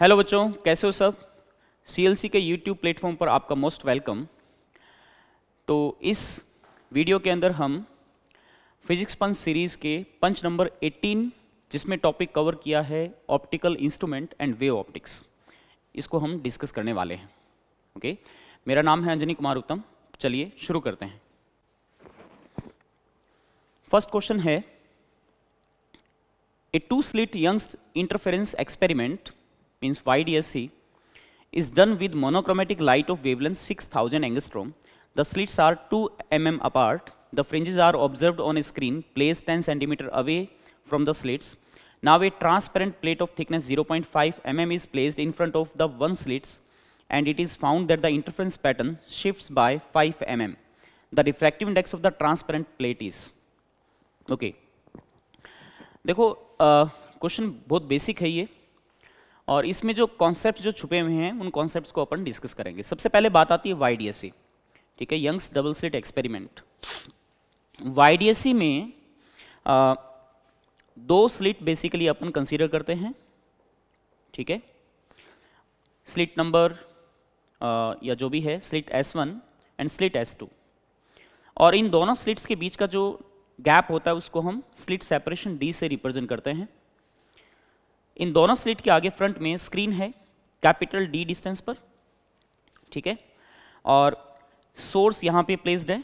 Hello बच्चों कैसे हो सब सी के यूट्यूब प्लेटफॉर्म पर आपका मोस्ट वेलकम तो इस वीडियो के अंदर हम फिजिक्स पंच सीरीज़ के पंच नंबर 18 जिसमें टॉपिक कवर किया है optical instrument and wave optics इसको हम डिस्कस करने वाले हैं ओके मेरा नाम है अंजनी कुमार उत्तम चलिए शुरू करते हैं फर्स्ट क्वेश्चन है A two slit Young's interference experiment means wide ESC, is done with monochromatic light of wavelength 6000 angstrom. The slits are 2 mm apart. The fringes are observed on a screen placed 10 cm away from the slits. Now a transparent plate of thickness 0.5 mm is placed in front of the one slits and it is found that the interference pattern shifts by 5 mm. The refractive index of the transparent plate is. Okay. देखो question बहुत basic है ये और इसमें जो concept जो छुपे हुए हैं उन कॉन्सेप्ट को अपन डिस्कस करेंगे सबसे पहले बात आती है वाई ठीक है Young's double slit experiment Y में आ, दो स्लिट बेसिकली अपन कंसीडर करते हैं ठीक है स्लिट नंबर या जो भी है slit S1 and slit S2 और इन दोनों स्लिट्स के बीच का जो गैप होता है उसको हम स्लिट सेपरेशन D से रिप्रेजेंट करते हैं इन दोनों स्लिट के आगे फ्रंट में स्क्रीन है कैपिटल डी डिस्टेंस पर ठीक है और सोर्स यहाँ पे प्लेस्ड है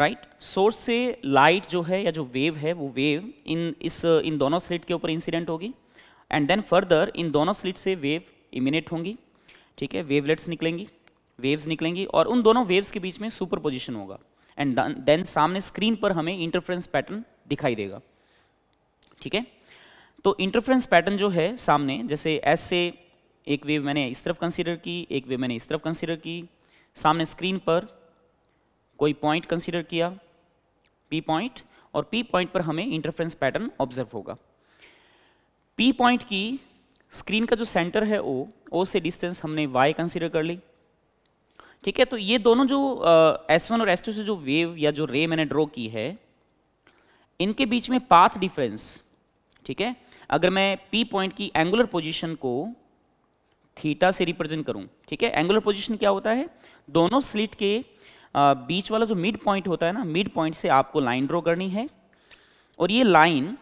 राइट right? सोर्स से लाइट जो है या जो वेव है वो वेव इन इस इन दोनों स्लिट के ऊपर इंसिडेंट होगी एंड देन फर्दर इन दोनों स्लिट से वेव इमिनेट होंगी ठीक है वेवलेट्स निकलेंगी वेव्स निकलेंगी और उन दोनों वेव्स के बीच में सुपर पोजिशन होगा एंड देन सामने स्क्रीन पर हमें इंटरफ्रेंस पैटर्न दिखाई देगा ठीक है तो इंटरफ्रेंस पैटर्न जो है सामने जैसे एस से एक वेव मैंने इस तरफ कंसीडर की एक वेव मैंने इस तरफ कंसीडर की सामने स्क्रीन पर कोई पॉइंट कंसीडर किया पी पॉइंट और पी पॉइंट पर हमें इंटरफ्रेंस पैटर्न ऑब्जर्व होगा पी पॉइंट की स्क्रीन का जो सेंटर है ओ ओ से डिस्टेंस हमने वाई कंसीडर कर ली ठीक है तो ये दोनों जो एस वन और एस टू से जो वेव या जो रे मैंने ड्रॉ की है इनके बीच में पाथ डिफरेंस ठीक है अगर मैं पी पॉइंट की एंगुलर पोजीशन को थीटा से रिप्रेजेंट करूं ठीक है एंगुलर पोजीशन क्या होता है दोनों स्लिट के बीच वाला जो मिड पॉइंट होता है ना मिड पॉइंट से आपको लाइन ड्रॉ करनी है और ये लाइन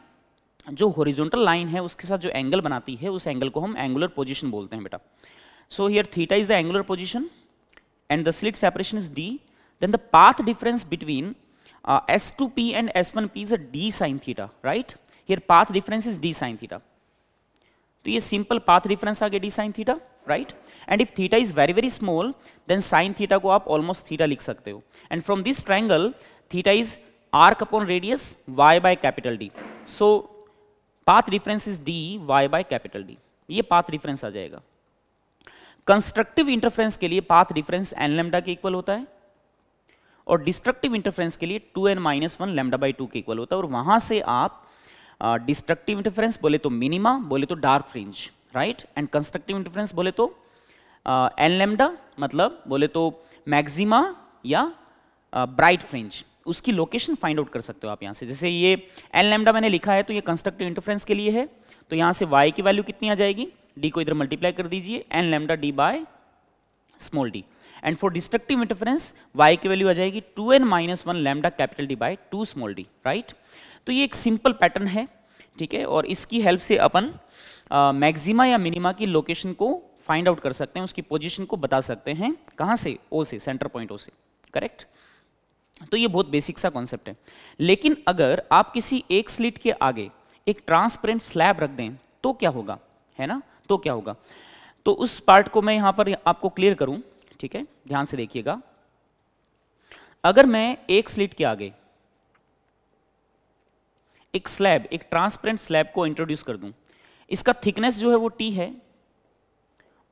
जो हॉरिजॉन्टल लाइन है उसके साथ जो एंगल बनाती है उस एंगल को हम एंगुलर पोजिशन बोलते हैं बेटा so here theta is the angular position and the slit separation is D then the path difference between S two P and S one P is a D sine theta right here path difference is d sin theta so ये simple path difference aage d sin theta right and if theta is very very small then sin theta ko aap almost theta likh sakte ho and from this triangle theta is arc upon radius y by capital d so path difference is d y by capital d ye path difference aa jayega constructive interference के लिए path difference N lambda के equal होता है और destructive interference के लिए two N minus one lambda by two के equal होता है और वहां से आप डिस्ट्रक्टिव इंटरफेरेंस बोले तो मिनिमा बोले तो dark fringe right and constructive interference बोले तो एन लेमडा मतलब बोले तो मैक्सिमा या ब्राइट uh, फ्रिंज उसकी लोकेशन फाइंड आउट कर सकते हो आप यहाँ से जैसे ये एन लेमडा मैंने लिखा है तो ये कंस्ट्रक्टिव इंटरफेरेंस के लिए है तो यहाँ से वाई की वैल्यू कितनी आ जाएगी डी को इधर मल्टीप्लाई कर दीजिए n lambda D by small d and for destructive interference y की वैल्यू आ जाएगी two N minus one lambda capital D by two small d right तो ये एक सिंपल पैटर्न है ठीक है और इसकी हेल्प से अपन मैक्सिमा या मिनिमा की लोकेशन को फाइंड आउट कर सकते हैं उसकी पोजीशन को बता सकते हैं कहाँ से ओ से सेंटर पॉइंट ओ से करेक्ट तो ये बहुत बेसिक सा कॉन्सेप्ट है लेकिन अगर आप किसी एक स्लिट के आगे एक ट्रांसपेरेंट स्लैब रख दें तो क्या होगा है ना तो क्या होगा तो उस पार्ट को मैं यहां पर आपको क्लियर करूं ठीक है ध्यान से देखिएगा अगर मैं एक स्लिट के आगे एक स्लैब एक ट्रांसपेरेंट स्लैब को इंट्रोड्यूस कर दूं इसका थिकनेस जो है वो टी है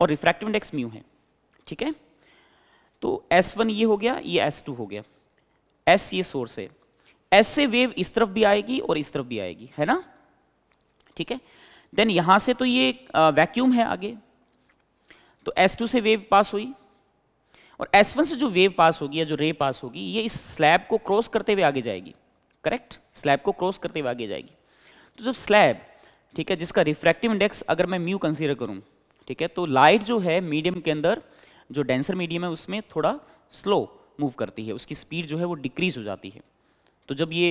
और रिफ्रैक्टिव इंडेक्स म्यू है ठीक है तो एस वन ये हो गया ये एस टू हो गया एस ये सोर्स है एस से वेव इस तरफ भी आएगी और इस तरफ भी आएगी है ना ठीक है देन यहां से तो ये वैक्यूम है आगे तो एस टू से वेव पास हुई और एस वन से जो वेव पास होगी या जो रे पास होगी ये इस स्लैब को क्रॉस करते हुए आगे जाएगी करेक्ट स्लैब को क्रॉस करते हुए आगे जाएगी तो जब स्लैब ठीक है जिसका रिफ्रैक्टिव इंडेक्स अगर मैं म्यू कंसीडर करूँ ठीक है तो लाइट जो है मीडियम के अंदर जो डेंसर मीडियम है उसमें थोड़ा स्लो मूव करती है उसकी स्पीड जो है वो डिक्रीज हो जाती है तो जब ये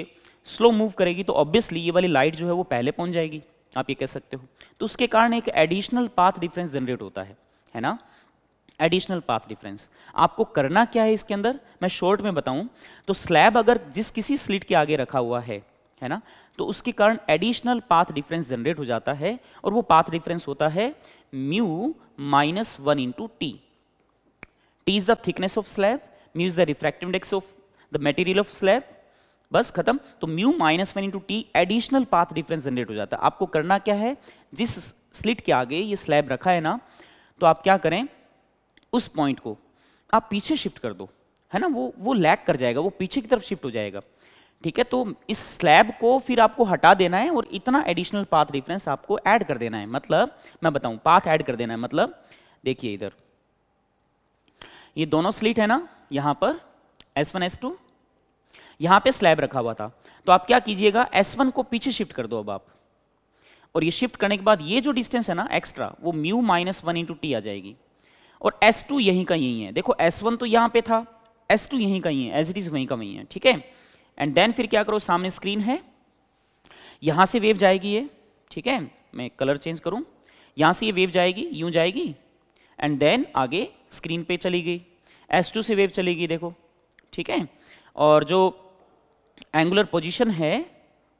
स्लो मूव करेगी तो ऑब्वियसली ये वाली लाइट जो है वो पहले पहुंच जाएगी आप ये कह सकते हो तो उसके कारण एक एडिशनल पाथ डिफरेंस जनरेट होता है है ना एडिशनल पाथ डिफरेंस आपको करना क्या है इसके अंदर मैं शॉर्ट में बताऊं तो स्लैब अगर जिस किसी स्लिट के आगे रखा हुआ है है ना तो उसके कारण एडिशनल पाथ डिफरेंस जनरेट हो जाता है और वो पाथ डिफरेंस होता है mu minus one into t t is the thickness of slab mu is the refractive index of the material of slab बस खत्म तो mu minus one into t additional path difference generate हो जाता है आपको करना क्या है जिस स्लिट के आगे ये स्लैब रखा है ना तो आप क्या करें उस पॉइंट को आप पीछे शिफ्ट कर दो है ना वो वो लैग कर जाएगा वो पीछे की तरफ शिफ्ट हो जाएगा ठीक है तो इस स्लैब को फिर आपको हटा देना है और इतना एडिशनल पाथ रेफरेंस आपको ऐड कर देना है मतलब मैं बताऊं पाथ ऐड कर देना है मतलब देखिए इधर ये दोनों स्लिट है ना यहां पर S1 S2 यहां पे स्लैब रखा हुआ था तो आप क्या कीजिएगा S1 को पीछे शिफ्ट कर दो अब आप और ये शिफ्ट करने के बाद ये जो डिस्टेंस है ना एक्स्ट्रा वो mu minus one into t आ जाएगी और S2 यहीं का यहीं है देखो S1 तो यहाँ पे था S2 यहीं का यहीं है एज इट इज़ वहीं का वहीं है ठीक है एंड देन फिर क्या करो सामने स्क्रीन है यहाँ से वेव जाएगी ये ठीक है मैं कलर चेंज करूँ यहाँ से ये वेव जाएगी यूं जाएगी एंड देन आगे स्क्रीन पे चली गई S2 से वेव चलेगी देखो ठीक है और जो एंगुलर पोजिशन है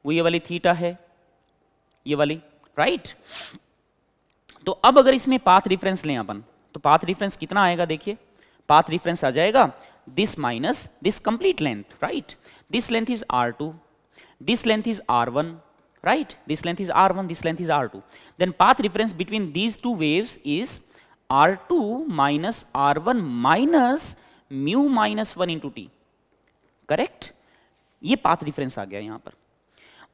वो ये वाली थीटा है ये वाली राइट right? तो अब अगर इसमें पाथ रिफरेंस लें अपन तो पाथ रिफरेंस कितना आएगा देखिए पाथ रिफरेंस आ जाएगा this minus this complete length right this length is r two this length is r one r one this length is r two then path reference between these two these is r two minus r one minus mu minus one into t correct ये path reference आ गया यहां पर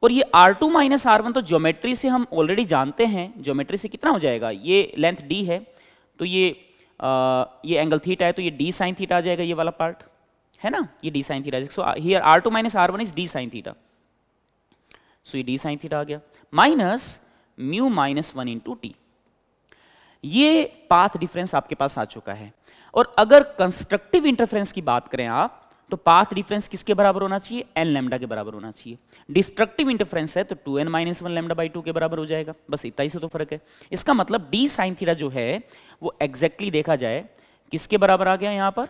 और ये R2 minus are तो geometry से हम ऑलरेडी जानते हैं ज्योमेट्री से कितना हो जाएगा ये लेंथ d है तो ये आ, ये एंगल थीटा है तो ये डी साइन थीटा आ जाएगा ये वाला पार्ट है ना ये d sine theta so here r two minus r one is d sine theta so ये डी साइन थीटा आ गया minus mu minus one into t ये पाथ डिफरेंस आपके पास आ चुका है और अगर कंस्ट्रक्टिव इंटरफेरेंस की बात करें आप तो पाथ डिफरेंस किसके बराबर होना चाहिए एन लेमडा के बराबर होना चाहिए डिस्ट्रक्टिव इंटरफ्रेंस है तो two N minus one lambda by two के बराबर हो जाएगा बस इतना ही से तो फर्क है इसका मतलब डी साइन थीटा जो है वो एग्जैक्टली देखा जाए किसके बराबर आ गया यहां पर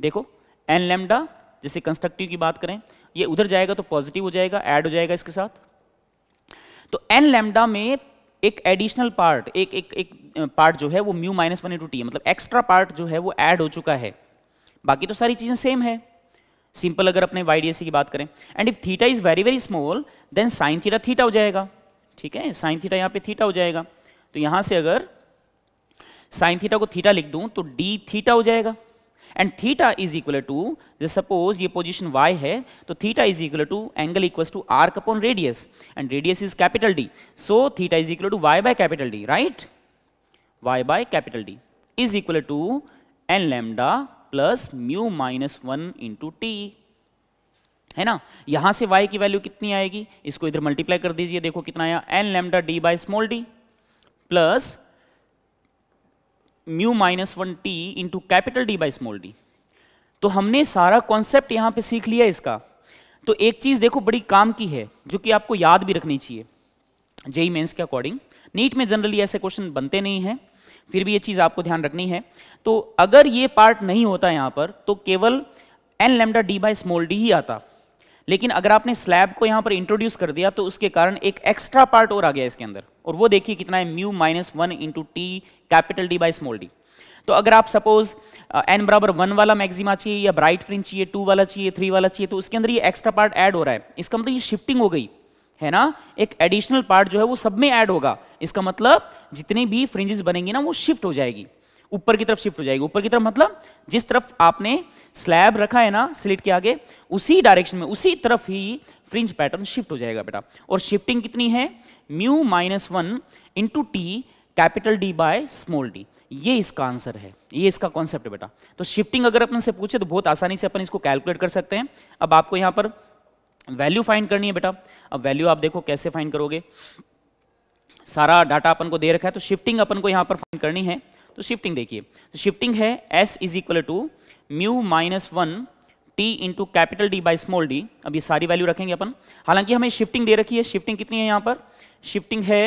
देखो एन लेमडा जैसे कंस्ट्रक्टिव की बात करें ये उधर जाएगा तो पॉजिटिव हो जाएगा एड हो जाएगा इसके साथ तो एन लेमडा में एक एडिशनल पार्ट एक एक एक पार्ट जो है वो mu minus one into t मतलब एक्स्ट्रा पार्ट जो है वो एड हो चुका है बाकी तो सारी चीज़ें सेम है सिंपल अगर अपने वाई डी की बात करें and if theta is very very small then sine theta theta हो जाएगा ठीक है साइन थीटा यहाँ पे थीटा हो जाएगा तो यहाँ से अगर साइन थीटा को थीटा लिख दूँ तो डी थीटा हो जाएगा and theta is equal to suppose ये पोजिशन वाई है तो theta is equal to angle equal to arc upon radius and radius is capital D so theta is equal to Y by capital D right y by capital D is equal to N lambda plus mu minus one into t है ना यहां से y की value कितनी आएगी इसको इधर multiply कर दीजिए देखो कितना आया n lambda D by small d plus mu minus one t into capital D by small D तो हमने सारा कॉन्सेप्ट यहां पे सीख लिया इसका तो एक चीज़ देखो बड़ी काम की है जो कि आपको याद भी रखनी चाहिए जेई मेन्स के अकॉर्डिंग नीट में जनरली ऐसे क्वेश्चन बनते नहीं हैं फिर भी ये चीज़ आपको ध्यान रखनी है तो अगर ये पार्ट नहीं होता यहां पर तो केवल n lambda D by small d ही आता लेकिन अगर आपने स्लैब को यहां पर इंट्रोड्यूस कर दिया तो उसके कारण एक एक्स्ट्रा पार्ट और आ गया इसके अंदर और वो देखिए कितना है mu minus one into t capital D by small D तो अगर आप सपोज एन uh, बराबर वन वाला मैक्सिमा चाहिए या ब्राइट फ्रिंज चाहिए टू वाला चाहिए थ्री वाला चाहिए तो उसके अंदर ये एक्स्ट्रा पार्ट ऐड हो रहा है इसका मतलब ये शिफ्टिंग हो गई है ना एक एडिशनल पार्ट जो है वो सब में ऐड होगा इसका मतलब जितनी भी फ्रिंजेस बनेंगी ना वो शिफ्ट हो जाएगी ऊपर की तरफ शिफ्ट हो जाएगी ऊपर की तरफ मतलब जिस तरफ आपने स्लैब रखा है ना स्लिट के आगे उसी डायरेक्शन में उसी तरफ ही फ्रिंज पैटर्न शिफ्ट हो जाएगा बेटा और शिफ्टिंग कितनी है mu minus one into t capital D by small D ये इसका आंसर है ये इसका कॉन्सेप्ट है बेटा तो शिफ्टिंग अगर अपन से पूछे तो बहुत आसानी से अपन इसको कैलकुलेट कर सकते हैं अब आपको यहां पर वैल्यू फाइंड करनी है बेटा अब वैल्यू आप देखो कैसे फाइन करोगे सारा डाटा अपन को दे रखा है तो शिफ्टिंग अपन को यहां पर फाइन करनी है तो शिफ्टिंग देखिए तो शिफ्टिंग है S is equal to mu minus one t into capital D by small d अब ये सारी वैल्यू रखेंगे अपन हालांकि हमें शिफ्टिंग दे रखी है शिफ्टिंग कितनी है यहाँ पर शिफ्टिंग है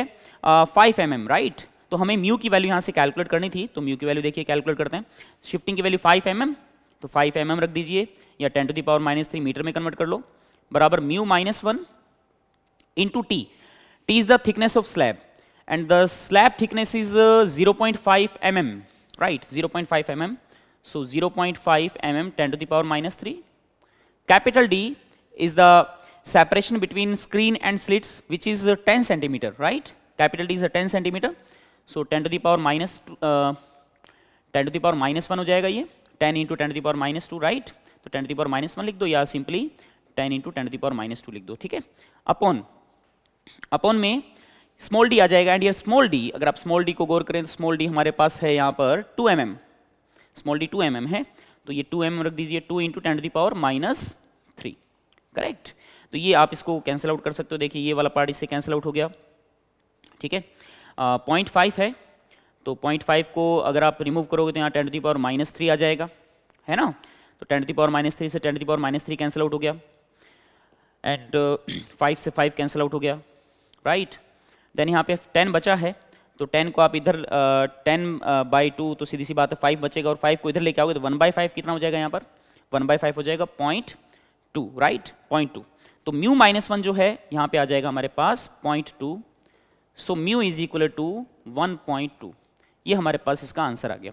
फाइव एम एम राइट तो हमें म्यू की वैल्यू यहाँ से कैलकुलेट करनी थी तो म्यू की वैल्यू देखिए कैलकुलेट करते हैं शिफ्टिंग की वैल्यू फाइव एम एम तो फाइव एम एम रख दीजिए या ten to the power minus three metre में कन्वर्ट कर लो बराबर mu minus one into T. T is the thickness of slab and the slab thickness is uh, 0.5 mm, right? 0.5 mm. So 0.5 mm 10 to the power minus 3. Capital D is the separation between screen and slits which is uh, 10 centimeter, right? Capital D is a 10 centimeter. So 10 to the power minus uh, 10 to the power minus 1 हो जाएगा ये 10 into 10 to the power minus 2 right? So 10 to the power minus 1 लिख दो या simply 10 into 10 to the power minus 2 लिख दो ठीक है अपॉन अपॉन में स्मॉल डी आ जाएगा एंड ये स्मॉल डी अगर आप स्मॉल डी को गौर करें तो स्मॉल डी हमारे पास है यहाँ पर two m m small d two m mm है तो ये टू एम mm रख दीजिए two into ten the power minus three correct तो ये आप इसको कैंसिल आउट कर सकते हो देखिए ये वाला पार्ट इससे कैंसिल आउट हो गया ठीक है पॉइंट फाइव है तो पॉइंट फाइव को अगर आप रिमूव करोगे तो यहाँ ten the power minus three आ जाएगा है ना तो ten the power minus three से ten the power minus three cancel out हो गया एंड फाइव uh, से फाइव कैंसिल आउट हो गया राइट देन यहाँ पे टेन बचा है तो टेन को आप इधर टेन बाई टू तो सीधी सी बात है फाइव बचेगा और फाइव को इधर लेके आओगे तो वन बाई फाइव कितना हो जाएगा यहाँ पर वन बाई फाइव हो जाएगा point two right point two तो म्यू माइनस वन जो है यहाँ पे आ जाएगा हमारे पास point two so mu is equal to one point two ये हमारे पास इसका आंसर आ गया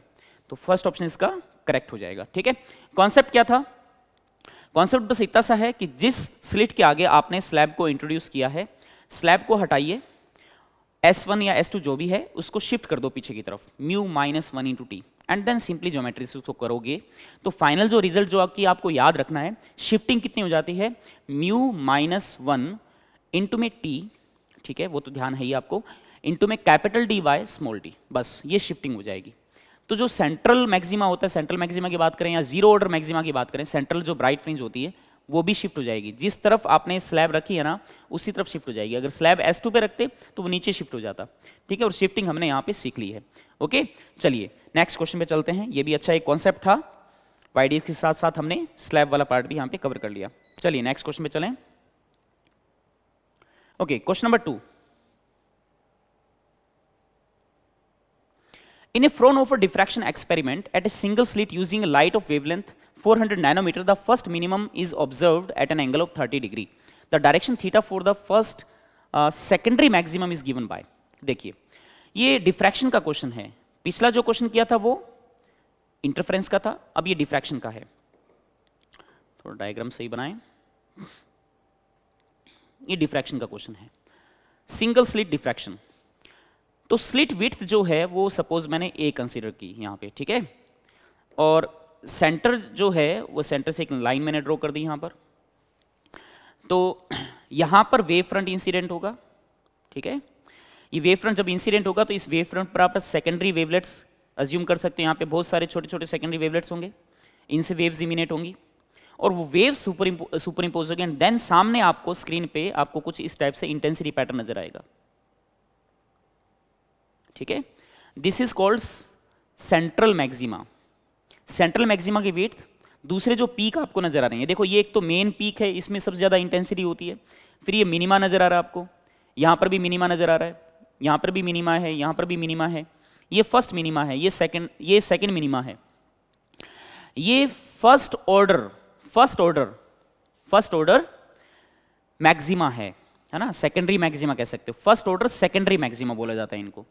तो फर्स्ट ऑप्शन इसका करेक्ट हो जाएगा ठीक है कॉन्सेप्ट क्या था कॉन्सेप्ट बस इतना सा है कि जिस स्लिट के आगे आपने स्लैब को इंट्रोड्यूस किया है स्लैब को हटाइए S1 या S2 जो भी है उसको शिफ्ट कर दो पीछे की तरफ mu minus one into t and then simply geometry से उसको करोगे तो फाइनल जो रिजल्ट जो आपकी आपको याद रखना है शिफ्टिंग कितनी हो जाती है म्यू माइनस वन इंटू में टी ठीक है वो तो ध्यान है ही आपको इंटू में capital D by small d बस ये शिफ्टिंग हो जाएगी तो जो सेंट्रल मैक्सिमा होता है सेंट्रल मैक्सिमा की बात करें या जीरो ऑर्डर मैक्सिमा की बात करें सेंट्रल जो ब्राइट फ्रिंज होती है वो भी शिफ्ट हो जाएगी जिस तरफ आपने स्लैब रखी है ना उसी तरफ शिफ्ट हो जाएगी अगर स्लैब एस टू पे रखते तो वो नीचे शिफ्ट हो जाता ठीक है और शिफ्टिंग हमने यहाँ पे सीख ली है ओके चलिए नेक्स्ट क्वेश्चन पे चलते हैं ये भी अच्छा एक कॉन्सेप्ट था वाई के साथ साथ हमने स्लैब वाला पार्ट भी यहाँ पे कवर कर लिया चलिए नेक्स्ट क्वेश्चन पे चले okay question number two In a Fraunhofer diffraction diffraction experiment at a single slit using light of wavelength 400 nanometer, the first minimum is observed at an angle of 30 degree. The direction theta for the first uh, secondary maximum is given by. देखिए ये diffraction का question है पिछला जो question किया था वो interference का था अब ये डिफ्रैक्शन का है थोड़ा डायग्राम सही बनाएं ये डिफ्रैक्शन का क्वेश्चन है सिंगल स्लिट डिफ्रैक्शन तो स्लिट विथ जो है वो सपोज मैंने ए कंसिडर की यहाँ पे ठीक है और सेंटर जो है वो सेंटर से एक लाइन मैंने ड्रॉ कर दी यहां पर तो यहां पर वेव फ्रंट इंसिडेंट होगा ठीक है ये वेव फ्रंट जब इंसिडेंट होगा तो इस वेव फ्रंट पर आप सेकेंडरी वेवलेट्स अज्यूम कर सकते हो यहां पे बहुत सारे छोटे छोटे सेकेंडरी वेवलेट्स होंगे इनसे वेव्स इमिनेट होंगी और वो वेव सुपर सुपर इंपोज होगी एंड देन सामने आपको स्क्रीन पे आपको कुछ इस टाइप से इंटेंसिटी पैटर्न नजर आएगा ठीक है this is called central maxima central maxima की वेट दूसरे जो पीक आपको नजर आ रहे हैं देखो ये एक तो मेन पीक है इसमें सबसे ज़्यादा इंटेंसिटी होती है फिर ये मिनिमा नजर आ रहा है आपको यहां पर भी मिनिमा नजर आ रहा है यहां पर भी मिनिमा है यहां पर भी मिनिमा है ये फर्स्ट मिनिमा है ये सेकंड ये सेकंड मिनिमा है ये first order first order first order maxima है है ना सेकेंडरी मैक्सिमा कह सकते हो फर्स्ट ऑर्डर सेकेंडरी मैक्सिमा बोला जाता है इनको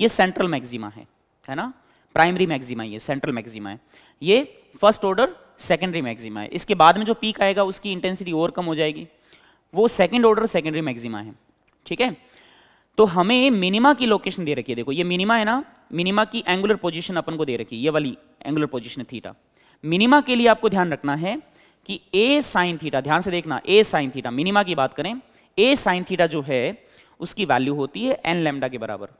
ये सेंट्रल मैक्सिमा है है ना प्राइमरी मैक्सिमा ये सेंट्रल मैक्सिमा है ये फर्स्ट ऑर्डर सेकेंडरी मैक्सिमा है इसके बाद में जो पीक आएगा उसकी इंटेंसिटी और कम हो जाएगी वो सेकेंड ऑर्डर सेकेंडरी मैक्सिमा है ठीक है तो हमें मिनिमा की लोकेशन दे रखी है देखो ये मिनिमा है ना मिनिमा की एंगुलर पोजिशन अपन को दे रखी है ये वाली एंगुलर पोजिशन है थीटा मिनिमा के लिए आपको ध्यान रखना है कि ए साइन थीटा ध्यान से देखना ए साइन थीटा मिनिमा की बात करें ए साइन थीटा जो है उसकी वैल्यू होती है एन लेमडा के बराबर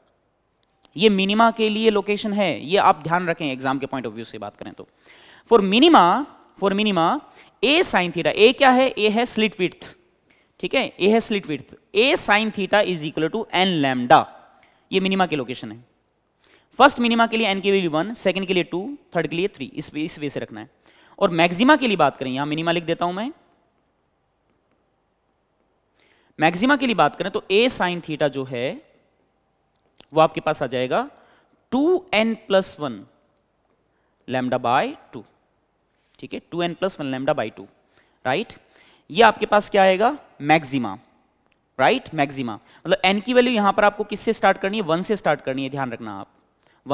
ये मिनिमा के लिए लोकेशन है ये आप ध्यान रखें एग्जाम के पॉइंट ऑफ व्यू से बात करें तो for minima for minima a sine theta a क्या है ए है स्लिट विथ ठीक है ए है slit width a sine theta is equal to N lambda ये मिनिमा के लोकेशन है फर्स्ट मिनिमा के लिए एन के लिए वन सेकेंड के लिए टू थर्ड के लिए थ्री इस वे इस वे से रखना है और मैक्सिमा के लिए बात करें यहां मिनिमा लिख देता हूं मैं मैक्सिमा के लिए बात करें तो ए साइन थीटा जो है वो आपके पास आ जाएगा two n plus one lambda by two ठीक है two n plus one lambda by two right ये आपके पास क्या आएगा मैक्सिमा राइट मैक्सिमा मतलब एन की वैल्यू यहां पर आपको किससे स्टार्ट करनी है वन से स्टार्ट करनी है ध्यान रखना आप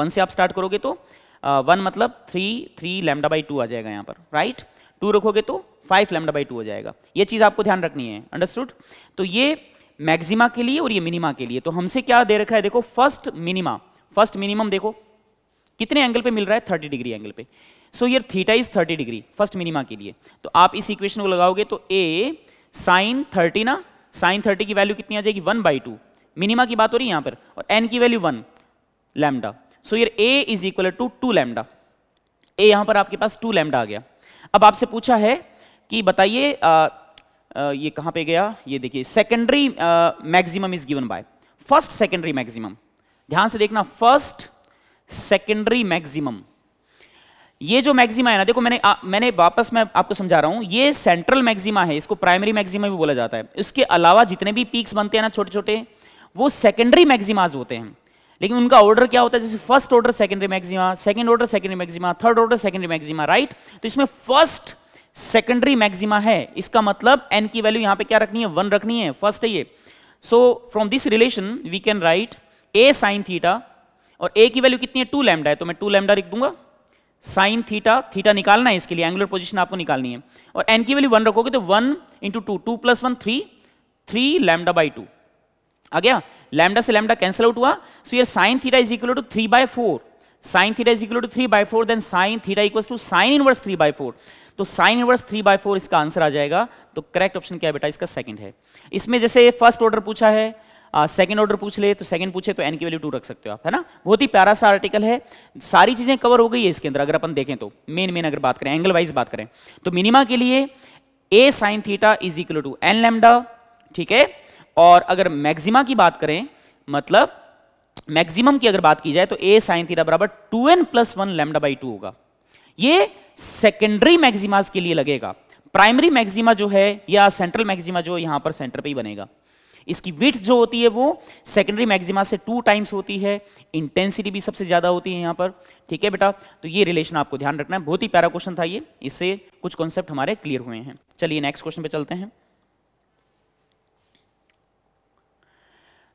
वन से आप स्टार्ट करोगे तो वन uh, मतलब three three lambda by two आ जाएगा यहां पर राइट right? टू रखोगे तो फाइव लेमडा बाई टू हो जाएगा ये चीज़ आपको ध्यान रखनी है अंडरस्टूड तो ये मैक्सिमा के लिए और ये मिनिमा के लिए तो हमसे क्या दे रखा है देखो फर्स्ट मिनिमा फर्स्ट मिनिमम देखो कितने एंगल पे मिल रहा है 30 डिग्री एंगल पे सो ये theta is 30 degree first minima के लिए तो आप इस इक्वेशन को लगाओगे तो ए साइन थर्टी ना साइन थर्टी की वैल्यू कितनी आ जाएगी वन बाई टू मिनिमा की बात हो रही है यहां पर और एन की वैल्यू वन लैमडा सो ये a is equal to two lambda a यहां पर आपके पास टू लैमडा आ गया अब आपसे पूछा है कि बताइए ये कहां पे गया ये देखिए secondary maximum is given by first secondary maximum ध्यान से देखना फर्स्ट सेकेंडरी मैक्सिमम ये जो मैक्सिमा है ना देखो मैंने आ, मैंने वापस मैं आपको समझा रहा हूं ये सेंट्रल मैक्सिमा है इसको प्राइमरी मैक्सिमा भी बोला जाता है इसके अलावा जितने भी पीक्स बनते हैं ना छोटे छोटे वो सेकेंडरी मैक्सिमाज होते हैं लेकिन उनका ऑर्डर क्या होता है जैसे first order secondary maxima second order secondary maxima third order secondary maxima right तो इसमें फर्स्ट सेकेंडरी मैक्सिमा है इसका मतलब एन की वैल्यू यहां पे क्या रखनी है वन रखनी है फर्स्ट है ये so from this relation we can write a sine theta और ए की वैल्यू कितनी है टू लैमडा है तो मैं टू लैमडा लिख दूंगा साइन थीटा थीटा निकालना है इसके लिए एंगुलर पोजिशन आपको निकालनी है और एन की वैल्यू वन रखोगे तो one into two two plus one three three lambda by two आ गया लैमडा से लैमडा कैंसिल आउट हुआ सो ये sine theta is equal to three by four sine theta is equal to three by four then sine theta equal to sine inverse three by four तो sine inverse three by four इसका answer आ जाएगा तो correct option क्या बेटा इसका second है इसमें जैसे फर्स्ट ऑर्डर पूछा है सेकंड ऑर्डर पूछ ले तो सेकंड पूछे तो एन की वैल्यू टू रख सकते हो आप है ना बहुत ही प्यारा सा आर्टिकल है सारी चीजें कवर हो गई है इसके अंदर अगर अपन देखें तो मेन मेन अगर बात करें एंगल वाइज बात करें तो मिनिमा के लिए ए sine theta is equal to N lambda ठीक है और अगर मैक्सिमा की बात करें मतलब मैक्सिमम की अगर बात की जाए तो ए साइन थीटा बराबर two n plus one lambda by two होगा ये सेकेंडरी मैक्सिमाज के लिए लगेगा प्राइमरी मैक्सिमा जो है या सेंट्रल मैक्सिमा जो यहां पर सेंटर पे ही बनेगा इसकी विथ जो होती है वो सेकेंडरी मैक्सिमा से टू टाइम्स होती है इंटेंसिटी भी सबसे ज़्यादा होती है यहां पर ठीक है बेटा तो ये रिलेशन आपको ध्यान रखना है बहुत ही प्यारा क्वेश्चन था ये इससे कुछ कॉन्सेप्ट हमारे क्लियर हुए हैं चलिए नेक्स्ट क्वेश्चन पे चलते हैं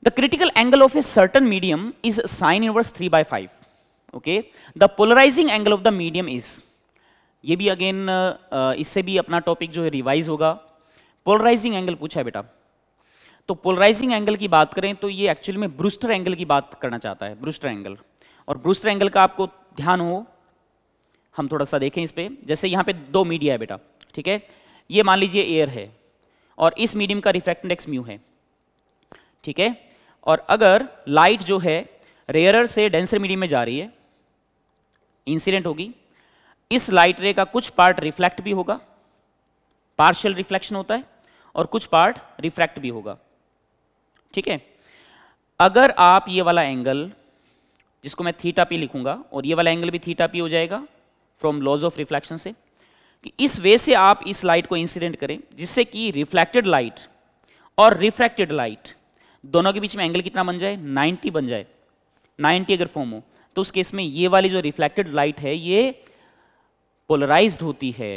The critical angle of a certain medium is sine inverse 3 by 5. Okay. The polarizing angle of the medium is. ये भी अगेन uh, इससे भी अपना टॉपिक जो है रिवाइज होगा पोलराइजिंग एंगल पूछा है बेटा तो पोलराइजिंग एंगल की बात करें तो ये एक्चुअली में ब्रूस्टर एंगल की बात करना चाहता है ब्रूस्टर एंगल और ब्रूस्टर एंगल का आपको ध्यान हो हम थोड़ा सा देखें इस पर जैसे यहाँ पे दो मीडिया है बेटा ठीक है ये मान लीजिए एयर है और इस मीडियम का रिफ्रैक्ट इंडेक्स म्यू है ठीक है और अगर लाइट जो है रेयरर से डेंसर मीडियम में जा रही है इंसिडेंट होगी इस लाइट रे का कुछ पार्ट रिफ्लेक्ट भी होगा पार्शियल रिफ्लेक्शन होता है और कुछ पार्ट रिफ्रैक्ट भी होगा ठीक है अगर आप ये वाला एंगल जिसको मैं थीटा पी लिखूंगा और ये वाला एंगल भी थीटा पी हो जाएगा फ्रॉम लॉज ऑफ रिफ्लेक्शन से कि इस वे से आप इस लाइट को इंसिडेंट करें जिससे कि रिफ्लेक्टेड लाइट और रिफ्रैक्टेड लाइट दोनों के बीच में एंगल कितना बन जाए 90 बन जाए 90 अगर फॉर्म हो तो उस केस में ये वाली जो रिफ्लेक्टेड लाइट है ये पोलराइज होती है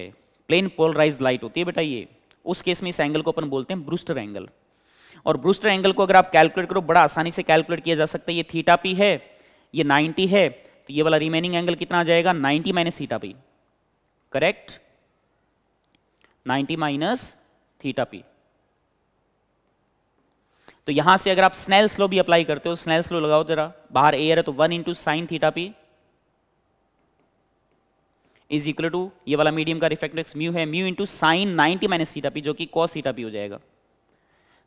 प्लेन पोलराइज लाइट होती है बेटा ये उस केस में इस एंगल को अपन बोलते हैं ब्रूस्टर एंगल और ब्रूस्टर एंगल को अगर आप कैलकुलेट करो बड़ा आसानी से कैलकुलेट किया जा सकता है ये थीटा पी है ये 90 है तो ये वाला रिमेनिंग एंगल कितना आ जाएगा 90 minus theta p correct 90 minus theta p तो यहां से अगर आप स्नेल स्लो भी अप्लाई करते हो स्नेल स्लो लगाओ जरा बाहर एयर है तो one into sine theta P is equal to ये वाला मीडियम का रिफ्लेक्टेक्स म्यू है mu into sine ninety minus theta p जो कि कॉस थीटा पी हो जाएगा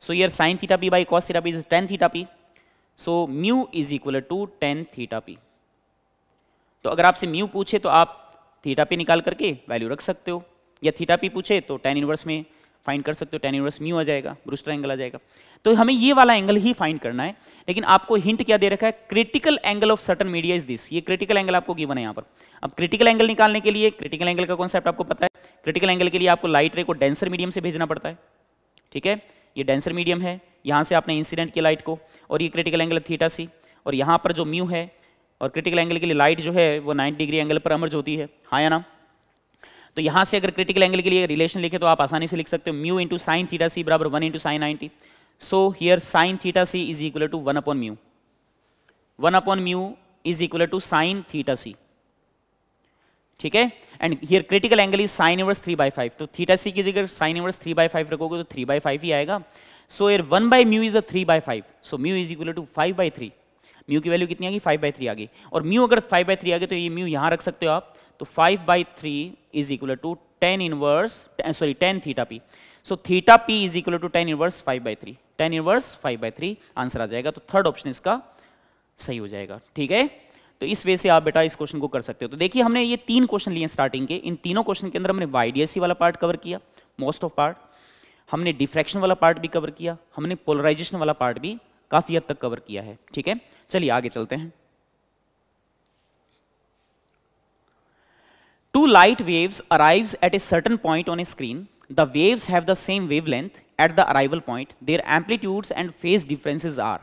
so here sine theta p by cos theta P is tan theta P so mu is equal to tan theta p तो अगर आपसे mu पूछे तो आप थीटा पी निकाल करके वैल्यू रख सकते हो या थीटा पी पूछे तो टेन इनवर्स में फाइंड कर सकते हो टेन यूनिवर्स म्यू आ जाएगा ब्रूस्टर एंगल आ जाएगा तो हमें ये वाला एंगल ही फाइंड करना है लेकिन आपको हिंट क्या दे रखा है critical angle of certain media is this ये क्रिटिकल एंगल आपको गिवन है यहाँ पर अब क्रिटिकल एंगल निकालने के लिए क्रिटिकल एंगल का कॉन्सेप्ट आपको पता है क्रिटिकल एंगल के लिए आपको लाइट रे को डेंसर मीडियम से भेजना पड़ता है ठीक है ये डेंसर मीडियम है यहाँ से आपने इंसिडेंट किया लाइट को और ये क्रिटिकल एंगल थीटा सी और यहाँ पर जो म्यू है और क्रिटिकल एंगल के लिए लाइट जो है वो 90 डिग्री एंगल पर अमर्ज होती है हाँ या ना तो यहां से अगर क्रिटिकल एंगल के लिए रिलेशन लिखे तो आप आसानी से लिख सकते हो mu into sine theta C बराबर one into sine ninety so here sine theta C is equal to one upon mu one upon mu is equal to sine theta C ठीक है and here critical angle is sine inverse three by five तो theta C की जगह sine inverse three by five रखोगे तो three by five ही आएगा so your one by mu is a three by five so mu is equal to five by three mu की value कितनी आ गई फाइव बाई थ्री आ गई और म्यू अगर फाइव बाई थ्री आ गई तो ये म्यू यहां रख सकते हो आप तो five by three is equal to tan inverse sorry tan theta P so theta P is equal to tan inverse five by three tan inverse five by three answer आ जाएगा तो थर्ड ऑप्शन इसका सही हो जाएगा ठीक है तो इस वे से आप बेटा इस क्वेश्चन को कर सकते हो तो देखिए हमने ये तीन क्वेश्चन लिए स्टार्टिंग के इन तीनों क्वेश्चन के अंदर हमने वाईडीएससी e वाला पार्ट कवर किया मोस्ट ऑफ पार्ट हमने डिफ्रैक्शन वाला पार्ट भी कवर किया हमने पोलराइजेशन वाला पार्ट भी काफ़ी हद तक कवर किया है ठीक है चलिए आगे चलते हैं two light waves arrives at a certain point on a screen. The waves have the same wavelength at the arrival point. Their amplitudes and phase differences are.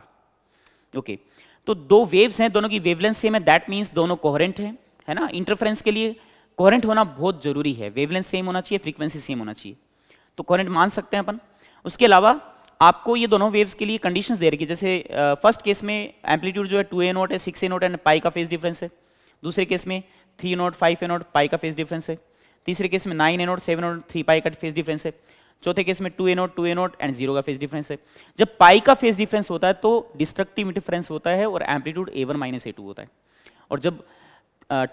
Okay. तो दो वेव्स हैं दोनों की वेवलेंथ सेम है that means दोनों coherent हैं है ना इंटरफ्रेंस के लिए कोहरेंट होना बहुत जरूरी है वेवलेंथ सेम होना चाहिए फ्रीक्वेंसी सेम होना चाहिए तो कोहरेंट मान सकते हैं अपन उसके अलावा आपको ये दोनों वेव्स के लिए कंडीशंस दे रखी है जैसे फर्स्ट केस में एम्पलीट्यूड जो है टू ए नोट है six A nought and pi का फेस डिफरेंस है दूसरे केस में three nought five A nought pi का फेस डिफरेंस है तीसरे केस में nine A nought seven nought three pi का फेस डिफरेंस है चौथे केस में two A nought two A nought and zero का फेस डिफरेंस है जब पाई का फेस डिफरेंस होता है तो डिस्ट्रक्टिव डिफरेंस होता है और amplitude A one minus A two होता है और जब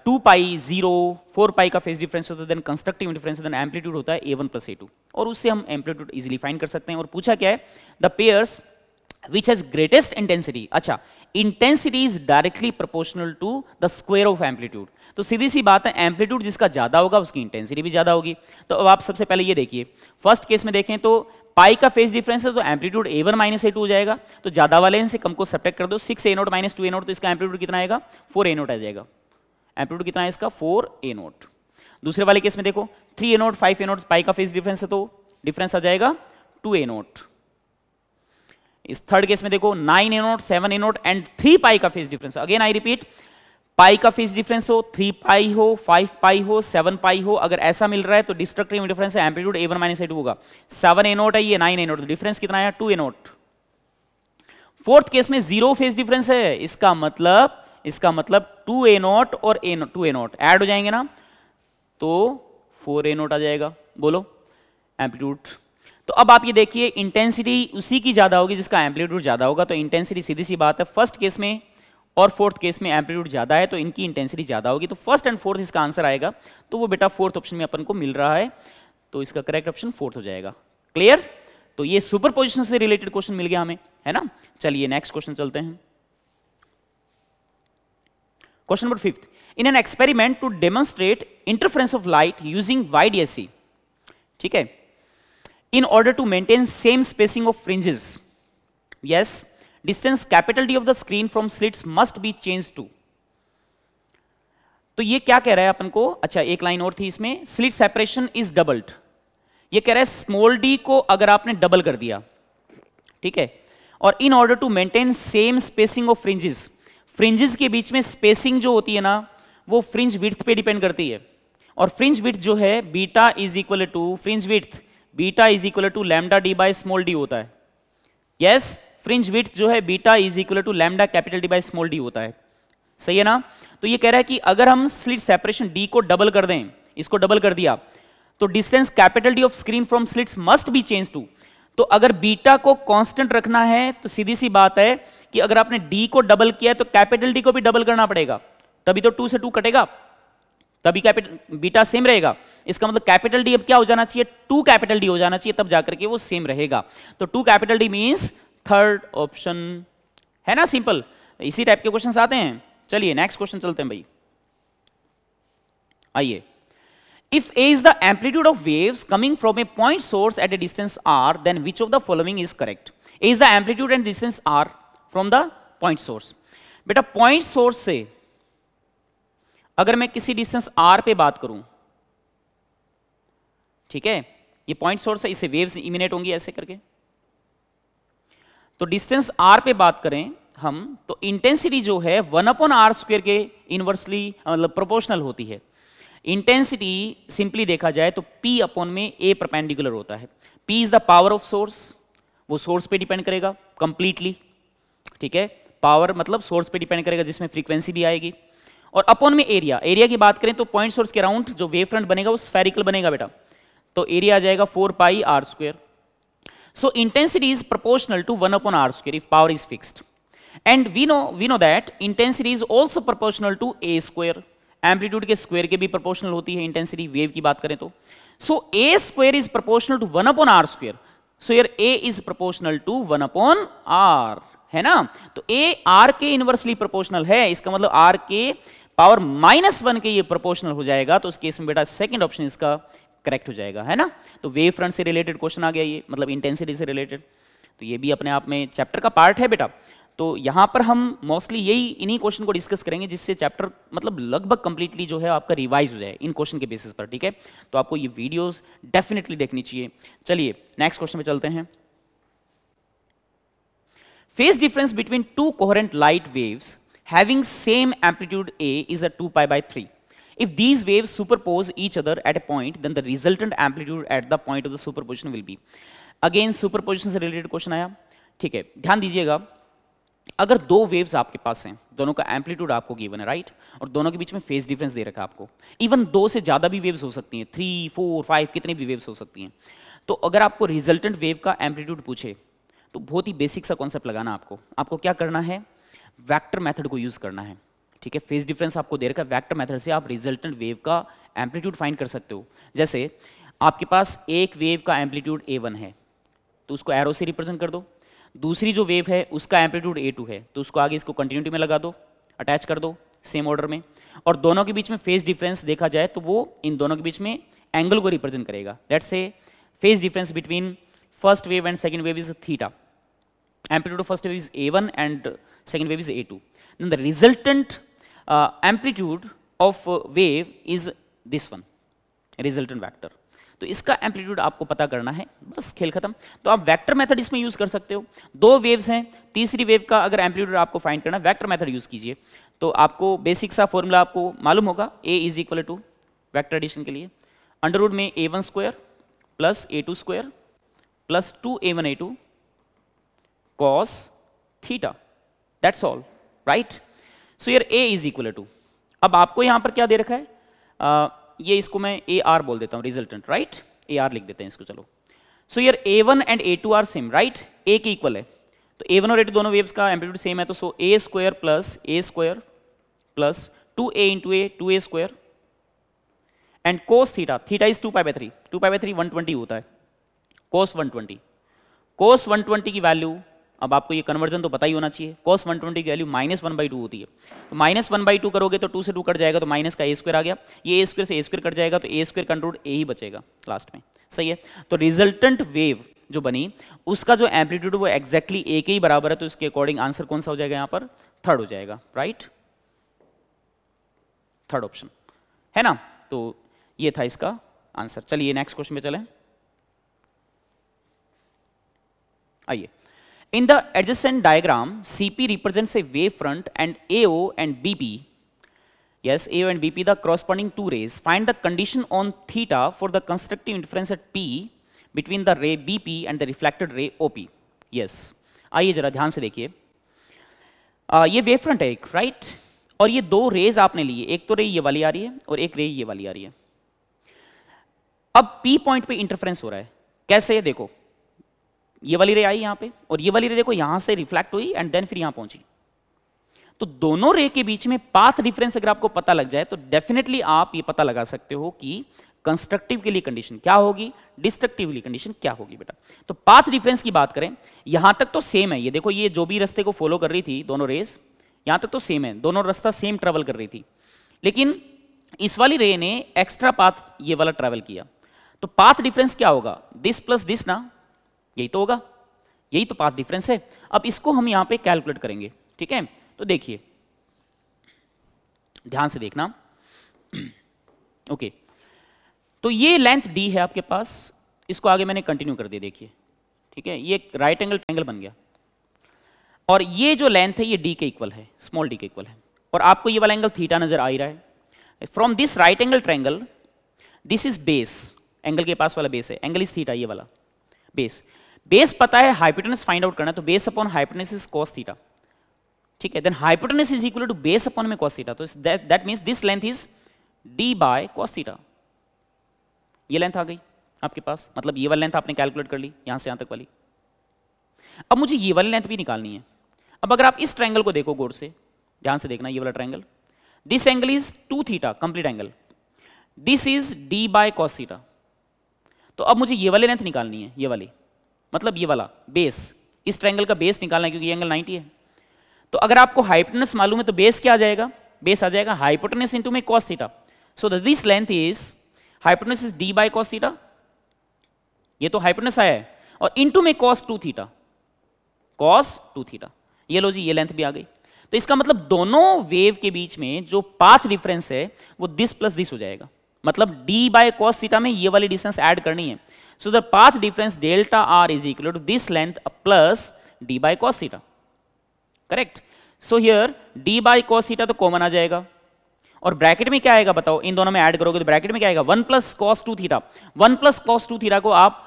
two pi zero four pi का फेस डिफरेंस होता है then constructive difference then amplitude होता है A one plus A two और उससे हम एम्पलीट्यूड इजिली फाइन कर सकते हैं और पूछा क्या है the pairs which has greatest intensity अच्छा intensity is directly proportional to the square of amplitude तो सीधी सी बात है एम्पलीट्यूड जिसका ज्यादा होगा उसकी इंटेंसिटी भी ज्यादा होगी तो अब आप सबसे पहले ये देखिए फर्स्ट केस में देखें तो पाई का फेस डिफरेंस है तो amplitude A one minus A two हो जाएगा तो ज्यादा वाले से कम को सब्टेक्ट कर दो six A nought minus two A nought तो इसका एम्पलीट्यूड कितना आएगा फोर ए नोट आ जाएगा एम्पलीट्यूड कितना है इसका फोर ए नोट दूसरे वाले केस में देखो three A nought five A nought pi का फेस डिफरेंस है तो डिफरेंस आ जाएगा टू ए नोट इस थर्ड केस में देखो nine A nought seven A nought and three pi का phase difference again I repeat pi का फेस डिफरेंस हो थ्री पाई हो फाइव पाई हो सेवन पाई हो अगर ऐसा मिल रहा है तो डिस्ट्रक्टिव डिफरेंस है amplitude A one minus eight होगा सेवन ए नोट है ये नाइन ए नोट डिफरेंस कितना है two A nought fourth case में जीरो फेस डिफरेंस है इसका मतलब इसका मतलब टू ए नोट और A nought two A nought add हो जाएंगे ना तो फोर ए नोट आ जाएगा बोलो एम्पलीट्यूड तो अब आप ये देखिए इंटेंसिटी उसी की ज़्यादा होगी जिसका एम्पलीट्यूड ज़्यादा होगा तो इंटेंसिटी सीधी सी बात है फर्स्ट केस में और फोर्थ केस में एम्पलीट्यूड ज़्यादा है तो इनकी इंटेंसिटी ज़्यादा होगी तो फर्स्ट एंड फोर्थ इसका आंसर आएगा तो वो बेटा फोर्थ ऑप्शन में अपन को मिल रहा है तो इसका करेक्ट ऑप्शन फोर्थ हो जाएगा क्लियर तो ये सुपर पोजिशन से रिलेटेड क्वेश्चन मिल गया हमें है ना चलिए नेक्स्ट क्वेश्चन चलते हैं question number fifth in an experiment to demonstrate interference of light using wide ठीक है in order to maintain same spacing of fringes. Yes, distance capital D of the screen from slits must be changed to. तो ये क्या कह रहा है अपन को अच्छा एक लाइन और थी इसमें स्लिट सेपरेशन इज डबल्ड ये कह रहा है स्मॉल डी को अगर आपने डबल कर दिया ठीक है और in order to maintain same spacing of fringes fringes के बीच में स्पेसिंग जो होती है ना वो फ्रिंज विथ पे डिपेंड करती है और फ्रिंज विथ जो है beta is equal to fringe width beta is equal to lambda D by small D होता है यस फ्रिंज विथ जो है beta is equal to lambda capital D by small D होता है सही है ना तो ये कह रहा है कि अगर हम स्लिट सेपरेशन डी को डबल कर दें इसको डबल कर दिया तो distance capital D of screen from slits must be change to तो अगर बीटा को कांस्टेंट रखना है तो सीधी सी बात है कि अगर आपने डी को डबल किया है तो कैपिटल डी को भी डबल करना पड़ेगा तभी तो टू से टू कटेगा तभी कैपिटल बीटा सेम रहेगा इसका मतलब कैपिटल डी अब क्या हो जाना चाहिए टू कैपिटल डी हो जाना चाहिए तब जाकर के वो सेम रहेगा तो two capital D means third option है ना सिंपल इसी टाइप के क्वेश्चन आते हैं चलिए नेक्स्ट क्वेश्चन चलते हैं भाई आइए If A is the amplitude of waves coming from a point source at a distance r, then which of the following is correct? A is the amplitude and distance r from the point source. बेटा point source से अगर मैं किसी distance are पे बात करूं ठीक है ये पॉइंट सोर्स है इसे वेव्स इमिनेट होंगी ऐसे करके तो डिस्टेंस आर पे बात करें हम तो इंटेंसिटी जो है वन अपॉन आर स्क्वेयर के इनवर्सली मतलब प्रोपोर्शनल होती है इंटेंसिटी सिंपली देखा जाए तो पी अपॉन में ए परपेंडिकुलर होता है P is the power of source वो सोर्स पे डिपेंड करेगा कंप्लीटली ठीक है पावर मतलब सोर्स पे डिपेंड करेगा जिसमें फ्रीक्वेंसी भी आएगी और अपॉन में एरिया एरिया की बात करें तो पॉइंट सोर्स के राउंड जो वे फ्रंट बनेगा वो स्फेरिकल बनेगा बेटा तो एरिया आ जाएगा four pi R square so intensity is proportional to one upon R square if power is fixed and we know we know that intensity is also proportional to a square amplitude के square के भी proportional होती है intensity wave की बात करें तो so A square is proportional to one upon R square so your A is proportional to one upon R है ना तो ए आर के इनवर्सली प्रोपोर्शनल है इसका मतलब आर के पावर माइनस वन के ये प्रोपोर्शनल हो जाएगा तो उस केस में बेटा सेकंड ऑप्शन इसका करेक्ट हो जाएगा है ना तो वेव फ्रंट से रिलेटेड क्वेश्चन आ गया ये मतलब इंटेंसिटी से रिलेटेड तो ये भी अपने आप में चैप्टर का पार्ट है बेटा तो यहां पर हम मोस्टली यही इन्हीं क्वेश्चन को डिस्कस करेंगे जिससे चैप्टर मतलब लगभग कंप्लीटली जो है आपका रिवाइज हो जाए इन क्वेश्चन के बेसिस पर ठीक है तो आपको ये वीडियोस डेफिनेटली देखनी चाहिए चलिए नेक्स्ट क्वेश्चन पे चलते हैं phase difference between two coherent light waves having same amplitude A is a 2 pi by 3. If these waves superpose each other at a point, then the resultant amplitude at the point of the superposition will be. Again, superposition से related question आया ठीक है ध्यान दीजिएगा अगर दो waves आपके पास हैं दोनों का amplitude आपको given है right? और दोनों के बीच में phase difference दे रखा है आपको Even दो से ज़्यादा भी waves हो सकती हैं थ्री फोर फाइव कितनी भी waves हो सकती हैं तो अगर आपको resultant wave का amplitude पूछे तो बहुत ही बेसिक सा कॉन्सेप्ट लगाना आपको आपको क्या करना है वैक्टर मैथड को यूज़ करना है ठीक है फेज डिफरेंस आपको दे रखा है वैक्टर मैथड से आप रिजल्टेंट वेव का एम्पलीट्यूड फाइंड कर सकते हो जैसे आपके पास एक वेव का एम्पलीट्यूड ए वन है तो उसको एरो से रिप्रेजेंट कर दो दूसरी जो वेव है उसका एम्पलीट्यूड ए टू है तो उसको आगे इसको कंटिन्यूटी में लगा दो अटैच कर दो सेम ऑर्डर में और दोनों के बीच में फेज डिफरेंस देखा जाए तो वो इन दोनों के बीच में एंगल को रिप्रेजेंट करेगा let's say phase difference between first wave and second wave is theta amplitude of first wave is A1 and second wave is A2. Then the resultant uh, amplitude of uh, wave is this one, resultant vector. तो इसका amplitude आपको पता करना है बस खेल खत्म तो आप वेक्टर मेथड इसमें यूज कर सकते हो दो वेव्स हैं तीसरी वेव का अगर एम्पलीट्यूड आपको फाइंड करना वेक्टर मेथड यूज कीजिए तो आपको बेसिक सा फॉर्मूला आपको मालूम होगा A is equal to vector addition के लिए अंडरवुड में A one square plus A two square plus two A one A two cos theta. That's all, right? So here a is equal to. अब आपको यहां पर क्या दे रखा है uh, ये इसको मैं ए आर बोल देता हूं रिजल्टेंट राइट ए आर लिख देते हैं इसको चलो सो यार A one and A two are same right A के इक्वल है तो ए वन और ए टू दोनों वेव्स का एम्पलीट्यूड सेम है तो so A square plus A square plus two A into A two A square and cos theta theta is two pi by three two pi by three one twenty होता है cos one twenty cos one twenty की value अब आपको ये conversion तो पता ही होना चाहिए कॉस 120 की value minus one by two होती है तो माइनस वन बाई टू करोगे तो टू से टू कट जाएगा तो माइनस का ए स्क्वेयर आ गया ये ए स्क्वायर से ए स्क्वायर कट जाएगा तो ए स्क्वेयर कंट्रोल ए ही बचेगा लास्ट में सही है तो रिजल्टेंट वेव जो बनी उसका जो एम्पलीट्यूड वो एक्जैक्टली ए के ही बराबर है तो इसके अकॉर्डिंग आंसर कौन सा हो जाएगा यहाँ पर थर्ड हो जाएगा राइट थर्ड ऑप्शन है ना तो ये था इसका आंसर चलिए नेक्स्ट क्वेश्चन में चलें आइए In the adjacent diagram, CP represents a wave front and AO and BP, yes, AO and BP the corresponding two rays. Find the condition on theta for the constructive inference at P between the ray BP and the reflected ray OP. Yes, आइए जरा ध्यान से देखिए ये wave front है एक right right? और ये दो रेज आपने लिए एक तो रे ये वाली आ रही है और एक रे ये वाली आ रही है अब P पॉइंट पे इंटरफेरेंस हो रहा है कैसे देखो ये वाली रे आई यहां पे और ये वाली रे देखो यहां से रिफ्लेक्ट हुई एंड देन फिर यहां पहुंची तो दोनों रे के बीच में पाथ डिफरेंस अगर आपको पता लग जाए तो डेफिनेटली आप ये पता लगा सकते हो कि कंस्ट्रक्टिव के लिए कंडीशन क्या होगी डिस्ट्रक्टिव कंडीशन क्या होगी बेटा तो पाथ डिफरेंस की बात करें यहां तक तो सेम है ये देखो ये जो भी रस्ते को फॉलो कर रही थी दोनों रेस यहां तक तो सेम है दोनों रास्ता सेम ट्रेवल कर रही थी लेकिन इस वाली रे ने एक्स्ट्रा पाथ ये वाला ट्रेवल किया तो पाथ डिफरेंस क्या होगा दिस प्लस दिस ना यही तो होगा यही तो पाथ डिफरेंस है अब इसको हम यहां पे कैलकुलेट करेंगे ठीक है तो देखिए ध्यान से देखना ओके तो ये लेंथ डी है आपके पास इसको आगे मैंने कंटिन्यू कर दिया देखिए ठीक है ये राइट एंगल ट्रैंगल बन गया और ये जो लेंथ है ये डी के इक्वल है स्मॉल डी के इक्वल है और आपको ये वाला एंगल थीटा नजर आ ही रहा है from this right angle triangle this is base angle के पास वाला बेस है एंगल इज थीटा ये वाला बेस बेस पता है हाइपोटेनस फाइंड आउट करना तो base upon hypotenuse is cos theta ठीक है then hypotenuse is equal to base upon में कॉस थीटा तो that means this length is D by cos theta ये लेंथ आ गई आपके पास मतलब ये वाली लेंथ आपने कैलकुलेट कर ली यहां से यहां तक वाली अब मुझे ये वाली लेंथ भी निकालनी है अब अगर आप इस ट्रायंगल को देखो गौर से ध्यान से देखना ये वाला triangle this angle is two theta complete angle this is D by cos theta तो अब मुझे ये वाली लेंथ निकालनी है ये वाली मतलब ये वाला बेस इस ट्रैंगल का बेस निकालना है क्योंकि एंगल 90 है तो अगर आपको हाइपोटनस मालूम है तो बेस क्या आ जाएगा बेस आ जाएगा हाइपोटनस इंटू में cos theta so this length is hypotenuse is D by cos theta ये तो हाइपोटनस आया है और इंटू में cos two theta cos two theta ये लो जी ये लेंथ भी आ गई तो इसका मतलब दोनों वेव के बीच में जो पाथ डिफरेंस है वो दिस प्लस दिस हो जाएगा मतलब d बाय कॉस सीटा में ये वाली डिस्टेंस ऐड करनी है so the path difference delta are is equal to this length plus d by cos theta correct so here d by cos theta तो कॉमन आ जाएगा और ब्रैकेट में क्या आएगा बताओ इन दोनों में ऐड करोगे तो ब्रैकेट में क्या आएगा one plus cos two theta one plus cos two theta को आप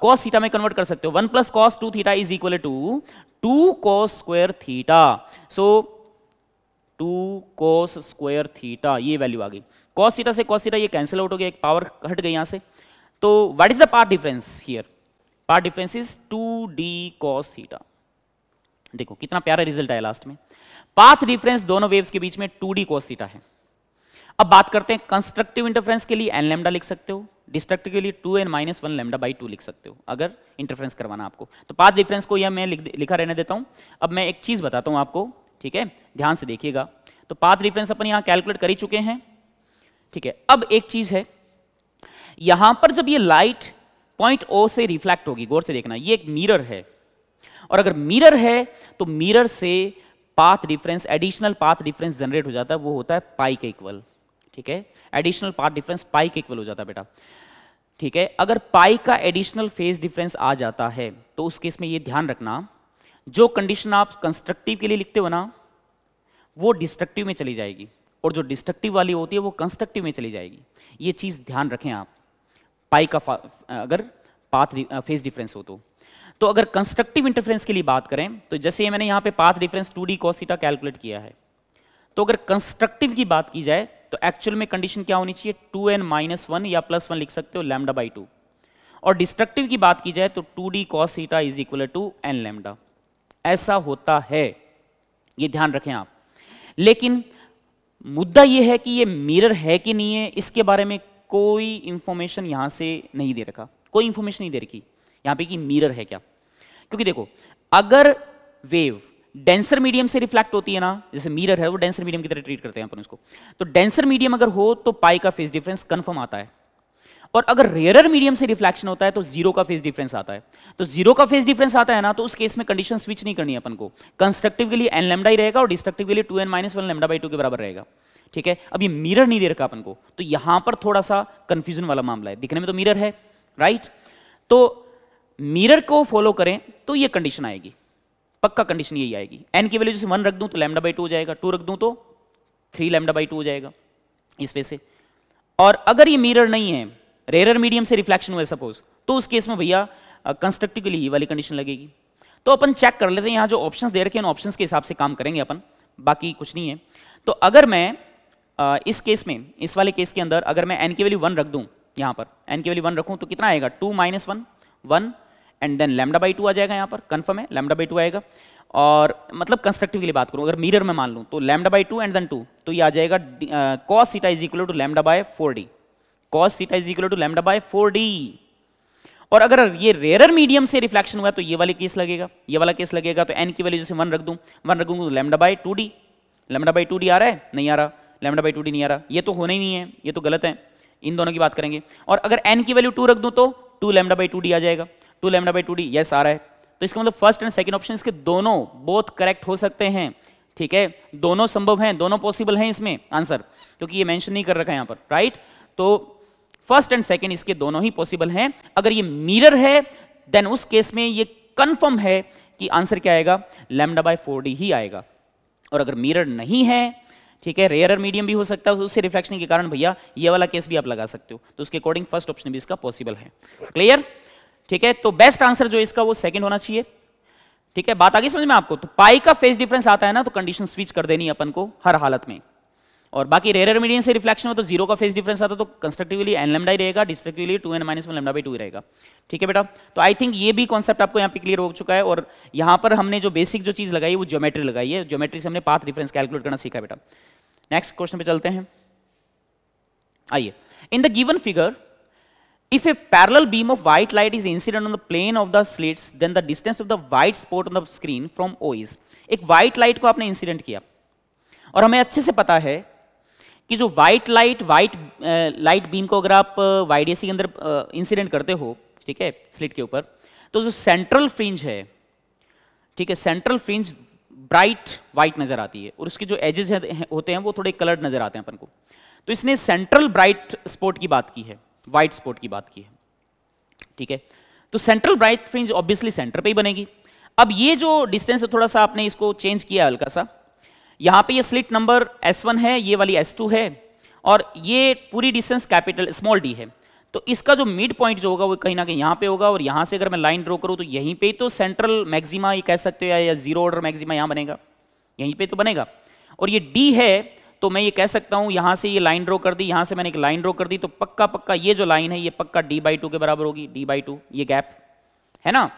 कॉस uh, सीटा में कन्वर्ट कर सकते हो one plus cos two theta is equal to two cos square theta so two cos square theta ये वैल्यू आ गई कॉस थीटा से कॉस थीटा ये कैंसिल आउट हो गया एक पावर हट गई यहाँ से तो what is the path difference here path difference is two D cos theta देखो कितना प्यारा रिजल्ट आया लास्ट में पाथ डिफरेंस दोनों वेव्स के बीच में टू डी कॉस थीटा है अब बात करते हैं कंस्ट्रक्टिव इंटरफ्रेंस के लिए एन लेमडा लिख सकते हो डिस्ट्रक्टिव के लिए two N minus one lambda by two लिख सकते हो अगर इंटरफ्रेंस करवाना आपको तो पाथ डिफरेंस को यह मैं लिख, लिखा रहने देता हूं अब मैं एक चीज बताता हूं आपको ठीक है ध्यान से देखिएगा तो पाथ डिफरेंस अपन यहां कैलकुलेट कर ही चुके हैं ठीक है अब एक चीज है यहां पर जब ये लाइट पॉइंट ओ से रिफ्लेक्ट होगी गौर से देखना ये एक मिरर है और अगर मिरर है तो मिरर से path difference additional path difference generate हो जाता है वो होता है पाई के इक्वल ठीक है एडिशनल पाथ डिफरेंस पाई के इक्वल हो जाता है बेटा ठीक है अगर पाई का एडिशनल फेज डिफरेंस आ जाता है तो उस केस में ये ध्यान रखना जो कंडीशन आप कंस्ट्रक्टिव के लिए लिखते हो ना वो डिस्ट्रक्टिव में चली जाएगी और जो डिस्ट्रक्टिव वाली होती है वो कंस्ट्रक्टिव में चली जाएगी ये चीज़ ध्यान रखें आप पाई का अगर पाथ फेज डिफरेंस हो तो तो अगर कंस्ट्रक्टिव इंटरफेरेंस के लिए बात करें तो जैसे मैंने यहाँ पे path difference two D cos theta calculate किया है तो अगर कंस्ट्रक्टिव की बात की जाए तो एक्चुअल में कंडीशन क्या होनी चाहिए टू एन माइनस वन या प्लस वन लिख सकते हो लैमडा बाई टू और डिस्ट्रक्टिव की बात की जाए तो two D cos theta is equal to N lambda ऐसा होता है ये ध्यान रखें आप लेकिन मुद्दा यह है कि ये मिरर है कि नहीं है इसके बारे में कोई इंफॉर्मेशन यहां से नहीं दे रखा कोई इंफॉर्मेशन नहीं दे रखी यहां पे कि मिरर है क्या क्योंकि देखो अगर वेव डेंसर मीडियम से रिफ्लेक्ट होती है ना जैसे मिरर है वो डेंसर मीडियम की तरह ट्रीट करते हैं अपन उसको तो डेंसर मीडियम अगर हो तो पाई का फेस डिफरेंस कंफर्म आता है और अगर रेयरर मीडियम से रिफ्लेक्शन होता है तो जीरो का फेस डिफरेंस आता है तो जीरो का फेस डिफरेंस आता है ना तो उस केस में कंडीशन स्विच नहीं करनी है अपन को कंस्ट्रक्टिव के लिए एन लेमडा ही रहेगा और डिस्ट्रक्टिव के लिए two N minus one lambda by two के बराबर रहेगा ठीक है अब ये मिरर नहीं दे रखा अपन को तो यहां पर थोड़ा सा कंफ्यूजन वाला मामला है दिखने में तो मिरर है राइट तो मिरर को फॉलो करें तो ये कंडीशन आएगी पक्का कंडीशन यही आएगी एन की वैल्यू जैसे वन रख दूं तो लेमडा बाई टू हो जाएगा टू रख दूं तो थ्री लेमडा बाई टू हो जाएगा इस वे से और अगर ये मिरर नहीं है रेयर मीडियम से रिफ्लेक्शन हुआ सपोज तो उस केस में भैया कंस्ट्रक्टिवली ये वाली कंडीशन लगेगी तो अपन चेक कर लेते हैं यहाँ जो ऑप्शंस दे रखे हैं ऑप्शंस के हिसाब से काम करेंगे अपन बाकी कुछ नहीं है तो अगर मैं आ, इस केस में इस वाले केस के अंदर अगर मैं एन के वैल्यू वन रख दूँ यहाँ पर एन के वैल्यू वन रखूँ तो कितना आएगा two minus one one and then lambda by two आ जाएगा यहाँ पर कन्फर्म है लेमडा बाई टू आएगा और मतलब कंस्ट्रक्टिव के लिए बात करूँ अगर मीर में मान लूँ तो lambda by two and then two तो ये आ जाएगा cos theta is equal to lambda by four D cos theta is equal to lambda by four और अगर ये रेयर मीडियम से रिफ्लेक्शन हुआ तो ये वाले केस लगेगा ये वाला केस लगेगा तो एन की वैल्यू जैसे वन रख दूं वन रखूंगा तो lambda by two D lambda by two D आ रहा है नहीं आ रहा लैम्डा बाय टू डी नहीं आ रहा ये तो होना ही नहीं है ये तो गलत है इन दोनों की बात करेंगे और अगर एन की वैल्यू टू रख दूं तो two lambda by two D आ जाएगा two lambda by two D yes आ रहा है तो इसका मतलब फर्स्ट एंड सेकंड ऑप्शन इसके दोनों बोथ करेक्ट हो सकते हैं ठीक है दोनों संभव हैं दोनों पॉसिबल हैं इसमें आंसर क्योंकि ये मेंशन नहीं कर रखा है यहां पर राइट तो फर्स्ट एंड सेकेंड इसके दोनों ही पॉसिबल हैं अगर ये मिरर है देन उस केस में ये कन्फर्म है कि आंसर क्या आएगा लेमडा बाय फोर ही आएगा और अगर मिरर नहीं है ठीक है रेयर मीडियम भी हो सकता है उससे रिफ्लेक्शन के कारण भैया ये वाला केस भी आप लगा सकते हो तो उसके अकॉर्डिंग फर्स्ट ऑप्शन भी इसका पॉसिबल है क्लियर ठीक है तो बेस्ट आंसर जो इसका वो सेकंड होना चाहिए ठीक है बात आगे समझ में आपको तो पाई का फेस डिफरेंस आता है ना तो कंडीशन स्विच कर देनी अपन को हर हालत में और बाकी रेयर मीडियम से रिफ्लेक्शन हो तो जीरो का फेस डिफरेंस आता तो कंस्ट्रक्टिवली एन लेमडा ही रहेगा destructively two N minus one lambda by two रहेगा ठीक है बेटा तो आई थिंक ये भी कॉन्सेप्ट आपको यहाँ पे क्लियर हो चुका है और यहाँ पर हमने जो बेसिक जो चीज़ लगाई वो ज्योमेट्री लगाई है ज्योमेट्री से हमने पाथ डिफरेंस कैलकुलेट करना सीखा बेटा नेक्स्ट क्वेश्चन पे चलते हैं आइए in the given figure if a parallel beam of white light is incident on the plane of the slits, then the distance of the white spot on the screen from O एक white light को आपने incident किया और हमें अच्छे से पता है कि जो white light white light beam को अगर आप वाईडीएसी uh, के अंदर इंसिडेंट uh, करते हो ठीक है स्लिट के ऊपर तो जो सेंट्रल फ्रिंज है ठीक है सेंट्रल फ्रिंज ब्राइट वाइट नजर आती है और उसके जो एजेस है, होते हैं वो थोड़े कलर्ड नजर आते हैं अपन को तो इसने सेंट्रल ब्राइट स्पॉट की बात की है व्हाइट स्पॉट की बात की है ठीक है तो central bright fringe obviously centre पे ही बनेगी अब ये जो डिस्टेंस है थोड़ा सा आपने इसको चेंज किया हल्का सा यहाँ पे ये स्लिट नंबर S1 है ये वाली S2 है और ये पूरी डिस्टेंस कैपिटल स्मॉल डी है तो इसका जो मिड पॉइंट जो होगा वो कहीं ना कहीं यहां पे होगा और यहां से अगर मैं लाइन ड्रॉ करूँ तो यहीं पे तो सेंट्रल मैक्सिमा ये कह सकते हो या जीरो ऑर्डर मैक्सिमा यहां बनेगा यहीं पे तो बनेगा और ये डी है तो मैं ये कह सकता हूं यहाँ से ये लाइन ड्रॉ कर दी यहां से मैंने एक लाइन ड्रॉ कर दी तो पक्का पक्का ये जो लाइन है ये पक्का डी बाई टू के बराबर होगी डी बाई टू ये गैप है ना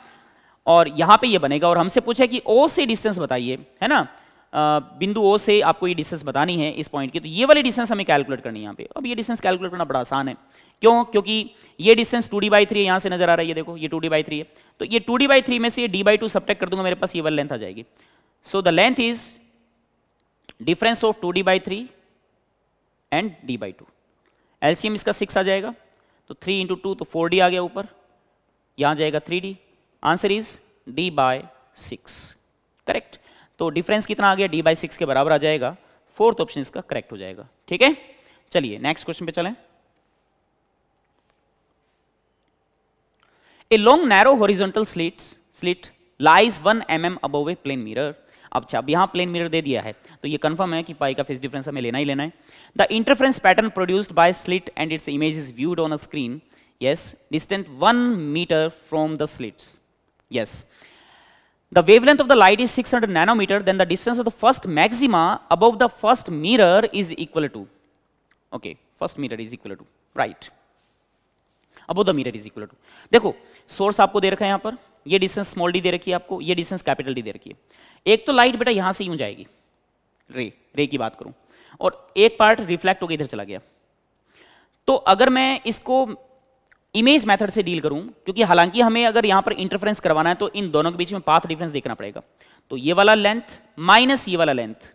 और यहाँ पे ये बनेगा और हमसे पूछे कि ओ से डिस्टेंस बताइए है ना बिंदु ओ से आपको ये डिस्टेंस बतानी है इस पॉइंट की तो ये वाली डिस्टेंस हमें कैलकुलेट करनी है यहाँ पे अब ये डिस्टेंस कैलकुलेट करना बड़ा आसान है क्यों क्योंकि ये distance two D by three यहाँ से नजर आ रहा है ये देखो ये टू डी बाई थ्री है तो ये टू डी बाई थ्री में से डी बाई टू सब्टेक्ट कर दूंगा मेरे पास ये वाली लेंथ आ जाएगी so the length is difference of two D by three and D by two LCM इसका सिक्स आ जाएगा तो थ्री इंटू टू तो फोर डी आ गया ऊपर यहाँ जाएगा three D answer is D by six correct तो डिफरेंस कितना आ गया डी बाई सिक्स के बराबर आ जाएगा फोर्थ ऑप्शन इसका करेक्ट हो जाएगा ठीक है चलिए नेक्स्ट क्वेश्चन पे चलें a long narrow horizontal slit slit lies one M M above a plane mirror अच्छा अब यहां प्लेन मिरर दे दिया है तो ये कंफर्म है कि पाई का फेस डिफरेंस हमें लेना ही लेना है the interference pattern produced by slit and its image is viewed on a screen yes distant one metre from the slits yes the wavelength of the light is 600 nanometer, then the distance of the first maxima above the first mirror is equal to, okay, first mirror is equal to, right. Above the mirror is equal to. dekho source aapko de rakha hai yahan par ye distance small d de rakhi hai aapko ye distance capital d de rakhi hai ek to light beta yahan se यूं jayegi ray ray ki baat karu और एक part reflect होकर इधर चला गया. तो अगर मैं इसको इमेज मेथड से डील करूं क्योंकि हालांकि हमें अगर यहां पर इंटरफेरेंस करवाना है तो इन दोनों के बीच में पाथ डिफरेंस देखना पड़ेगा तो ये वाला लेंथ माइनस ये वाला लेंथ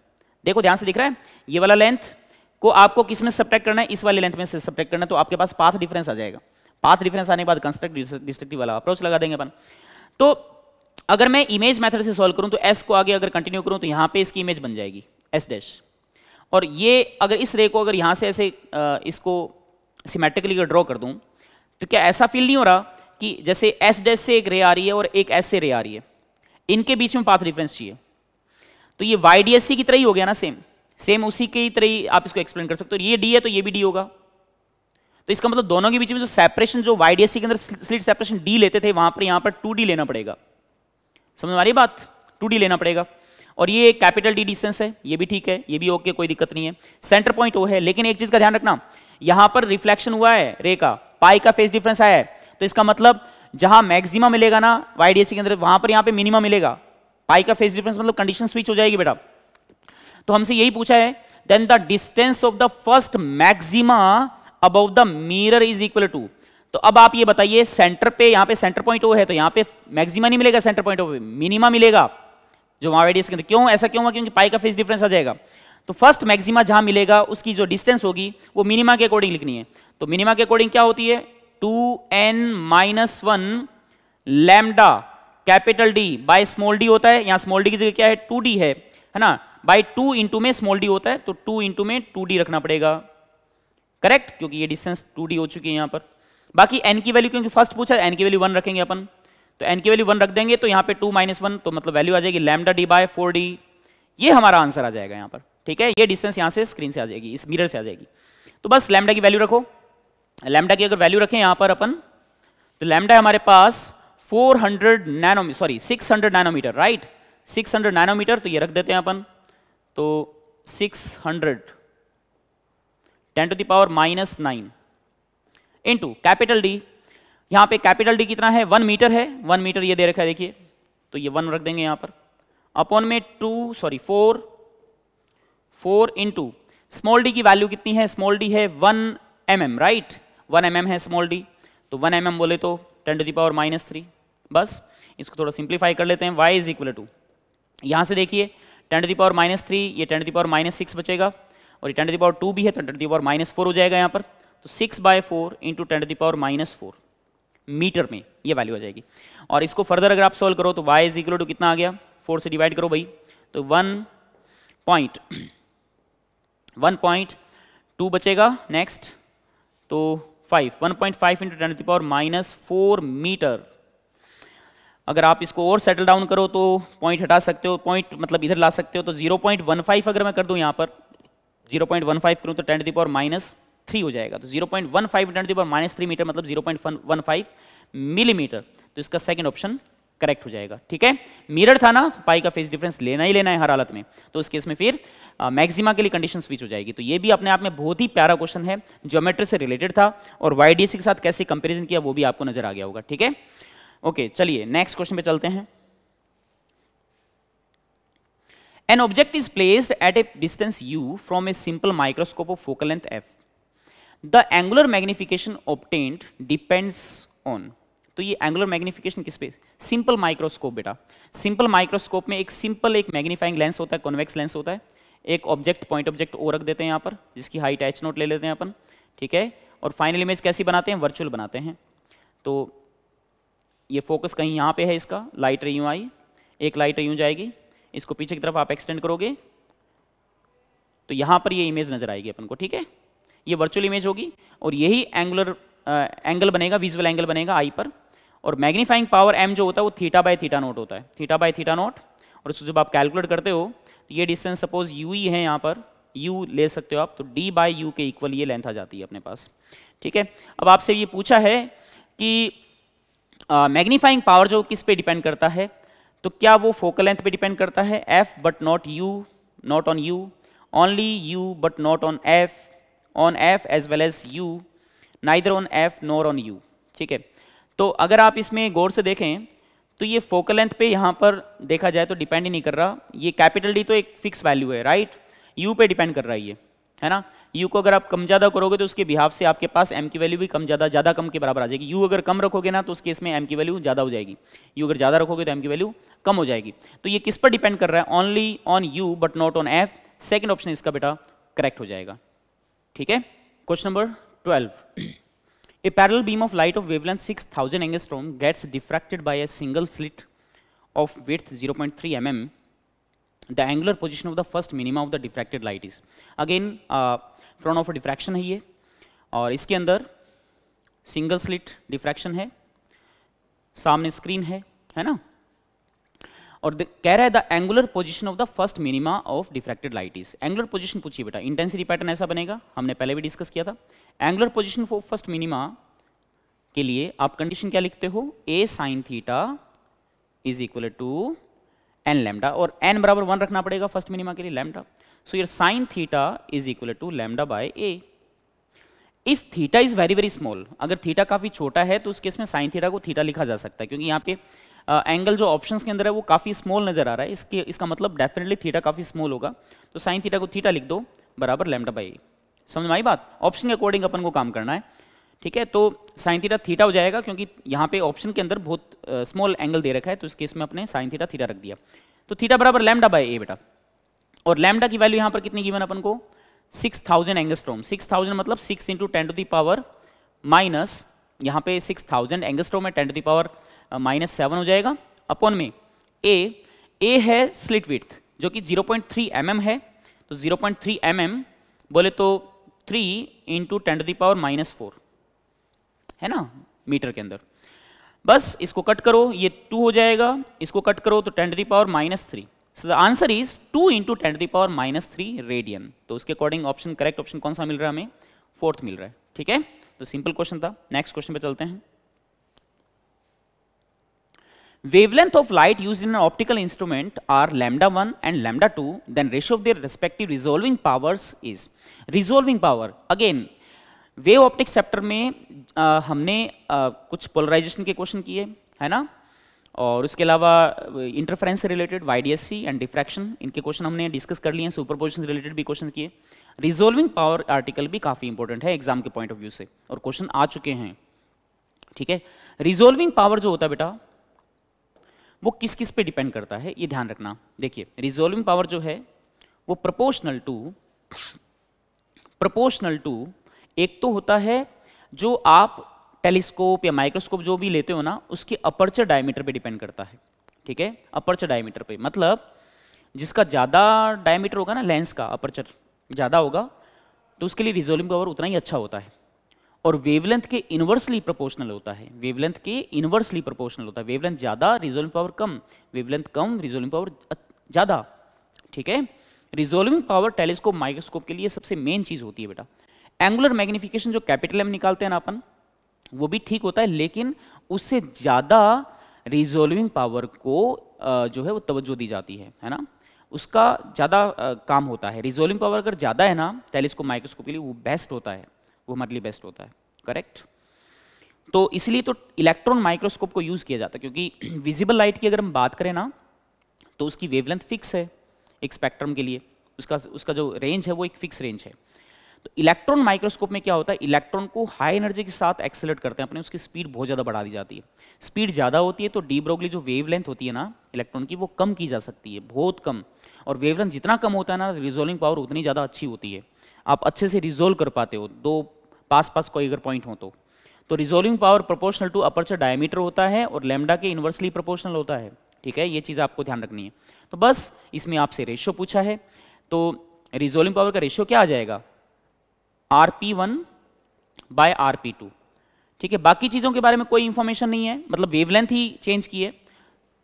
देखो ध्यान से दिख रहा है ये वाला लेंथ को आपको किस में करना है इस वाले लेंथ में से करना है तो आपके पास पाथ डिफरेंस आ जाएगा पाथ डिफरेंस आने के बाद कंस्ट्रक्ट डिस्ट्रक्टिव वाला अप्रोच लगा देंगे अपन तो अगर मैं इमेज मैथड से सॉल्व करूं तो एस को आगे अगर कंटिन्यू करूं तो यहां पर इसकी इमेज बन जाएगी एस डैश और ये अगर इस रे को अगर यहां से ऐसे इसको सिमेट्रिकली ड्रॉ कर दूं तो क्या ऐसा फील नहीं हो रहा कि जैसे एस डैश से एक रे आ रही है और एक एस से रे आ रही है इनके बीच में पाथ डिफरेंस चाहिए तो ये वाई डी एस सी की तरह ही हो गया ना सेम सेम उसी की तरह ही आप इसको एक्सप्लेन कर सकते हो ये डी है तो ये भी डी होगा तो इसका मतलब दोनों के बीच में जो सेपरेशन जो वाई डी एस सी के अंदर स्लिट सेपरेशन डी लेते थे वहां पर यहां पर टू डी लेना पड़ेगा समझ में आ रही बात टू डी लेना पड़ेगा और ये कैपिटल डी डिस्टेंस है ये भी ठीक है ये भी ओके कोई दिक्कत नहीं है सेंटर पॉइंट वो है लेकिन एक चीज का ध्यान रखना यहां पर रिफ्लेक्शन हुआ है रे का पाई का फेस डिफरेंस आया है तो इसका मतलब जहां मैक्सिमम मिलेगा ना वाई के अंदर वहां पर यहां पे मिनिमम मिलेगा पाई का फेस डिफरेंस मतलब कंडीशन स्विच हो जाएगी बेटा तो हमसे यही पूछा है then the distance of the first maxima above the mirror is equal to तो अब आप ये बताइए सेंटर पे यहां पे सेंटर पॉइंट वो है तो यहां पे मैक्सिमा नहीं मिलेगा सेंटर पॉइंट ओ मिनिमा मिलेगा जो वहां रेडियस के अंदर क्यों ऐसा क्यों हुआ क्योंकि पाई का फेस डिफरेंस आ जाएगा तो फर्स्ट मैक्सिमा जहां मिलेगा उसकी जो डिस्टेंस होगी वो मिनिमा के अकॉर्डिंग लिखनी है तो मिनिमा के अकॉर्डिंग क्या होती है two N minus one lambda capital D by small D होता है यहां स्मॉल डी की जगह क्या है टू डी है है ना बाय टू इंटू में स्मॉल डी होता है तो टू इंटू में टू डी रखना पड़ेगा करेक्ट क्योंकि ये डिस्टेंस टू डी हो चुकी है यहां पर बाकी एन की वैल्यू क्योंकि फर्स्ट पूछा एन की वैल्यू वन रखेंगे अपन तो एन की वैल्यू वन रख देंगे तो यहां पर टू माइनस वन तो मतलब वैल्यू आ जाएगी lambda D by four D ये हमारा आंसर आ जाएगा यहां पर ठीक है ये डिस्टेंस यहां से स्क्रीन से आ जाएगी इस मिरर से आ जाएगी तो बस लैमडा की वैल्यू रखो लैमडा की अगर वैल्यू रखें यहां पर अपन तो लैमडा हमारे पास 400 nano sorry 600 nanometre right 600 nanometre तो ये रख देते हैं अपन तो 600 ten to the power minus nine into capital D यहां पे कैपिटल डी कितना है वन मीटर है वन मीटर ये दे रखा है देखिए तो ये वन रख देंगे यहां पर अपॉन में two sorry four four into small D की वैल्यू कितनी है स्मॉल डी है one M M right one M M है स्मॉल डी तो वन एम एम बोले तो ten to the power minus three बस इसको थोड़ा सिंप्लीफाई कर लेते हैं वाई इज इक्वल टू यहाँ से देखिए ten to the power minus three ये ten to the power minus six बचेगा और ये ten to the power two भी है तो ten to the power minus four हो जाएगा यहाँ पर तो six by four into ten to the power minus four metre में ये वैल्यू आ जाएगी और इसको फर्दर अगर आप सॉल्व करो तो वाई इज इक्वल टू कितना आ गया फोर से डिवाइड करो भाई तो one point one point two बचेगा नेक्स्ट तो five one point five into ten power minus four metre अगर आप इसको और सेटल डाउन करो तो पॉइंट हटा सकते हो पॉइंट मतलब इधर ला सकते हो तो जीरो पॉइंट वन फाइव अगर मैं कर दूं यहां पर जीरो पॉइंट वन फाइव करूं तो टेन पावर माइनस थ्री हो जाएगा तो zero point one five ten power minus three metre मतलब zero point one five millimetre तो इसका सेकेंड ऑप्शन करेक्ट हो जाएगा ठीक है मिरर था ना तो पाई का फेस डिफरेंस लेना ही लेना है हर हालत में तो उस केस में फिर मैक्सिमा के लिए कंडीशन स्विच हो जाएगी तो ये भी अपने आप में बहुत ही प्यारा क्वेश्चन है ज्योमेट्री से रिलेटेड था और वाई के साथ कैसे कंपेरिजन किया वो भी आपको नजर आ गया होगा ठीक है ओके चलिए नेक्स्ट क्वेश्चन पे चलते हैं an object is placed at a distance U from a simple microscope of focal length F the angular magnification obtained depends on तो ये एंगुलर मैग्निफिकेशन किस पे सिंपल माइक्रोस्कोप बेटा सिंपल माइक्रोस्कोप में एक सिंपल एक मैग्नीफाइंग लेंस होता है कॉन्वेक्स लेंस होता है एक ऑब्जेक्ट पॉइंट ऑब्जेक्ट ओ रख देते हैं यहाँ पर जिसकी हाइट एच नोट ले लेते हैं अपन ठीक है और फाइनल इमेज कैसी बनाते हैं वर्चुअल बनाते हैं तो ये फोकस कहीं यहाँ पे है इसका लाइट रही यूँ आई एक लाइट रही यूँ जाएगी इसको पीछे की तरफ आप एक्सटेंड करोगे तो यहाँ पर ये इमेज नजर आएगी अपन को ठीक है ये वर्चुअल इमेज होगी और यही एंगुलर एंगल uh, बनेगा विजुअल एंगल बनेगा आई पर और मैग्नीफाइंग पावर एम जो होता है वो थीटा बाय थीटा नोट होता है थीटा बाय थीटा नोट और उसको जब आप कैलकुलेट करते हो तो ये डिस्टेंस सपोज यू ही है यहाँ पर यू ले सकते हो आप तो डी बाई यू के इक्वल ये लेंथ आ जाती है अपने पास ठीक है अब आपसे ये पूछा है कि मैग्नीफाइंग पावर जो किस पे डिपेंड करता है तो क्या वो फोकल लेंथ पे डिपेंड करता है F but not you not on U only U but not on F on F as well as U neither on F nor on U ठीक है तो अगर आप इसमें गौर से देखें तो ये फोकल लेंथ पे यहाँ पर देखा जाए तो डिपेंड ही नहीं कर रहा ये कैपिटल डी तो एक फिक्स वैल्यू है राइट यू पे डिपेंड कर रहा है ये है ना यू को अगर आप कम ज़्यादा करोगे तो उसके बिहाफ से आपके पास एम की वैल्यू भी कम ज़्यादा ज़्यादा कम के बराबर आ जाएगी यू अगर कम रखोगे ना तो उसके इसमें एम की वैल्यू ज़्यादा हो जाएगी यू अगर ज़्यादा रखोगे तो एम की वैल्यू कम हो जाएगी तो ये किस पर डिपेंड कर रहा है only on U but not on F second option इसका बेटा करेक्ट हो जाएगा ठीक है question number twelve A parallel beam of light of wavelength 6000 angstrom gets diffracted by a single slit of width 0.3 mm. The angular position of the first minima of the diffracted light is again Fraunhofer diffraction है ये और इसके अंदर single slit diffraction है सामने screen है है ना और कह रहा है the angular position of the first minima of diffracted light is angular position पूछिए बेटा इंटेंसिटी पैटर्न ऐसा बनेगा हमने पहले भी डिस्कस किया था angular position for first minima के लिए आप कंडीशन क्या लिखते हो A sine theta is equal to N lambda और एन बराबर वन रखना पड़ेगा फर्स्ट मिनिमा के लिए lambda so your sine theta is equal to lambda by A if theta is very very small अगर थीटा काफी छोटा है तो उस केस में साइन थीटा को थीटा लिखा जा सकता है क्योंकि यहाँ पे एंगल जो ऑप्शंस के अंदर है वो काफ़ी स्मॉल नजर आ रहा है इसके इसका मतलब डेफिनेटली थीटा काफ़ी स्मॉल होगा तो साइन थीटा को थीटा लिख दो बराबर लेमडा बाई समझ में आई बात ऑप्शन के अकॉर्डिंग अपन को काम करना है ठीक है तो साइन थीटा थीटा हो जाएगा क्योंकि यहाँ पे ऑप्शन के अंदर बहुत स्मॉल एंगल दे रखा है तो इस केस में अपने साइन थीटा थीटा रख दिया तो थीटा बराबर लैमडा बाय ए बेटा और लैमडा की वैल्यू यहाँ पर कितनी गिवन अपन को six thousand angstrom six thousand मतलब six into ten to the power minus यहाँ पे सिक्स थाउजेंड एंगस्ट्रोम है ten to the power minus seven हो जाएगा अपॉन में ए ए है स्लिट विथ जो कि 0.3 पॉइंट mm है तो 0.3 पॉइंट mm बोले तो 3 into ten to the power minus four है ना मीटर के अंदर बस इसको कट करो ये टू हो जाएगा इसको कट करो तो ten to the power minus three so the answer is two into ten to the power minus three radian तो उसके अकॉर्डिंग ऑप्शन करेक्ट ऑप्शन कौन सा मिल रहा है हमें फोर्थ मिल रहा है ठीक है तो सिंपल क्वेश्चन था नेक्स्ट क्वेश्चन पे चलते हैं wavelength of light use in optical instrument are lambda one and lambda two then ratio of their respective resolving power powers is. Resolving power, wave optic sector में आ, हमने आ, कुछ polarisation के question किए है ना और उसके अलावा इंटरफ्रेंस से related Y D S E and diffraction इनके क्वेश्चन हमने डिस्कस कर लिए सुपर पोजिशन से रिलेटेड भी क्वेश्चन किए रिजोल्विंग पावर आर्टिकल भी काफ़ी इंपॉर्टेंट है एग्जाम के पॉइंट ऑफ व्यू से और क्वेश्चन आ चुके हैं ठीक है रिजोल्विंग पावर जो होता है बेटा वो किस किस पे डिपेंड करता है ये ध्यान रखना देखिए रिजोल्विंग पावर जो है वो प्रपोर्शनल टू प्रपोर्शनल टू एक तो होता है जो आप टेलीस्कोप या माइक्रोस्कोप जो भी लेते हो ना उसके अपर्चर डायमीटर पे डिपेंड करता है ठीक है अपर्चर डायमीटर पे मतलब जिसका ज़्यादा डायमीटर होगा ना लेंस का अपर्चर ज़्यादा होगा तो उसके लिए रिजोल्विंग पावर उतना ही अच्छा होता है और वेवलेंथ के इनवर्सली प्रोपोर्शनल होता है वेवलेंथ के इनवर्सली प्रोपोर्शनल होता है वेवलेंथ ज़्यादा रिजोल्विंग पावर कम वेवलेंथ कम रिजोल्विंग पावर ज़्यादा ठीक है रिजोल्विंग पावर टेलीस्कोप माइक्रोस्कोप के लिए सबसे मेन चीज़ होती है बेटा एंगुलर मैग्निफिकेशन जो कैपिटल एम निकालते हैं ना अपन वो भी ठीक होता है लेकिन उससे ज़्यादा रिजोल्विंग पावर को जो है वो तवज्जो दी जाती है है ना उसका ज़्यादा काम होता है रिजोल्विंग पावर अगर ज़्यादा है ना टेलीस्कोप माइक्रोस्कोप के लिए वो बेस्ट होता है वो हमारे लिए बेस्ट होता है करेक्ट तो इसलिए तो इलेक्ट्रॉन माइक्रोस्कोप को यूज़ किया जाता है क्योंकि विजिबल लाइट की अगर हम बात करें ना तो उसकी वेवलेंथ फिक्स है एक स्पेक्ट्रम के लिए उसका उसका जो रेंज है वो एक फिक्स रेंज है तो इलेक्ट्रॉन माइक्रोस्कोप में क्या होता है इलेक्ट्रॉन को हाई एनर्जी के साथ एक्सेलेट करते हैं अपने उसकी स्पीड बहुत ज़्यादा बढ़ा दी जाती है स्पीड ज़्यादा होती है तो डीब्रोगली जो वेवलेंथ होती है ना इलेक्ट्रॉन की वो कम की जा सकती है बहुत कम और वेवलेंथ जितना कम होता है ना रिजोल्विंग पावर उतनी ज़्यादा अच्छी होती है आप अच्छे से रिजोल्व कर पाते हो दो पास पास कोई अगर पॉइंट हो तो तो resolving power proportional to aperture diameter होता है और लेमडा के इन्वर्सली प्रोपोर्शनल होता है ठीक है ये चीज़ आपको ध्यान रखनी है तो बस इसमें आपसे रेशियो पूछा है तो रिजोल्विंग पावर का रेशियो क्या आ जाएगा R P one by R P two ठीक है बाकी चीज़ों के बारे में कोई इंफॉर्मेशन नहीं है मतलब वेवलेंथ ही चेंज की है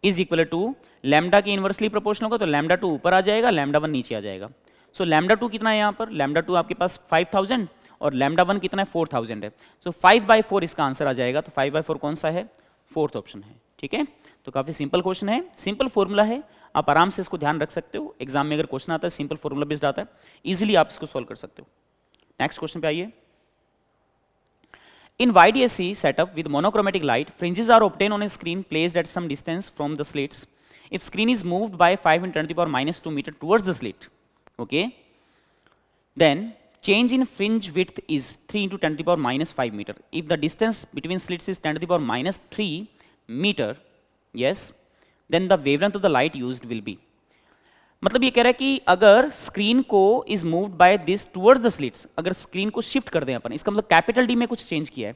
इज इक्वल टू लेमडा के इन्वर्सली प्रोपोर्शनल होगा तो लैमडा टू ऊपर आ जाएगा लैमडा वन नीचे आ जाएगा सो लेमडा टू कितना है यहाँ पर लेमडा टू आपके पास फाइव थाउजेंड और लैमडा वन कितना है फोर थाउजेंड है सो फाइव बाई फोर इसका आंसर आ जाएगा तो फाइव बाई फोर कौन सा है फोर्थ ऑप्शन है ठीक है तो काफ़ी सिंपल क्वेश्चन है सिंपल फॉर्मूला है आप आराम से इसको ध्यान रख सकते हो एग्जाम में अगर क्वेश्चन आता है सिंपल फॉर्मूला बेस्ड आता है इजिली आप इसको सोल्व कर सकते हो नेक्स्ट क्वेश्चन पे आइए In YDSE setup with monochromatic light, fringes are obtained on a screen placed screen place at some distance from the slits if screen is 5 into five to the power minus two metre towards the slit okay then change in fringe width is 3 into 10 to the power minus 5 meter. If the distance between slits is 10 to the power minus 3 meter, yes, then the wavelength of the light used will be. मतलब ये कह रहा है कि अगर screen को is moved by this towards the slits अगर screen को शिफ्ट कर दें अपन इसका मतलब कैपिटल डी में कुछ चेंज किया है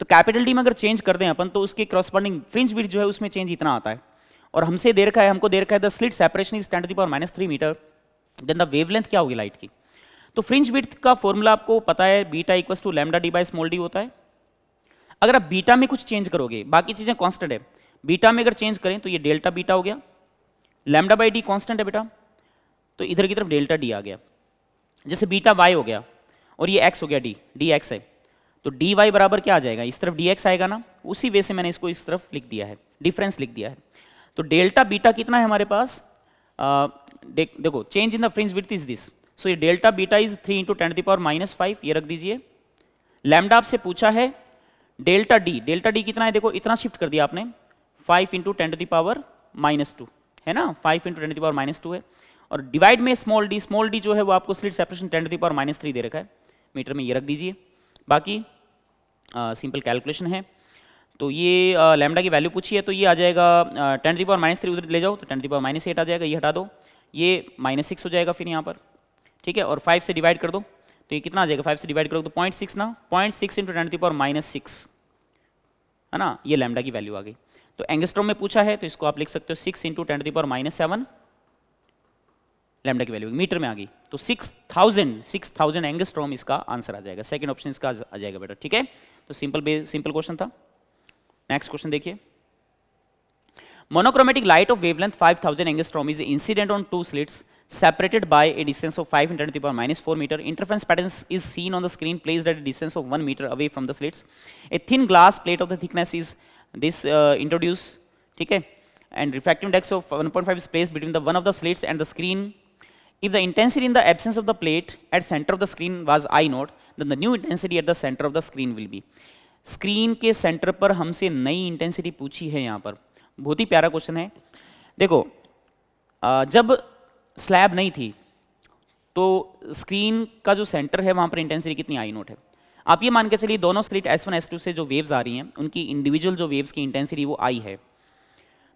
तो कैपिटल डी में अगर चेंज कर दें अपन तो उसके क्रॉसपॉन्डिंग फ्रिंज विथ जो है उसमें चेंज इतना आता है और हमसे दे रखा है हमको दे रखा है the slit separation is ten the power minus three metre then the wavelength क्या होगी लाइट की तो फ्रिंज विथ का फॉर्मूला आपको पता है beta equal to lambda D by small D होता है अगर आप बीटा में कुछ चेंज करोगे बाकी चीज़ें कॉन्स्टेंट है बीटा में अगर चेंज करें तो ये डेल्टा बीटा हो गया लेमडा बाई डी कॉन्स्टेंट है बेटा तो इधर की तरफ डेल्टा डी आ गया जैसे बीटा वाई हो गया और ये एक्स हो गया डी डी एक्स है तो डी वाई बराबर क्या आ जाएगा इस तरफ डी एक्स आएगा ना उसी वे से मैंने इसको इस तरफ लिख दिया है डिफरेंस लिख दिया है तो डेल्टा बीटा कितना है हमारे पास आ, दे, देखो change in the fringe width is this so ये delta beta is three into ten the power minus five ये रख दीजिए लैमडा आपसे पूछा है डेल्टा डी डेल्टा डी कितना है देखो इतना शिफ्ट कर दिया आपने five into ten the power minus two है ना five into ten the power minus two है और डिवाइड में स्मॉल डी स्मॉल डी जो है वो आपको slit separation ten the power minus three दे रखा है मीटर में ये रख दीजिए बाकी सिंपल कैलकुलेशन है तो ये लैमडा की वैल्यू पूछी है तो ये आ जाएगा ten the power minus three उधर ले जाओ तो ten the power minus eight आ जाएगा ये हटा दो ये माइनस सिक्स हो जाएगा फिर यहाँ पर ठीक है और फाइव से डिवाइड कर दो तो ये कितना आ जाएगा फाइव से डिवाइड करोगे तो पॉइंट सिक्स ना point six into ten power minus six है ना ये लैमडा की वैल्यू आ गई तो एंगस्ट्रोम में पूछा है तो इसको आप लिख सकते हो six into ten power minus seven lambda की वैल्यू मीटर में आ गई तो six thousand six thousand angstrom इसका आंसर आ जाएगा सेकेंड ऑप्शन इसका आ जाएगा बेटा ठीक है तो सिंपल सिंपल क्वेश्चन था नेक्स्ट क्वेश्चन देखिए monochromatic light of wavelength 5000 angstrom is incident on two slits separated by a distance of 5 into 10 to the power minus 4 meter. Interference patterns is seen on the screen placed at a distance of 1 meter away from the slits. A thin glass plate of the thickness is this uh, introduced, okay? And refractive index of 1.5 is placed between the one of the slits and the screen. If the intensity in the absence of the plate at center of the screen was I naught, then the new intensity at the center of the screen will be. Screen के centre पर हमसे नई intensity पूछी है यहाँ पर बहुत ही प्यारा क्वेश्चन है देखो जब स्लैब नहीं थी तो स्क्रीन का जो सेंटर है वहां पर इंटेंसिटी कितनी आई नोट है आप ये मान के चलिए दोनों स्लिट S1 S2 से जो वेव्स आ रही हैं उनकी इंडिविजुअल जो वेव्स की इंटेंसिटी वो आई है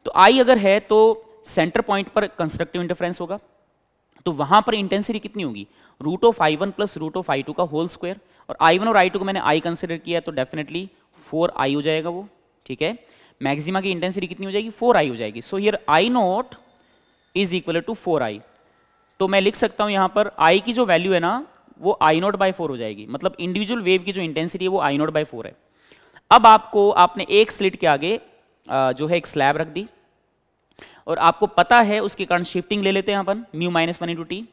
तो आई अगर है तो सेंटर पॉइंट पर कंस्ट्रक्टिव इंटरफ्रेंस होगा तो वहां पर इंटेंसिटी कितनी होगी root of I one plus root of I two का होल स्क्वायर और आई वन और आई टू को मैंने आई कंसिडर किया तो डेफिनेटली फोर आई हो जाएगा वो ठीक है मैक्सिमा की इंटेंसिटी कितनी हो जाएगी फोर आई हो जाएगी so here I nought is equal to four I तो मैं लिख सकता हूं यहां पर आई की जो वैल्यू है ना वो आई नॉट बाई फोर हो जाएगी मतलब इंडिविजुअल वेव की जो इंटेंसिटी है वो आई नॉट बाई फोर है अब आपको आपने एक स्लिट के आगे जो है एक स्लैब रख दी और आपको पता है उसके कारण शिफ्टिंग ले लेते हैं अपन mu minus one into t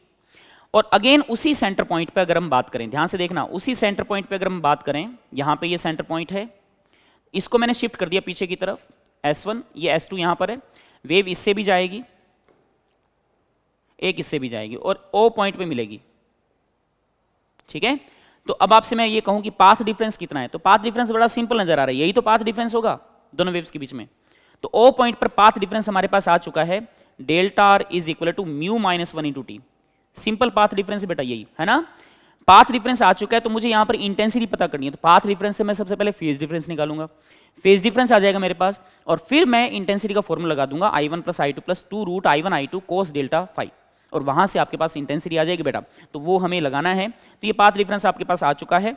और अगेन उसी सेंटर पॉइंट पे अगर हम बात करें ध्यान से देखना उसी सेंटर पॉइंट पे अगर हम बात करें यहां पे ये सेंटर पॉइंट है इसको मैंने शिफ्ट कर दिया पीछे की तरफ S1 ये S2 यहां पर है वेव इससे भी जाएगी एक इससे भी जाएगी और ओ पॉइंट पे मिलेगी ठीक है तो अब आपसे मैं ये कहूं कि पाथ डिफरेंस कितना है तो पाथ डिफरेंस बड़ा सिंपल नजर आ रहा है यही तो पाथ डिफरेंस होगा दोनों वेव्स के बीच में तो ओ पॉइंट पर पाथ डिफरेंस हमारे पास आ चुका है delta are is equal to mu minus one into t simple path difference बेटा यही है ना पाथ डिफरेंस आ चुका है तो मुझे यहां पर इंटेंसिटी पता करनी है तो पाथ डिफरेंस से मैं सबसे पहले फेज डिफरेंस निकालूंगा फेज डिफरेंस आ जाएगा मेरे पास और फिर मैं इंटेंसिटी का फॉर्मूला लगा दूंगा I one plus I two plus two root I one I two cos delta phi और वहां से आपके पास इंटेंसिटी आ जाएगी बेटा तो वो हमें लगाना है तो ये पाथ रेफरेंस आपके पास आ चुका है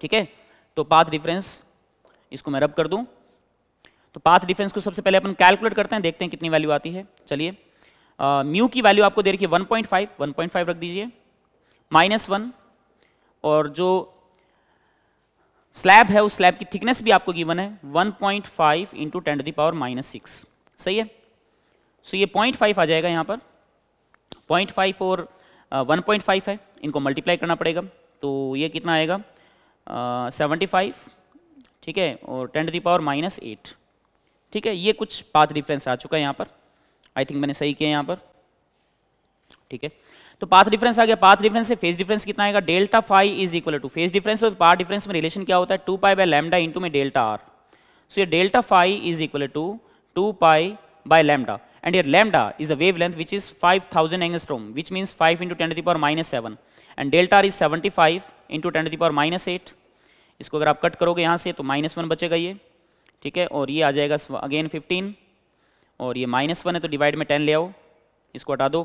ठीक है तो पाथ रेफरेंस इसको मैं रब कर दूं तो पाथ डिफरेंस को सबसे पहले अपन कैलकुलेट करते हैं देखते हैं कितनी वैल्यू आती है चलिए म्यू की वैल्यू आपको दे रखी है 1.5 1.5 रख दीजिए माइनस वन और जो स्लैब है उस स्लैब की थिकनेस भी आपको गिवन है 1.5 point five into ten the power power minus six सही है सो so ये 0.5 आ जाएगा यहाँ पर पॉइंट फाइव और वन पॉइंट फाइव है इनको मल्टीप्लाई करना पड़ेगा तो ये कितना आएगा सेवेंटी फाइव ठीक है और ten to the power minus eight ठीक है ये कुछ पाथ डिफरेंस आ चुका है यहाँ पर आई थिंक मैंने सही किया यहाँ पर ठीक है तो पाथ डिफरेंस आ गया पाथ डिफरेंस से फेस डिफरेंस कितना आएगा delta phi is equal to phase difference और पाथ डिफरेंस में रिलेशन क्या होता है two pi by lambda into में डेल्टा आर सो ये delta phi is equal to two pi by lambda. And here lambda is the wavelength which is 5000 angstrom, which means 5 into 10 to the power minus 7. And delta R is 75 into 10 to the power minus 8. इसको अगर आप cut करोगे यहाँ से तो minus one बचेगा ये ठीक है और ये आ जाएगा अगेन 15 और ये माइनस वन है तो डिवाइड में 10 ले आओ इसको हटा दो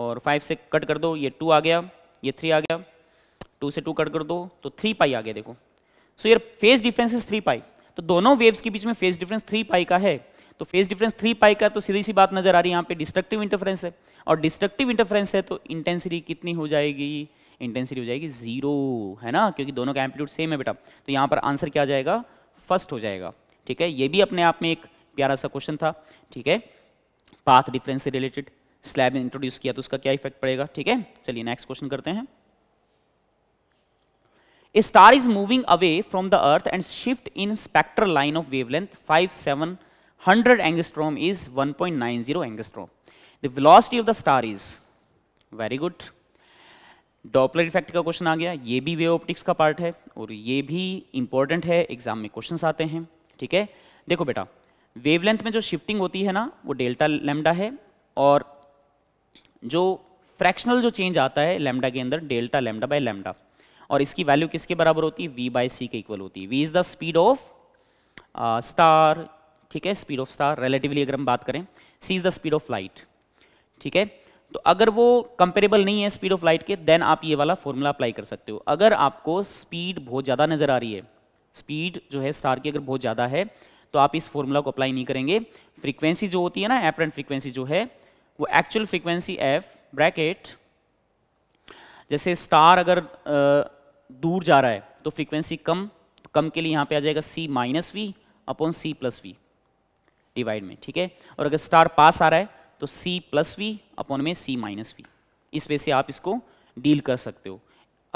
और 5 से कट कर दो ये 2 आ गया ये 3 आ गया 2 से 2 कट कर दो तो 3 पाई आ गया देखो सो so, यार फेज डिफरेंस इज 3 पाई तो दोनों वेव्स के बीच में फेज डिफरेंस 3 पाई का है तो फेज डिफरेंस थ्री पाई का तो सीधी सी बात नजर आ रही है यहाँ पे डिस्ट्रक्टिव इंटरफ्रेंस है और डिस्ट्रक्टिव इंटरफ्रेंस है तो इंटेंसिटी कितनी हो जाएगी इंटेंसिटी हो जाएगी जीरो है ना क्योंकि दोनों का एम्पलीट्यूड सेम है बेटा तो यहाँ पर आंसर क्या जाएगा फर्स्ट हो जाएगा ठीक है ये भी अपने आप में एक प्यारा सा क्वेश्चन था ठीक है पाथ डिफरेंस से रिलेटेड स्लैब इंट्रोड्यूस किया तो उसका क्या इफेक्ट पड़ेगा ठीक है चलिए नेक्स्ट क्वेश्चन करते हैं A star is moving away from the earth and shift in spectral line of wavelength 5 7 100 angstrom is 1.90 angstrom. The velocity of the star is very good. Doppler effect का question आ गया ये भी वे optics का part है और ये भी इंपॉर्टेंट है एग्जाम में क्वेश्चंस आते हैं ठीक है देखो बेटा वेवलेंथ में जो शिफ्टिंग होती है ना वो डेल्टा लेमडा है और जो फ्रैक्शनल जो चेंज आता है लेमडा के अंदर डेल्टा लेमडा बाय लेमडा और इसकी वैल्यू किसके बराबर होती है वी बाय सी के इक्वल होती है v is the speed of star ठीक है स्पीड ऑफ स्टार रिलेटिवली अगर हम बात करें c is the speed of light ठीक है तो अगर वो कंपेरेबल नहीं है स्पीड ऑफ लाइट के देन आप ये वाला फॉर्मूला अप्लाई कर सकते हो अगर आपको स्पीड बहुत ज़्यादा नज़र आ रही है स्पीड जो है स्टार की अगर बहुत ज़्यादा है तो आप इस फॉर्मूला को अप्लाई नहीं करेंगे फ्रीक्वेंसी जो होती है ना एपरेंट फ्रीक्वेंसी जो है वो एक्चुअल फ्रीक्वेंसी एफ ब्रैकेट जैसे स्टार अगर दूर जा रहा है तो फ्रीक्वेंसी कम तो कम के लिए यहाँ पे आ जाएगा c minus v upon c plus v divide में ठीक है और अगर स्टार पास आ रहा है तो सी प्लस वी अपॉन में सी माइनस वी इस वे से आप इसको डील कर सकते हो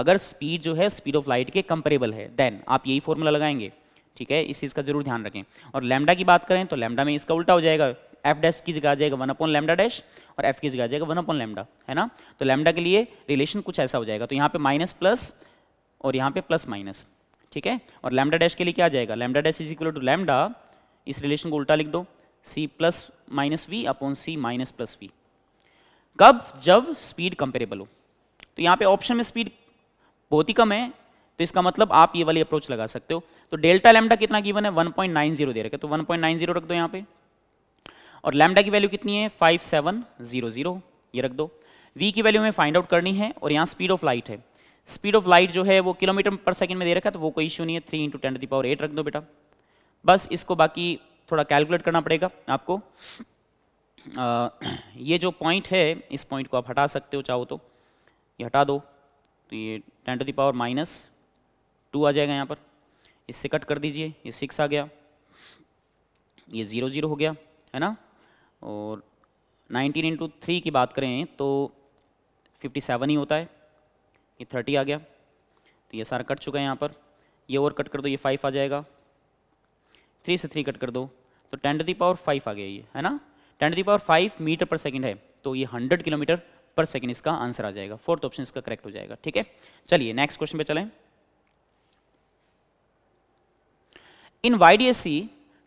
अगर स्पीड जो है स्पीड ऑफ लाइट के कंपेरेबल है देन आप यही फॉर्मूला लगाएंगे ठीक है इस चीज़ का जरूर ध्यान रखें और लैमडा की बात करें तो लैमडा में इसका उल्टा हो जाएगा एफ डैश की जगह आ जाएगा वन अपॉन लैमडा डैश और एफ की जगह आ जाएगा वन अपॉन लैमडा है ना तो लैमडा के लिए रिलेशन कुछ ऐसा हो जाएगा तो यहाँ पे माइनस प्लस और यहाँ पे प्लस माइनस ठीक है और लैमडा डैश के लिए क्या आ जाएगा lambda dash is equal to lambda इस रिलेशन को उल्टा लिख दो c plus minus v upon c minus plus v कब जब स्पीड कंपेरेबल हो तो यहाँ पे ऑप्शन में स्पीड बहुत ही कम है तो इसका मतलब आप ये वाली अप्रोच लगा सकते हो तो डेल्टा लैम्डा कितना गिवन है 1.90 दे रखे तो 1.90 रख दो यहाँ पे और लैम्डा की वैल्यू कितनी है 5700 ये रख दो वी की वैल्यू हमें फाइंड आउट करनी है और यहाँ स्पीड ऑफ लाइट है स्पीड ऑफ लाइट जो है वो किलोमीटर पर सेकंड में दे रखा है तो वो कोई इशू नहीं है three into ten the power eight रख दो बेटा बस इसको बाकी थोड़ा कैलकुलेट करना पड़ेगा आपको आ, ये जो पॉइंट है इस पॉइंट को आप हटा सकते हो चाहो तो ये हटा दो तो ये ten to the power minus two आ जाएगा यहाँ पर इससे कट कर दीजिए ये सिक्स आ गया ये ज़ीरो ज़ीरो हो गया है ना और नाइनटीन इंटू थ्री की बात करें तो फिफ्टी सेवन ही होता है ये थर्टी आ गया तो ये सारा कट चुका है यहाँ पर ये और कट कर दो ये फाइव आ जाएगा थ्री से थ्री कट कर दो तो टेन टू दावर फाइव आ गया ये है ना ten to the power five metre per second है तो ये हंड्रेड किलोमीटर पर सेकेंड इसका आंसर आ जाएगा फोर्थ ऑप्शन इसका करेक्ट हो जाएगा ठीक है चलिए नेक्स्ट क्वेश्चन पे चलें in Y D S C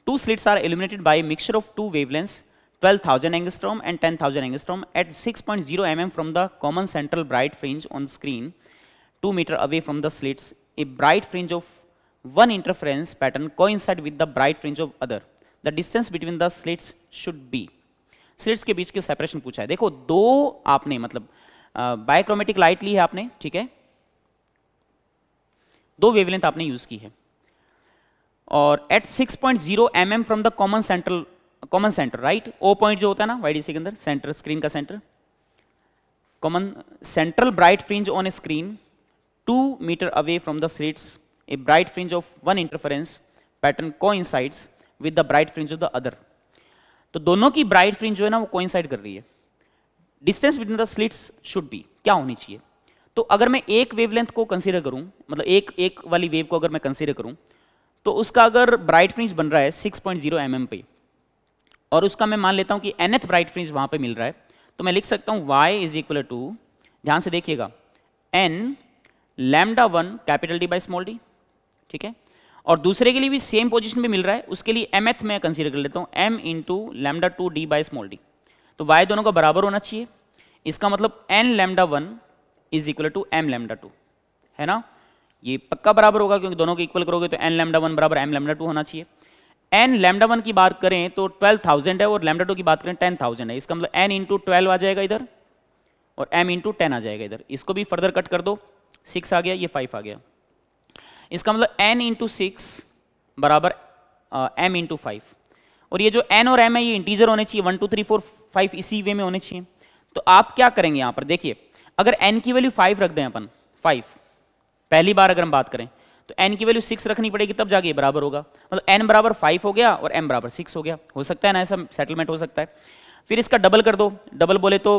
two slits are illuminated by mixture of two wavelengths 12,000 angstrom and 10,000 thousand angstrom at six point zero m m from the common central bright fringe on screen two metre away from the slits a bright fringe of one interference pattern coincide with the bright fringe of other the distance between the slits should be slits के बीच के separation पूछा है देखो दो आपने मतलब बायोक्रोमेटिक light ली है आपने ठीक है दो वेवलेंथ आपने यूज की है और at 6.0 point mm from the common central common centre right O point जो होता है ना वाईडीसी के अंदर सेंटर स्क्रीन का centre common central bright fringe on a screen two metre away from the slits a bright fringe of one interference pattern coincides with the bright fringe of the other तो दोनों की bright fringe जो है ना वो coincide कर रही है distance between the slits should be क्या होनी चाहिए तो अगर मैं एक वेवलेंथ को कंसीडर करूं मतलब एक एक वाली वेव को अगर मैं कंसीडर करूं तो उसका अगर ब्राइट फ्रिंज बन रहा है 6.0 पॉइंट mm पे और उसका मैं मान लेता हूं कि एथ ब्राइट फ्रिंज वहां पे मिल रहा है तो मैं लिख सकता हूं y इज इक्वल टू ध्यान से देखिएगा n lambda one capital D by small d ठीक है और दूसरे के लिए भी सेम पोजिशन पर मिल रहा है उसके लिए एम एथ मैं कंसिडर कर लेता हूँ m into lambda two D by small D तो वाई दोनों का बराबर होना चाहिए इसका मतलब n lambda one is equal to m lambda two है ना ये पक्का बराबर होगा क्योंकि दोनों को इक्वल करोगे तो एन लेमडा वन बराबर एम लेमडा टू होना चाहिए एन लेमडा वन की बात करें तो ट्वेल्व थाउजेंड है और लेमडा टू की बात करें टेन थाउजेंड है इसका मतलब एन इंटू ट्वेल्व आ जाएगा इधर और एम इंटू टेन आ जाएगा इधर इसको भी फर्दर कट कर दो सिक्स आ गया ये फाइव आ गया इसका मतलब एन इंटू सिक्स बराबर एम इंटू फाइव और ये जो एन और एम है ये इंटीजर होने चाहिए one two three four five इसी वे में होने चाहिए तो आप क्या करेंगे यहां पर देखिए अगर एन की वैल्यू फाइव रख दें अपन फाइव पहली बार अगर हम बात करें तो एन की वैल्यू सिक्स रखनी पड़ेगी तब जाके बराबर होगा मतलब एन बराबर फाइव हो गया और एम बराबर सिक्स हो गया हो सकता है ना ऐसा सेटलमेंट हो सकता है फिर इसका डबल कर दो डबल बोले तो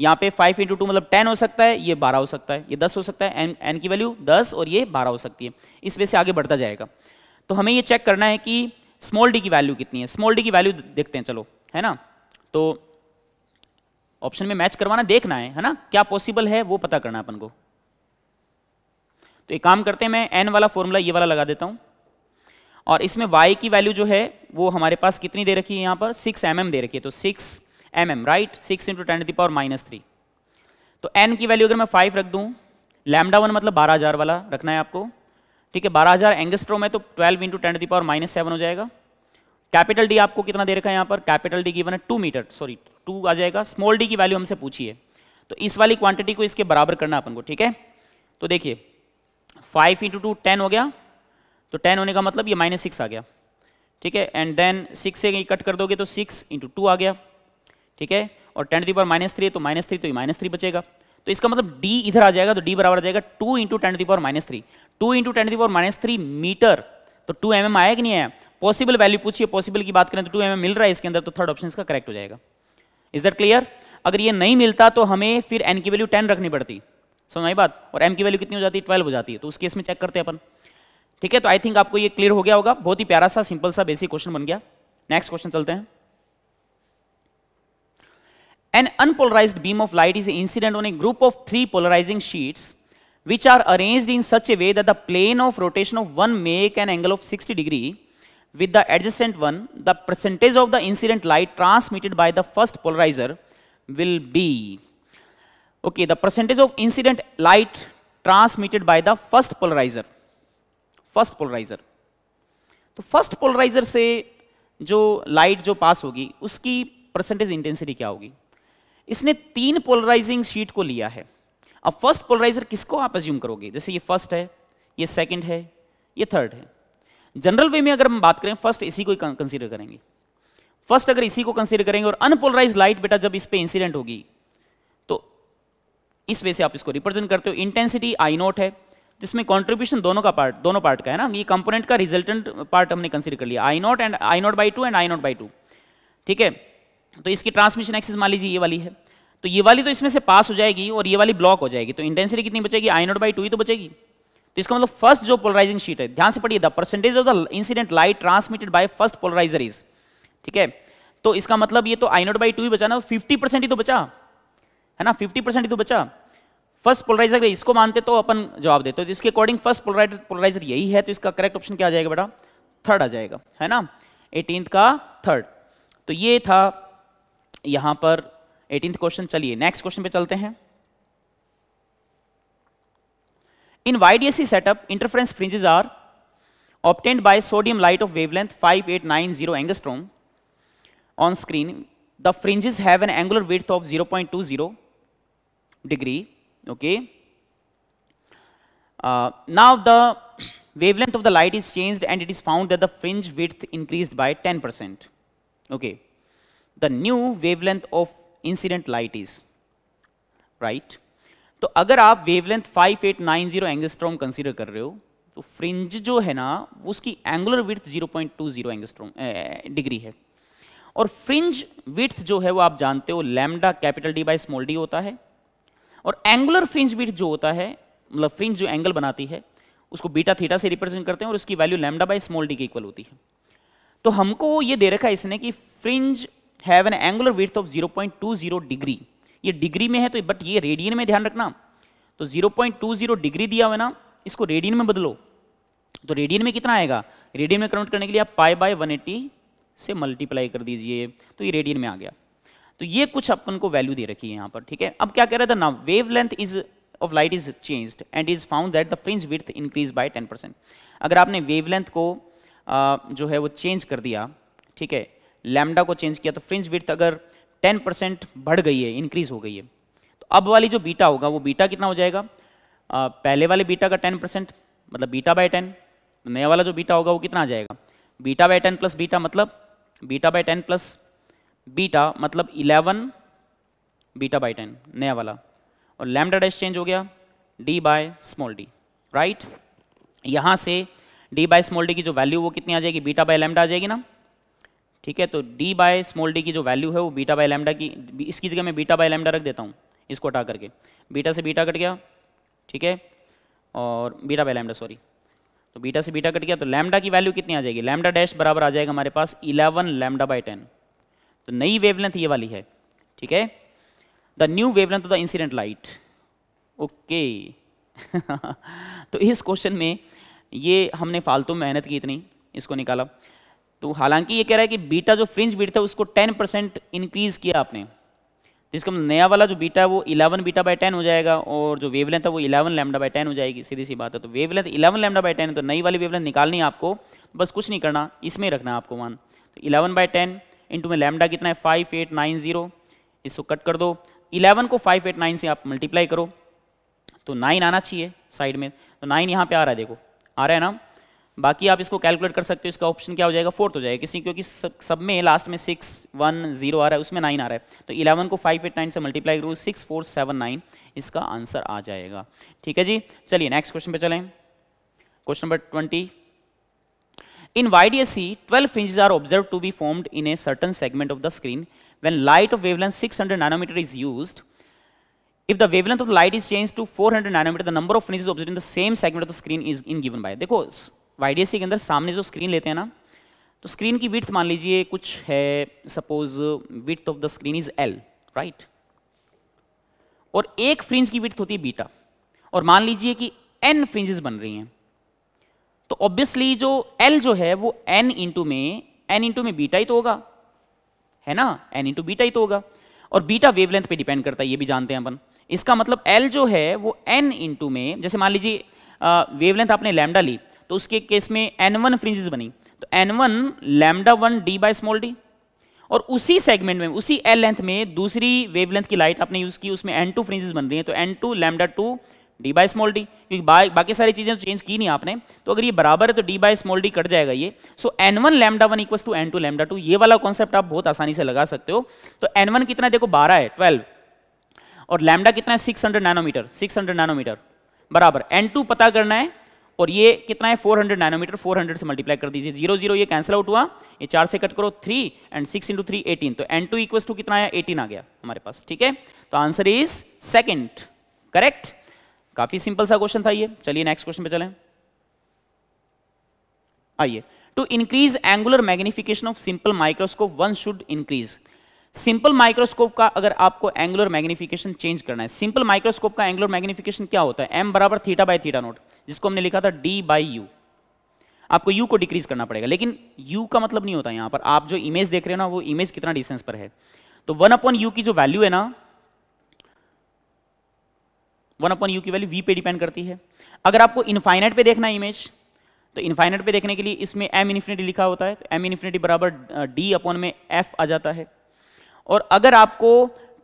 यहाँ पे फाइव इंटू टू मतलब टेन हो सकता है ये बारह हो सकता है ये दस हो सकता है एन एन की वैल्यू दस और ये बारह हो सकती है इस वजह से आगे बढ़ता जाएगा तो हमें ये चेक करना है कि स्मॉल डी की वैल्यू कितनी है स्मॉल डी की वैल्यू देखते हैं चलो है ना तो ऑप्शन में मैच करवाना देखना है है ना क्या पॉसिबल है वो पता करना अपन को तो एक काम करते हैं मैं एन वाला फॉर्मूला ये वाला लगा देता हूँ और इसमें वाई की वैल्यू जो है वो हमारे पास कितनी दे रखी है यहाँ पर सिक्स एम mm दे रखी है तो six m M right six into ten the power minus three तो एन की वैल्यू अगर मैं फाइव रख दूँ लैमडा वन मतलब बारह हज़ार वाला रखना है आपको ठीक है बारह हज़ार एंगस्ट्रोम है तो twelve into ten the power minus seven हो जाएगा कैपिटल डी आपको कितना दे रखा है यहाँ पर कैपिटल डी गिवन है टू मीटर सॉरी टू आ जाएगा स्मॉल डी की वैल्यू हमसे पूछी है तो इस वाली क्वांटिटी को इसके बराबर करना अपन को ठीक है तो देखिए फाइव इंटू टू टेन हो गया तो टेन होने का मतलब ये माइनस सिक्स आ गया ठीक है एंड देन सिक्स से कट कर दोगे तो सिक्स इंटू टू आ गया ठीक है और ten the power minus three है तो माइनस थ्री तो ये माइनस थ्री बचेगा तो इसका मतलब d इधर आ जाएगा तो d बराबर आ जाएगा two into ten the power minus three two into ten the power minus three metre तो टू एम एम आया कि नहीं आया पॉसिबल वैल्यू पूछिए पॉसिबल की बात करें तो टू एम एम मिल रहा है इसके अंदर तो थर्ड ऑप्शन इसका करेक्ट हो जाएगा इज दट क्लियर अगर ये नहीं मिलता तो हमें फिर एन की वैल्यू टेन रखनी पड़ती समझ आई बात और एम की वैल्यू कितनी हो जाती है ट्वेल्व हो जाती है तो उस केस में चेक करते अपन ठीक है तो आई थिंक आपको ये क्लियर हो गया होगा बहुत ही प्यारा सा सिंपल सा बेसिक क्वेश्चन बन गया नेक्स्ट क्वेश्चन चलते हैं An unpolarized beam of light is incident on a group of three polarizing sheets which are arranged in such a way that the plane of rotation of one make an angle of 60 degree with the adjacent one, the percentage of the incident light transmitted by the first polarizer will be. Okay, the percentage of incident light transmitted by the first polarizer. First polarizer. तो first polarizer से जो light जो पास होगी उसकी percentage intensity क्या होगी इसने तीन पोलराइजिंग शीट को लिया है अब फर्स्ट पोलराइजर किसको आप एज्यूम करोगे जैसे ये फर्स्ट है ये सेकंड है ये थर्ड है जनरल वे में अगर हम बात करें फर्स्ट इसी को कंसीडर करेंगे फर्स्ट अगर इसी को कंसीडर करेंगे और अनपोलराइज लाइट बेटा जब इस पर इंसिडेंट होगी तो इस वे से आप इसको रिप्रेजेंट करते हो इंटेंसिटी आई नोट है जिसमें कॉन्ट्रीब्यूशन दोनों का पार्ट दोनों पार्ट का है ना ये कंपोनेंट का रिजल्टेंट पार्ट हमने कंसिडर कर लिया I nought and I nought by two and I nought by two ठीक है तो इसकी ट्रांसमिशन एक्सिस मान लीजिए ये वाली है तो ये वाली तो इसमें से पास हो जाएगी और ये वाली ब्लॉक हो जाएगी तो इंटेंसिटी कितनी बचेगी आई नोट बाई टू ही तो बचेगी तो इसका मतलब फर्स्ट जो पोलराइजिंग शीट है ध्यान से पढ़िए the percentage of the incident light transmitted by first polarizer is ठीक है तो इसका मतलब ये तो आई नोट बाई टू ही बचा ना फिफ्टी परसेंट ही तो बचा है ना फिफ्टी परसेंट ही तो बचा फर्स्ट पोलराइजर इसको मानते तो अपन जवाब देते तो इसके अकॉर्डिंग फर्स्ट पोलराइजर पोलराइजर यही है तो इसका करेक्ट ऑप्शन क्या आ जाएगा बेटा थर्ड आ जाएगा है ना एटीन का थर्ड तो ये था यहां पर एटींथ क्वेश्चन चलिए नेक्स्ट क्वेश्चन पे चलते हैं in YDSE setup interference fringes are obtained by sodium light of wavelength 5890 eight nine zero angstrom on screen the fringes have an angular width of zero point two zero degree okay now the wavelength of the light is change and it is found that the fringe width increase by ten percent okay the new wavelength of incident light is right तो अगर आप wavelength 5890 angstrom consider कर रहे हो तो fringe जो है ना उसकी एंगुलर विथ 0.20 एंगस्ट्रॉम डिग्री है और फ्रिंज विथ जो है वो आप जानते हो lambda capital D by small D होता है और एंगुलर फ्रिंज विथ जो होता है मतलब फ्रिंज जो एंगल बनाती है उसको बीटा थीटा से रिप्रेजेंट करते हैं और उसकी value lambda by small D के इक्वल होती है तो हमको ये दे रखा है इसने कि fringe have an angular width of 0.20 degree ये डिग्री में है तो बट ये रेडियन में ध्यान रखना तो 0.20 डिग्री दिया हुआ ना इसको रेडियन में बदलो तो रेडियन में कितना आएगा रेडियन में कन्वर्ट करने के लिए आप पाई बाय 180 से मल्टीप्लाई कर दीजिए तो ये रेडियन में आ गया तो ये कुछ अपन को वैल्यू दे रखी है यहाँ पर ठीक है अब क्या कह रहा था ना wavelength is of light is change and is found that the fringe width increase by ten percent अगर आपने लेंथ को आ, जो है वो चेंज कर दिया ठीक है लैमडा को चेंज किया तो फ्रिंज विथ अगर 10 परसेंट बढ़ गई है इंक्रीज हो गई है तो अब वाली जो बीटा होगा वो बीटा कितना हो जाएगा आ, पहले वाले बीटा का 10 परसेंट मतलब बीटा बाय 10 नया वाला जो बीटा होगा वो कितना आ जाएगा बीटा बाय 10 प्लस बीटा मतलब बीटा बाय 10 प्लस बीटा मतलब 11 बीटा बाय 10 नया वाला और लैमडा डैश चेंज हो गया D by small d right यहाँ से डी बाय स्मॉल डी की जो वैल्यू वो कितनी आ जाएगी बीटा बाय लैमडा आ जाएगी ना ठीक है तो d बाय स्मॉल d की जो वैल्यू है वो बीटा बाय लैमडा की इसकी जगह मैं बीटा बाय लैमडा रख देता हूँ इसको हटा करके बीटा से बीटा कट गया ठीक है और बीटा बाय लैमडा सॉरी तो बीटा से बीटा कट गया तो लैमडा की वैल्यू कितनी आ जाएगी लैमडा डैश बराबर आ जाएगा हमारे पास इलेवन लैमडा बाय टेन तो नई वेवलेंथ ये वाली है ठीक है the new wavelength of the incident light okay तो इस क्वेश्चन में ये हमने फालतू मेहनत की इतनी इसको निकाला तो हालांकि ये कह रहा है कि बीटा जो फ्रिंज बीट था उसको 10 परसेंट इंक्रीज किया आपने तो इसका मतलब नया वाला जो बीटा है वो 11 बीटा बाय 10 हो जाएगा और जो वेवलेंथ है वो 11 लैमडा बाय 10 हो जाएगी सीधी सी बात है तो वेवलेंथ 11 लैमडा बाय 10 है तो नई वाली वेवलेंथ निकालनी है आपको बस कुछ नहीं करना इसमें रखना आपको मान तो इलेवन बाय टेन इंटू में लैमडा कितना है फाइव एट नाइन जीरो इसको कट कर दो इलेवन को फाइव एट नाइन से आप मल्टीप्लाई करो तो नाइन आना चाहिए साइड में तो नाइन यहाँ पे आ रहा है देखो आ रहा है ना बाकी आप इसको कैलकुलेट कर सकते हो इसका ऑप्शन क्या हो जाएगा फोर्थ हो जाएगा किसी क्योंकि सब, सब में लास्ट में सिक्स वन जीरो आ रहा है उसमें नाइन आ रहा है तो इलेवन को फाइव एट नाइन से मल्टीप्लाई करूँ सिक्स फोर सेवन नाइन इसका आंसर आ जाएगा ठीक है जी चलिए नेक्स्ट क्वेश्चन पे चलें question number twenty in Y D C twelve inch are observe to be formed in a certain segment of the screen when light of wavelength six hundred nanometre is use If the wavelength of the light is changed to 400 nanometer, the number of fringes observed in the same segment of the screen is in given by. देखो Y के अंदर सामने जो screen लेते हैं ना तो screen की विथ मान लीजिए कुछ है suppose width of the screen is L right और एक फ्रिंज की विथ होती है बीटा और मान लीजिए कि एन फ्रिंजेस बन रही हैं तो ऑब्वियसली जो एल जो है वो एन इंटू में एन इंटू में बीटा ही तो होगा है ना एन इंटू बीटा ही तो होगा और बीटा वेवलेंथ पे डिपेंड करता है ये भी जानते हैं अपन इसका मतलब एल जो है वो एन इंटू में जैसे मान लीजिए वेवलेंथ आपने लैमडा ली तो उसके केस में एन वन फ्रिंजेस बनी तो N one lambda one D by small D और उसी सेगमेंट में उसी एल लेंथ में दूसरी वेवलेंथ की लाइट आपने यूज़ की उसमें एन टू फ्रिंजेस बन रही है तो N two lambda two D by small D क्योंकि बाकी सारी चीज़ें तो चेंज की नहीं आपने तो अगर ये बराबर है तो D by small D cut जाएगा ये so N one lambda one equal to N two lambda two ये वाला कॉन्सेप्ट आप बहुत आसानी से लगा सकते हो तो एन वन कितना देखो बारह है ट्वेल्व और लैमडा कितना है six hundred nanometre six hundred nanometre बराबर एन टू पता करना है और ये कितना है 400 नैनोमीटर 400 से मल्टीप्लाई कर दीजिए जीरो जीरो ये कैंसिल आउट हुआ ये चार से कट करो three and six into three eighteen तो एन टू इक्वल टू कितना आया एटीन आ गया हमारे पास ठीक है तो आंसर इज सेकेंड करेक्ट काफी सिंपल सा क्वेश्चन था ये चलिए नेक्स्ट क्वेश्चन पे चले आइए to increase angular magnification of simple microscope one should increase simple microscope का अगर आपको एंगुलर मैग्निफिकेशन चेंज करना है सिंपल माइक्रोस्कोप का एंगुलर मैग्निफिकेशन क्या होता है एम बराबर थीटा बाई थीटा नोट जिसको हमने लिखा था डी बाई यू आपको यू को डिक्रीज करना पड़ेगा लेकिन यू का मतलब नहीं होता यहां पर आप जो इमेज देख रहे हो ना वो इमेज कितना डिस्टेंस पर है तो वन अपॉन यू की जो वैल्यू है ना वन अपॉन यू की वैल्यू वी पे डिपेंड करती है अगर आपको इन्फाइनाइट पे देखना है इमेज तो इन्फाइनाइट पे देखने के लिए इसमें एम इन्फिनिटी लिखा होता है तो एम इन्फिनिटी बराबर डी अपॉन में एफ आ जाता है और अगर आपको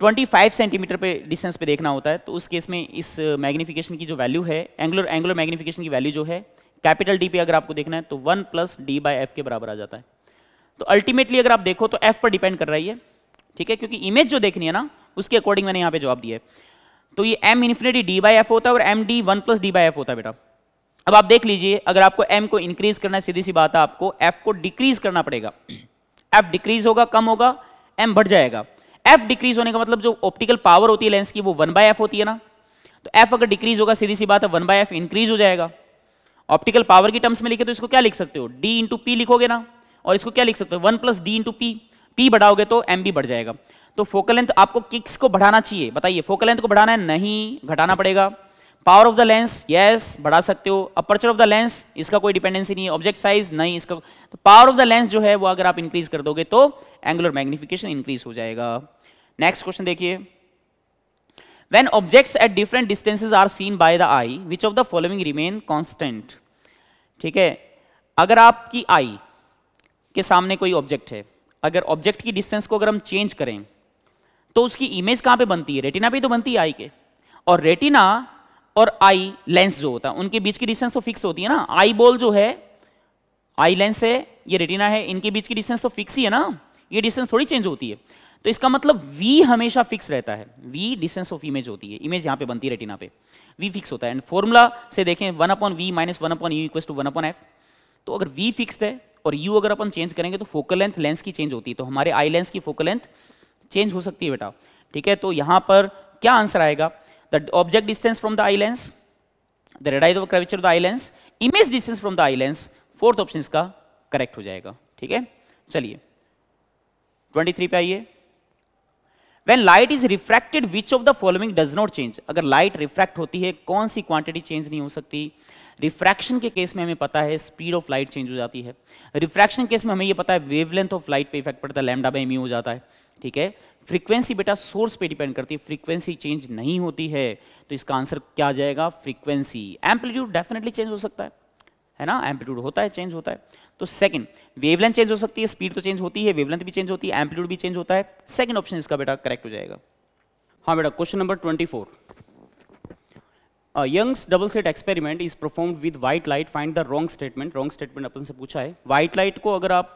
25 सेंटीमीटर पे डिस्टेंस पे देखना होता है तो उस केस में इस मैग्निफिकेशन uh, की जो वैल्यू है एंगुलर एंगुलर मैग्निफिकेशन की वैल्यू जो है कैपिटल डी पे अगर आपको देखना है तो one plus D by F के बराबर आ जाता है तो अल्टीमेटली अगर आप देखो तो एफ पर डिपेंड कर रही है ठीक है क्योंकि इमेज जो देखनी है ना उसके अकॉर्डिंग मैंने यहाँ पे जवाब दिया है तो ये M infinity D by F होता है और M D one plus D by F होता है बेटा अब आप देख लीजिए अगर आपको एम को इंक्रीज करना है सीधी सी बात है आपको एफ को डिक्रीज करना पड़ेगा एफ डिक्रीज होगा कम होगा एम बढ़ जाएगा एफ डिक्रीज होने का मतलब जो ऑप्टिकल पावर होती है लेंस की वो वन बाय एफ होती है ना तो एफ अगर डिक्रीज होगा सीधी सी बात है वन बाय एफ इंक्रीज हो जाएगा ऑप्टिकल पावर की टर्म्स में लिखे तो इसको क्या लिख सकते हो डी इंटू पी लिखोगे ना और इसको क्या लिख सकते हो one plus D into P P बढ़ाओगे तो एम बी बढ़ जाएगा तो फोकल लेंथ आपको किक्स को बढ़ाना चाहिए बताइए फोकल लेंथ को बढ़ाना है नहीं घटाना पड़ेगा power of the lens yes बढ़ा सकते हो अपर्चर ऑफ द लेंस इसका कोई डिपेंडेंसी नहीं है ऑब्जेक्ट साइज नहीं इसका तो पावर ऑफ द लेंस जो है वो अगर आप इंक्रीज कर दोगे तो एंगुलर मैग्निफिकेशन इंक्रीज हो जाएगा नेक्स्ट क्वेश्चन देखिए when objects at different distances are seen by the eye which of the following remain constant ठीक है अगर आपकी आई के सामने कोई ऑब्जेक्ट है अगर ऑब्जेक्ट की डिस्टेंस को अगर हम चेंज करें तो उसकी इमेज कहां पे बनती है रेटिना पे तो बनती है आई के और रेटिना और आई लेंस जो होता है उनके बीच की डिस्टेंस तो फिक्स होती है ना आई बॉल जो है आई लेंस है ये रेटिना है इनके बीच की डिस्टेंस तो फिक्स ही है ना ये डिस्टेंस थोड़ी चेंज होती है तो इसका मतलब वी हमेशा फिक्स रहता है वी डिस्टेंस ऑफ इमेज होती है इमेज यहां पे बनती है रेटिना पे वी फिक्स होता है एंड फॉर्मूला से देखें one upon V minus one upon U equal to one upon F तो अगर वी फिक्स है और यू अगर अपन चेंज करेंगे तो फोकल लेंथ लेंस की चेंज होती है तो हमारे आई लेंस की फोकल लेंथ चेंज हो सकती है बेटा ठीक है तो यहां पर क्या आंसर आएगा the object distance from the eye lens, the radius of curvature of the eye lens, image distance from the eye lens, fourth option इसका correct ho jayega theek hai chaliye 23 pe aaiye when light is refracted which of the following does not change agar light refract hoti hai kaun si quantity change nahi ho sakti refraction के case में हमें पता है speed of light change हो जाती है refraction case में हमें ये पता है वेवलेंथ ऑफ लाइट पे इफेक्ट पड़ता है लैम्डा बाय म्यू हो जाता है ठीक है फ्रीक्वेंसी बेटा सोर्स पे डिपेंड करती है फ्रीक्वेंसी चेंज नहीं होती है तो इसका आंसर क्या आ जाएगा फ्रीक्वेंसी एम्पलीट्यूड डेफिनेटली चेंज हो सकता है है ना एम्पलीट्यूड होता है चेंज होता है तो सेकंड वेवलेंथ चेंज हो सकती है स्पीड तो चेंज होती है वेवलेंथ भी चेंज होती है एम्पलीट्यूड भी चेंज होता है सेकंड ऑप्शन इसका बेटा करेक्ट हो जाएगा हाँ बेटा question number twenty four Young's double slit experiment is perform with white light find the wrong statement wrong statement अपन से पूछा है व्हाइट लाइट को अगर आप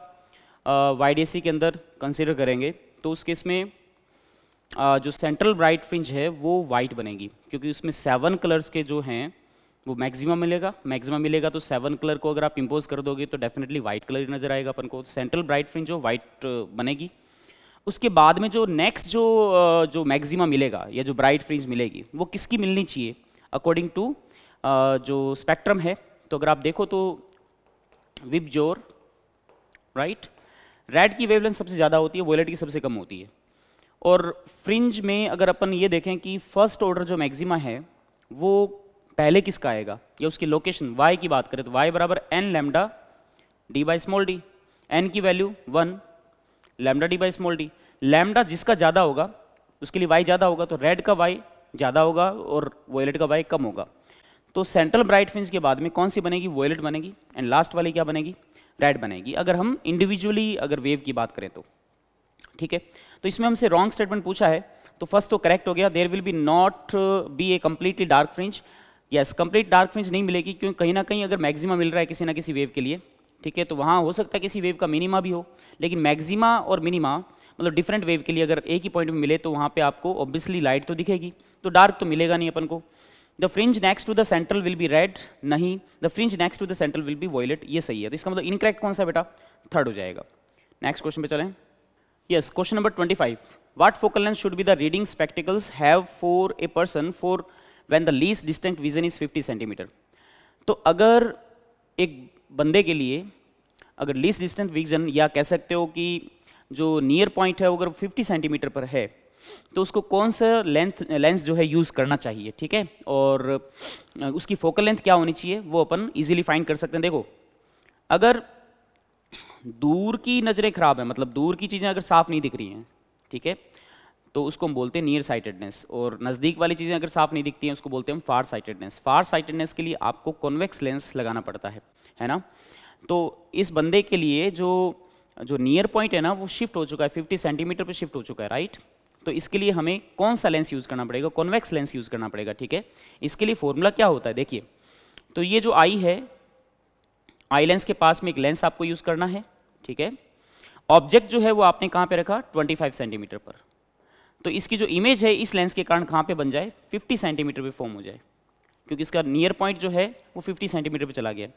वाई uh, के अंदर कंसिडर करेंगे तो उस केस में जो सेंट्रल ब्राइट फ्रिंज है वो वाइट बनेगी क्योंकि उसमें सेवन कलर्स के जो हैं वो मैक्सिमम मिलेगा मैक्सिमम मिलेगा तो सेवन कलर को अगर आप इम्पोज कर दोगे तो डेफिनेटली व्हाइट कलर ही नजर आएगा अपन को सेंट्रल ब्राइट फ्रिंज जो व्हाइट बनेगी उसके बाद में जो नेक्स्ट जो जो मैक्सिमम मिलेगा या जो ब्राइट फ्रिंज मिलेगी वो किसकी मिलनी चाहिए अकॉर्डिंग टू जो स्पेक्ट्रम है तो अगर आप देखो तो विबजोर राइट right? रेड की वेवलेंथ सबसे ज़्यादा होती है वोलेट की सबसे कम होती है और फ्रिंज में अगर अपन ये देखें कि फर्स्ट ऑर्डर जो मैक्सिमा है वो पहले किसका आएगा या उसकी लोकेशन वाई की बात करें तो वाई बराबर N lambda D by small D N की value one lambda D by small D lambda जिसका ज़्यादा होगा उसके लिए वाई ज़्यादा होगा तो रेड का वाई ज़्यादा होगा और वोलेट का वाई कम होगा तो सेंट्रल ब्राइट फ्रिंज के बाद में कौन सी बनेगी वोलेट बनेगी एंड लास्ट वाली क्या बनेगी रेड बनेगी अगर हम इंडिविजुअली अगर वेव की बात करें तो ठीक है तो इसमें हमसे रॉन्ग स्टेटमेंट पूछा है तो फर्स्ट तो करेक्ट हो गया there will be not be a completely dark fringe yes complete dark fringe नहीं मिलेगी क्योंकि कहीं ना कहीं अगर मैक्सिमा मिल रहा है किसी ना किसी वेव के लिए ठीक है तो वहाँ हो सकता है किसी वेव का मिनिमा भी हो लेकिन मैक्सिमा और मिनिमा मतलब डिफरेंट वेव के लिए अगर एक ही पॉइंट में मिले तो वहाँ पे आपको ऑब्वियसली लाइट तो दिखेगी तो डार्क तो मिलेगा नहीं अपन को the fringe next to the central will be red नहीं the fringe next to the central will be violet ये सही है तो इसका मतलब इनकरेक्ट कौन सा बेटा थर्ड हो जाएगा नेक्स्ट क्वेश्चन पे चलें yes question number twenty five what focal length should be the reading spectacles have for a person for when the least distant vision is fifty centimetre तो अगर एक बंदे के लिए अगर लीस्ट डिस्टेंट विजन या कह सकते हो कि जो नियर पॉइंट है अगर 50 सेंटीमीटर पर है तो उसको कौन सा लेंथ लेंस जो है यूज़ करना चाहिए ठीक है और उसकी फोकल लेंथ क्या होनी चाहिए वो अपन इजीली फाइंड कर सकते हैं देखो अगर दूर की नज़रें खराब हैं मतलब दूर की चीज़ें अगर साफ नहीं दिख रही हैं ठीक है तो उसको हम बोलते हैं नियर साइटेडनेस और नज़दीक वाली चीज़ें अगर साफ नहीं दिखती हैं उसको बोलते हैं हम फार साइटेडनेस फार साइटेडनेस के लिए आपको कॉन्वेक्स लेंस लगाना पड़ता है है ना तो इस बंदे के लिए जो जो नियर पॉइंट है ना वो शिफ्ट हो चुका है 50 सेंटीमीटर पे शिफ्ट हो चुका है राइट तो इसके लिए हमें कौन सा लेंस यूज़ करना पड़ेगा कॉन्वेक्स लेंस यूज़ करना पड़ेगा ठीक है इसके लिए फॉर्मूला क्या होता है देखिए तो ये जो आई है आई लेंस के पास में एक लेंस आपको यूज़ करना है ठीक है ऑब्जेक्ट जो है वो आपने कहाँ पे रखा 25 सेंटीमीटर पर तो इसकी जो इमेज है इस लेंस के कारण कहाँ पे बन जाए 50 सेंटीमीटर पे फॉर्म हो जाए क्योंकि इसका नियर पॉइंट जो है वो 50 सेंटीमीटर पे चला गया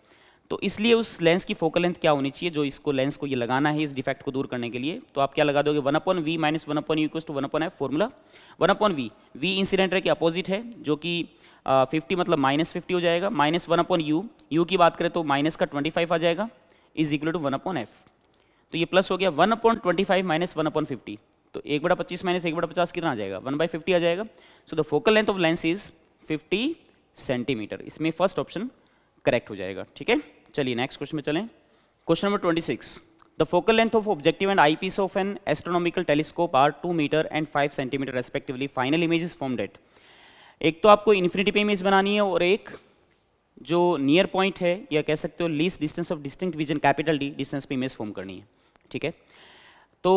तो इसलिए उस लेंस की फोकल लेंथ क्या होनी चाहिए जो इसको लेंस को ये लगाना है इस डिफेक्ट को दूर करने के लिए तो आप क्या लगा दोगे one upon V minus one upon U equals to one upon F formula one upon V V incident ray के अपोजिट है जो कि फिफ्टी मतलब माइनस फिफ्टी हो जाएगा minus one upon U U की बात करें तो माइनस का ट्वेंटी फाइव आ जाएगा is equal to one upon F तो ये प्लस हो गया one upon twenty five minus one upon fifty तो एक बड़ा पच्चीस माइनस एक बड़ा पचास कितना आ जाएगा वन बाई फिफ्टी आ जाएगा so the focal length of lens is fifty centimetre इसमें फर्स्ट ऑप्शन करेक्ट हो जाएगा ठीक है चलिए नेक्स्ट क्वेश्चन में चलें question number twenty six focal length of objective and eye piece of an astronomical telescope are two metre and five centimetre respectively final image is form at एक तो आपको इन्फिनिटी पे इमेज बनानी है और एक जो नियर पॉइंट है या कह सकते हो least distance of distinct vision capital D distance पे इमेज फॉर्म करनी है ठीक है तो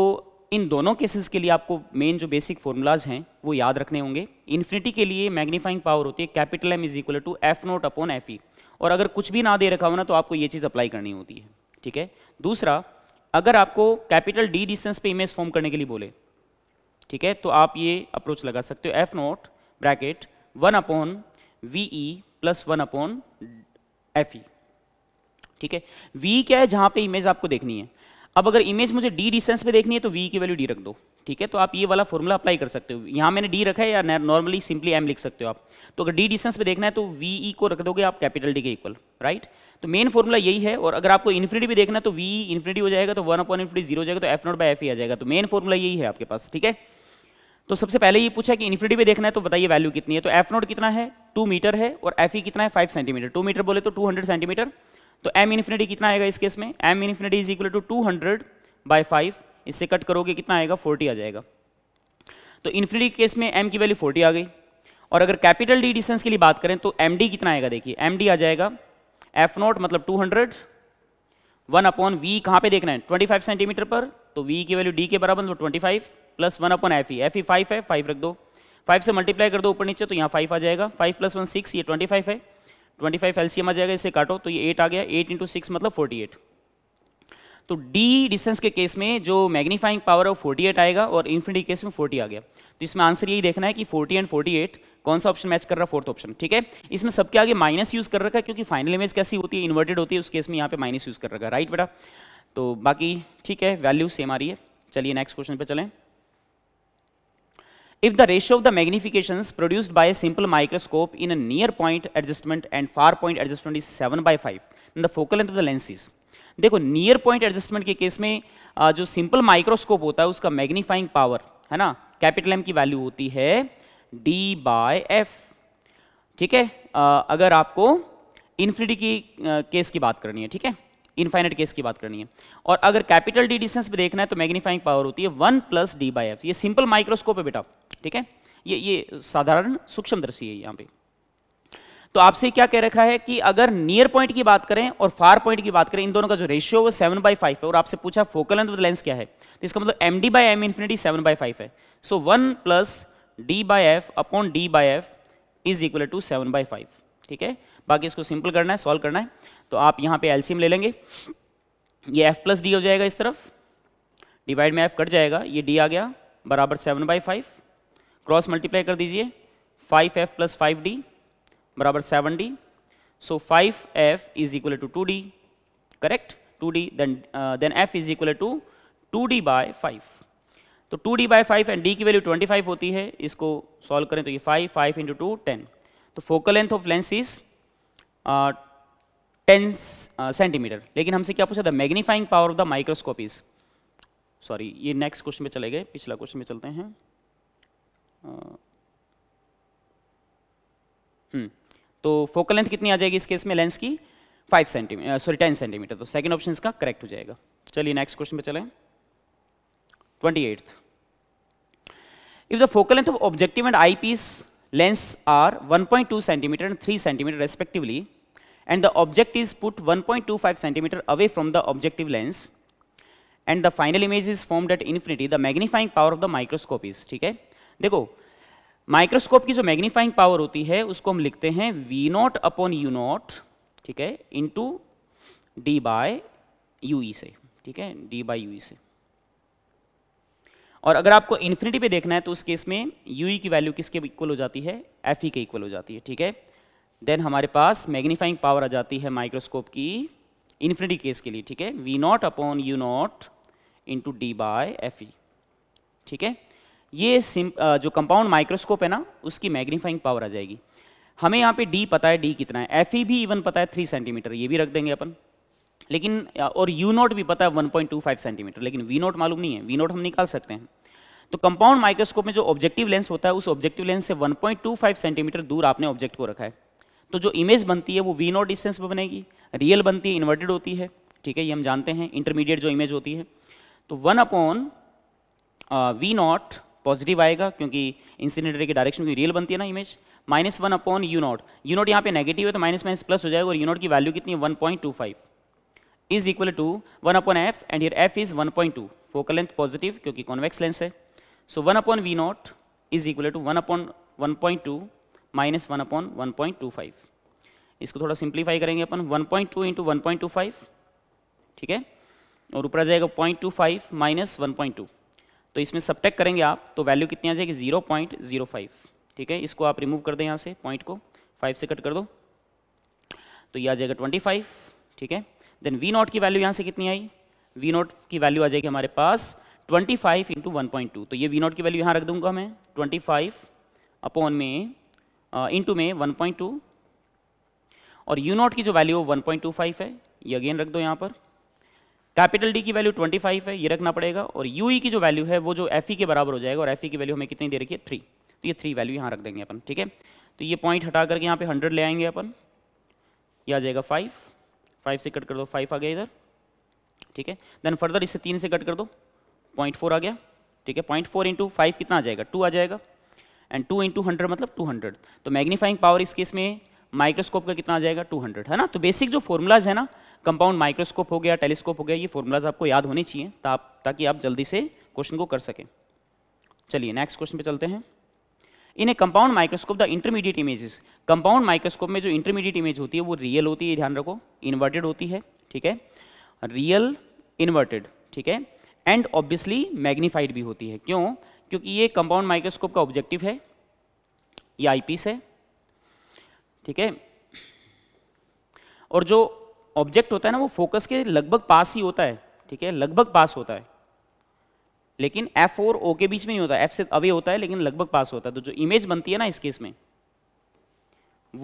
इन दोनों केसेस के लिए आपको मेन जो बेसिक फॉर्मूलाज हैं वो याद रखने होंगे इन्फिनिटी के लिए मैग्नीफाइंग पावर होती है capital M is equal to F nought upon F E और अगर कुछ भी ना दे रखा हो ना तो आपको ये चीज़ अप्लाई करनी होती है ठीक है दूसरा अगर आपको कैपिटल डी डिस्टेंस पे इमेज फॉर्म करने के लिए बोले ठीक है तो आप ये अप्रोच लगा सकते हो F note bracket one upon V E plus one upon F E ठीक है वी क्या है जहाँ पे इमेज आपको देखनी है अब अगर इमेज मुझे डी डिस्टेंस पे देखनी है तो वी की वैल्यू डी रख दो ठीक है तो आप ये वाला फॉर्मूला अप्लाई कर सकते हो यहां मैंने डी रखा है या नॉर्मली सिंपली एम लिख सकते हो आप तो अगर डी डिस्टेंस पे देखना है तो वी ई e को रख दोगे आप कैपिटल डी के इक्वल राइट तो मेन फॉर्मूला यही है और अगर आपको इन्फिनिटी भी देखना है तो वी इन्फिनिटी e हो जाएगा तो वन अपॉन इन्फिनिटी जीरो हो जाएगा तो एफ नॉट बाई एफ ही आ जाएगा तो मेन फॉर्मूला यही है आपके पास ठीक है तो सबसे पहले ये पूछा कि इन्फिनिटी पे देखना है तो बताइए वैल्यू कितनी है तो एफ नोट कितना है टू मीटर है और एफ ई e कितना है फाइव सेंटीमीटर टू मीटर बोले तो टू हंड्रेड सेंटीमीटर तो m इन्फिनिटी कितना आएगा इस केस में m infinity is equal to two hundred by five इससे कट करोगे कितना आएगा फोर्टी आ जाएगा तो इन्फिनिटी केस में m की वैल्यू फोर्टी आ गई और अगर कैपिटल डी डिस्टेंस के लिए बात करें तो एम डी कितना आएगा देखिए एम डी आ जाएगा एफ नोट मतलब two hundred one upon V कहाँ पे देखना है ट्वेंटी फाइव सेंटीमीटर पर तो वी की वैल्यू डी के बराबर मतलब twenty five plus one upon F E F E five है फाइव रख दो फाइव से मल्टीप्लाई कर दो ऊपर नीचे तो यहाँ फाइव आ जाएगा फाइव प्लस वन सिक्स ये ट्वेंटी फाइव है ट्वेंटी फाइव एलसीएम आ जाएगा इसे काटो तो ये एट आ गया एट इंटू सिक्स मतलब फोर्टी एट तो डी डिस्टेंस के केस में जो magnifying power of forty eight आएगा और इन्फिनिटी केस में फोर्टी आ गया तो इसमें आंसर यही देखना है कि फोर्टी एंड फोर्टी एट कौन सा ऑप्शन मैच कर रहा है फोर्थ ऑप्शन ठीक है इसमें सबके आगे माइनस यूज़ कर रखा है क्योंकि फाइनल इमेज कैसी होती है इन्वर्टेड होती है उस केस में यहाँ पे माइनस यूज़ कर रखा है राइट बेटा तो बाकी ठीक है वैल्यू सेम आ रही है चलिए नेक्स्ट क्वेश्चन पर चलें If the ratio of the magnifications produced by a simple microscope in a near point adjustment and far point adjustment is 7 by 5, then the focal length of the lens is. देखो near point adjustment के case में जो simple microscope होता है उसका magnifying power है ना capital M की वैल्यू होती है डी बाय एफ ठीक है अगर आपको इन्फिनिटी की केस की बात करनी है ठीक है इनफाइनेट केस की बात करनी है और अगर कैपिटल डी डिस्टेंस पे देखना है तो मैग्नीफाइंग पावर होती है one plus D by F ये सिंपल माइक्रोस्कोप है बेटा ठीक है ये ये साधारण सूक्ष्म सूक्ष्मदर्शी है यहाँ पे तो आपसे क्या कह रखा है कि अगर नियर पॉइंट की बात करें और फार पॉइंट की बात करें इन दोनों का जो रेशियो वो सेवन बाई फाइव है और आपसे पूछा फोकल लेंथ लेंस क्या है तो इसका मतलब M D by M infinity seven by five है so one plus D by F upon D by F is equal to seven by five ठीक है बाकी इसको सिंपल करना है सॉल्व करना है तो आप यहाँ पे एल्सियम ले लेंगे ये एफ प्लस डी हो जाएगा इस तरफ डिवाइड में एफ कट जाएगा ये डी आ गया बराबर seven by five cross multiply कर दीजिए five F plus five D बराबर seven D so five F is equal to two D correct two D then then F is equal to two D by five तो two D by five and D की वैल्यू twenty five होती है इसको solve करें तो ये five five into two ten तो focal length of lens is ten centimetre uh, लेकिन हमसे क्या पूछा था magnifying power of the microscopes sorry ये नेक्स्ट क्वेश्चन में चले गए पिछला क्वेश्चन में चलते हैं हम्म तो फोकल लेंथ कितनी आ जाएगी इस केस में लेंस की five centimetre sorry ten centimetre तो सेकंड ऑप्शन इसका करेक्ट हो जाएगा चलिए नेक्स्ट क्वेश्चन पे चले twenty eighth if the focal length of objective and eye piece lens are two centimetre and three centimetre respectively and the object is put 1.25 cm away from the objective lens and the final image is formed at infinity the magnifying power of the microscope is theek hai dekho microscope की जो magnifying power होती है उसको हम लिखते हैं v nought upon u nought ठीक है into D by U E से ठीक है डी बाय यू से और अगर आपको इन्फिनिटी पे देखना है तो उस केस में यू की वैल्यू किसके इक्वल हो जाती है एफ के इक्वल हो जाती है ठीक है देन हमारे पास मैग्नीफाइंग पावर आ जाती है माइक्रोस्कोप की इन्फिनिटी केस के लिए ठीक है V nought upon you nought into D by F E ठीक है ये सिम जो कंपाउंड माइक्रोस्कोप है ना उसकी मैग्नीफाइंग पावर आ जाएगी हमें यहाँ पे डी पता है डी कितना है एफ ई भी इवन पता है थ्री सेंटीमीटर ये भी रख देंगे अपन लेकिन और यू नोट भी पता है 1.25 सेंटीमीटर लेकिन वी नोट मालूम नहीं है वी नोट हम निकाल सकते हैं तो कंपाउंड माइक्रोस्कोप में जो ऑब्जेक्टिव लेंस होता है उस ऑब्जेक्टिव लेंस से 1.25 सेंटीमीटर दूर आपने ऑब्जेक्ट को रखा है तो जो इमेज बनती है वो वी नॉट डिस्टेंस पर बनेगी रियल बनती है इन्वर्टेड होती है ठीक है ये हम जानते हैं इंटरमीडिएट जो इमेज होती है तो one upon v not positive आएगा क्योंकि इंसिनेटर की डायरेक्शन में रियल बनती है ना image minus one upon you not you not यहाँ पे नेगेटिव है तो माइनस माइनस प्लस हो जाएगा और यू नॉट की वैल्यू कितनी है one point two five is equal to one upon f and यर f is one point two focal length positive क्योंकि कॉन्वेक्स लेंस है so one upon v not is equal to one upon one point two minus one upon one point two five इसको थोड़ा simplify करेंगे अपन one point two into one point two five ठीक है और ऊपर आ जाएगा point two five minus one point two तो इसमें सब्टेक्ट करेंगे आप तो वैल्यू कितनी आ जाएगी जीरो पॉइंट जीरो फाइव ठीक है इसको आप रिमूव कर दें यहाँ से पॉइंट को फाइव से कट कर दो तो ये आ जाएगा ट्वेंटी फाइव ठीक है देन वी नॉट की वैल्यू यहाँ से कितनी आई वी नॉट की वैल्यू आ जाएगी हमारे पास twenty five into one point two तो ये वी नॉट की वैल्यू यहाँ रख दूंगा मैं ट्वेंटी फाइव अपॉन में इनटू uh, में 1.2 और यू नॉट की जो value one point two five है ये अगेन रख दो यहाँ पर कैपिटल डी की वैल्यू 25 है ये रखना पड़ेगा और यू ई e की जो वैल्यू है वो जो एफ ई e के बराबर हो जाएगा और एफ ई e की वैल्यू हमें कितनी दे रखी है थ्री तो ये थ्री वैल्यू यहाँ रख देंगे अपन ठीक है तो ये पॉइंट हटा करके यहाँ पे हंड्रेड ले आएंगे अपन ये आ जाएगा फाइव फाइव से कट कर दो फाइव आ गया इधर ठीक है देन फर्दर इससे तीन से कट कर दो पॉइंट फोर आ गया ठीक है पॉइंट फोर इंटू फाइव कितना आ जाएगा टू आ जाएगा एंड टू इंटू हंड्रेड मतलब टू हंड्रेड तो मैग्नीफाइंग पावर इस केस में माइक्रोस्कोप का कितना आ जाएगा टू हंड्रेड है ना तो बेसिक जो फॉर्मूलाज है ना कंपाउंड माइक्रोस्कोप हो गया टेलीस्कोप हो गया ये फॉर्मूलाज आपको याद होने चाहिए आप ताकि आप जल्दी से क्वेश्चन को कर सकें चलिए नेक्स्ट क्वेश्चन पे चलते हैं in a compound microscope the intermediate images compound microscope में जो इंटरमीडिएट इमेज होती है वो रियल होती है ध्यान रखो इन्वर्टेड होती है ठीक है रियल इन्वर्टेड ठीक है एंड ऑब्वियसली मैग्नीफाइड भी होती है क्यों क्योंकि ये कंपाउंड माइक्रोस्कोप का ऑब्जेक्टिव है ये आईपीस है ठीक है और जो ऑब्जेक्ट होता है ना वो फोकस के लगभग पास ही होता है ठीक है लगभग पास होता है लेकिन F और O के बीच में नहीं होता F से अवे होता है लेकिन लगभग पास होता है तो जो इमेज बनती है ना इस केस में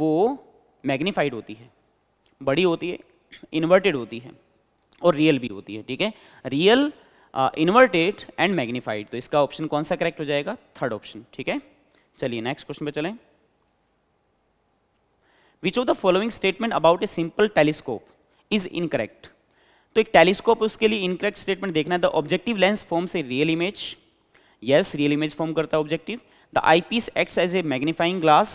वो मैग्नीफाइड होती है बड़ी होती है इन्वर्टेड होती है और रियल भी होती है ठीक है रियल इन्वर्टेड एंड मैग्नीफाइड तो इसका ऑप्शन कौन सा करेक्ट हो जाएगा थर्ड ऑप्शन ठीक है चलिए नेक्स्ट क्वेश्चन पे चलें which of the following statement about a simple telescope is incorrect तो एक टेलीस्कोप उसके लिए इनकरेक्ट स्टेटमेंट देखना है द ऑब्जेक्टिव लेंस फॉर्म से real image yes real image form करता है objective the eye piece as a magnifying glass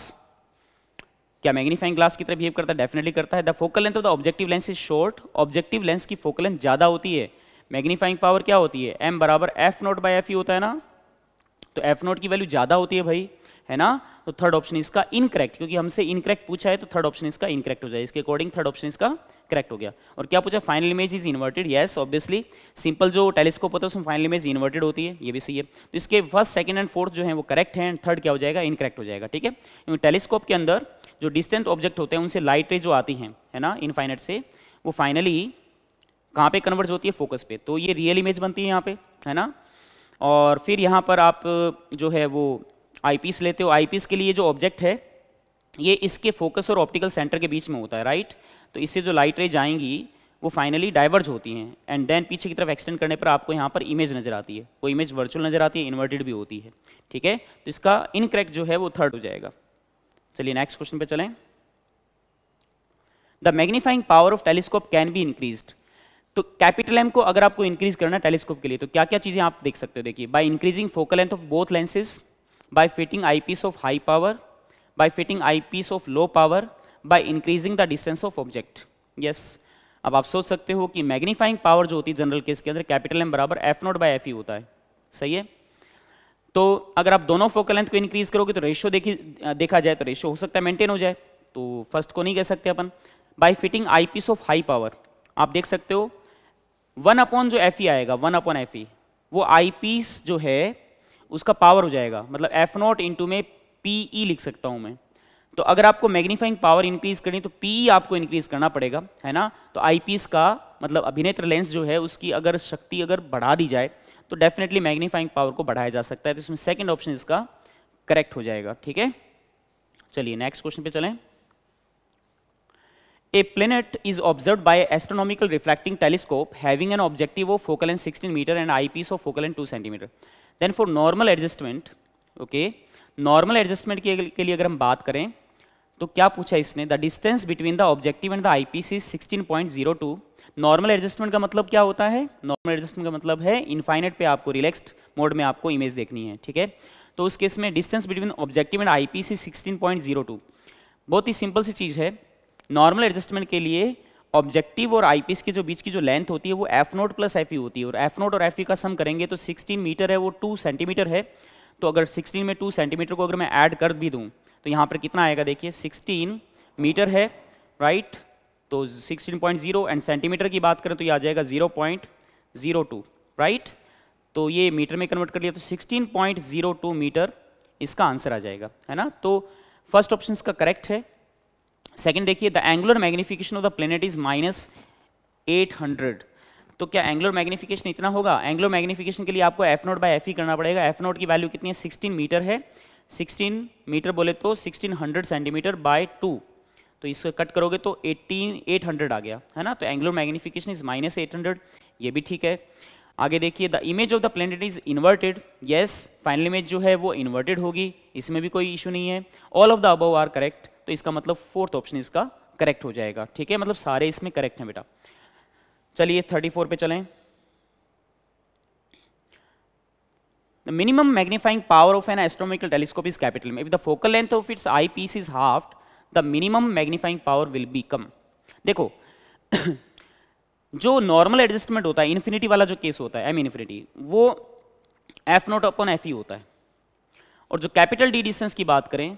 क्या मैग्नीफाइंग ग्लास की तरह बिहेव करता है डेफिनेटली करता है the focal length of the objective lens is short objective lens की फोकल लेंथ ज़्यादा होती है मैग्नीफाइंग पावर क्या होती है एम बराबर एफ नोट बाई एफ ही होता है ना तो एफ नोट की वैल्यू ज़्यादा होती है भाई है ना तो थर्ड ऑप्शन इसका इनकरेक्ट क्योंकि हमसे इनकरेक्ट पूछा है तो थर्ड ऑप्शन इसका इनकरेक्ट हो जाए इसके अकॉर्डिंग थर्ड ऑप्शन इसका करेक्ट हो गया और क्या पूछा final image is inverted yes obviously simple जो टेलीस्कोप होता है उसमें फाइनल इमेज इन्वर्टेड होती है ये भी सही है तो इसके फर्स्ट सेकंड एंड फोर्थ जो है वो करेक्ट है एंड थर्ड क्या हो जाएगा इनकरेक्ट हो जाएगा ठीक है टेलीस्कोप के अंदर जो डिस्टेंट ऑब्जेक्ट होते हैं उनसे लाइटें जो आती हैं है ना इनफाइनेट से वो फाइनली कहाँ पे कन्वर्ट होती है फोकस पे तो ये रियल इमेज बनती है यहाँ पे है ना और फिर यहाँ पर आप जो है वो आईपीस लेते हो आईपीस के लिए जो ऑब्जेक्ट है ये इसके फोकस और ऑप्टिकल सेंटर के बीच में होता है राइट तो इससे जो लाइट रेज आएंगी वो फाइनली डाइवर्ज होती हैं एंड देन पीछे की तरफ एक्सटेंड करने पर आपको यहाँ पर इमेज नजर आती है वो इमेज वर्चुअल नजर आती है इन्वर्टेड भी होती है ठीक है तो इसका इनकरेक्ट जो है वो थर्ड हो जाएगा चलिए नेक्स्ट क्वेश्चन पे चलें the magnifying power of telescope can be increased तो कैपिटल एम को अगर आपको इंक्रीज करना है टेलीस्कोप के लिए तो क्या क्या चीज़ें आप देख सकते हो देखिए by increasing focal length of both lenses by fitting eyepiece of high power by fitting eyepiece of low power by increasing the distance of object yes अब आप सोच सकते हो कि मैग्नीफाइंग पावर जो होती है जनरल केस के अंदर कैपिटल एम बराबर f not by F e होता है सही है तो अगर आप दोनों फोकल लेंथ को इंक्रीज करोगे तो रेशियो देखी देखा जाए तो रेशियो हो सकता है मेंटेन हो जाए तो फर्स्ट को नहीं कह सकते अपन by fitting eyepiece of high power आप देख सकते हो वन अपॉन जो एफ ई e आएगा one upon F e e, वो आई पीस जो है उसका पावर हो जाएगा मतलब एफ नॉट इंटू में पी ई e लिख सकता हूँ मैं तो अगर आपको मैग्नीफाइंग पावर इंक्रीज करनी तो पी ई आपको इंक्रीज करना पड़ेगा है ना तो आई पीस का मतलब अभिनेत्र लेंस जो है उसकी अगर शक्ति अगर बढ़ा दी जाए तो डेफिनेटली मैग्नीफाइंग पावर को बढ़ाया जा सकता है तो इसमें सेकेंड ऑप्शन इसका करेक्ट हो जाएगा ठीक है चलिए नेक्स्ट क्वेश्चन पे चलें A planet is observed by astronomical reflecting telescope having an objective of focal length 16 meter and eyepiece of focal length 2 centimeter. Then for normal adjustment, okay, normal adjustment के, के लिए अगर हम बात करें तो क्या पूछा इसने the distance between the objective and the eye piece is sixteen point zero two normal adjustment का मतलब क्या होता है नॉर्मल एडजस्टमेंट का मतलब है इनफाइनेट पे आपको रिलैक्स्ड मोड में आपको इमेज देखनी है ठीक है तो उस केस में distance between objective and eye piece sixteen point zero two बहुत ही सिंपल सी चीज़ है नॉर्मल एडजस्टमेंट के लिए ऑब्जेक्टिव और आईपीस के जो बीच की जो लेंथ होती है वो f not plus f e होती है और एफ नोट और एफ e का सम करेंगे तो 16 मीटर है वो 2 सेंटीमीटर है तो अगर 16 में 2 सेंटीमीटर को अगर मैं ऐड कर भी दूँ तो यहाँ पर कितना आएगा देखिए 16 मीटर है राइट तो 16.0 एंड सेंटीमीटर की बात करें तो ये आ जाएगा 0.02 राइट तो ये मीटर में कन्वर्ट कर लिया तो सिक्सटीन मीटर इसका आंसर आ जाएगा है ना तो फर्स्ट ऑप्शन इसका करेक्ट है सेकंड देखिए the angular magnification of the planet is minus eight hundred तो क्या एंगुलर मैग्निफिकेशन इतना होगा एंगुलर मैग्निफिकेशन के लिए आपको f not by f e करना पड़ेगा एफ नोट की वैल्यू कितनी है सिक्सटीन मीटर है सिक्सटीन मीटर बोले तो sixteen hundred centimetre by two तो इसको कट करोगे तो एट्टीन एट हंड्रेड आ गया है ना तो angular magnification is minus eight hundred ये भी ठीक है आगे देखिए the image of the planet is inverted yes final image जो है वो इन्वर्टेड होगी इसमें भी कोई इशू नहीं है all of the above are correct तो इसका मतलब फोर्थ ऑप्शन इसका करेक्ट हो जाएगा ठीक है मतलब सारे इसमें करेक्ट हैं बेटा चलिए थर्टी फोर पे चलें minimum magnifying power of an astronomical telescope is capital M if the focal length of its eye piece is half the minimum magnifying power will be कम देखो जो नॉर्मल एडजस्टमेंट होता है इन्फिनिटी वाला जो case होता है एम इन्फिनिटी वो f not upon F e होता है और जो कैपिटल डी डिस्टेंस की बात करें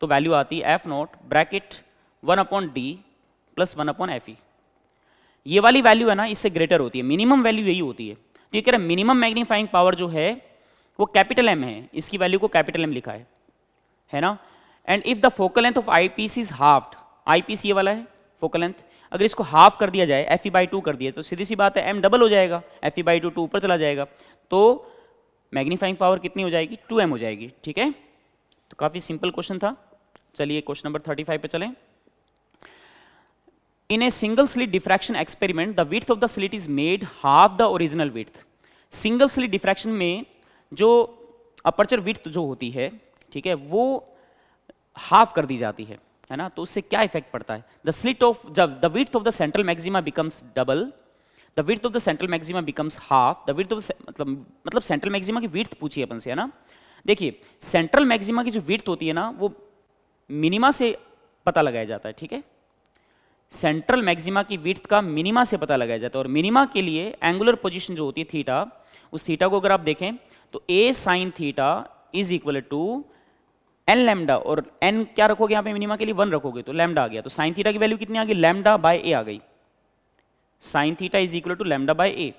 तो वैल्यू आती है f note bracket one upon D plus one upon F e ये वाली वैल्यू है ना इससे ग्रेटर होती है मिनिमम वैल्यू यही होती है तो ये कह रहा है मिनिमम मैग्नीफाइंग पावर जो है वो कैपिटल एम है इसकी वैल्यू को कैपिटल एम लिखा है है ना and if the focal length of eye piece is half eye piece ये वाला है फोकल लेंथ अगर इसको हाफ कर दिया जाए एफ ई बाई टू कर दिया तो सीधी सी बात है एम डबल हो जाएगा f e by two two ऊपर चला जाएगा तो मैग्नीफाइंग पावर कितनी हो जाएगी टू एम हो जाएगी ठीक है तो काफ़ी सिंपल क्वेश्चन था चलिए क्वेश्चन नंबर 35 पे चलें in a single slit diffraction experiment the width of the slit is made half the original width single slit diffraction में जो अपर्चर विथ जो होती है ठीक है वो हाफ कर दी जाती है है ना तो उससे क्या इफेक्ट पड़ता है द स्लिट ऑफ जब the width of the central maxima becomes double the width of the central maxima becomes half the width of मतलब मतलब सेंट्रल मैक्सिमा की विथ पूछिए अपन से है ना देखिए सेंट्रल मैक्सिमा की जो विथ होती है ना वो मिनिमा से पता लगाया जाता है ठीक है सेंट्रल मैक्सिमा की विथ का मिनिमा से पता लगाया जाता है और मिनिमा के लिए एंगुलर पोजिशन जो होती है थीटा उस थीटा को अगर आप देखें तो a sine theta is equal to N lambda और एन क्या रखोगे यहां पे मिनिमा के लिए वन रखोगे तो लेमडा आ गया तो साइन थीटा की वैल्यू कितनी आ गई लेमडा बाय ए आ गई sine theta is equal to lambda by a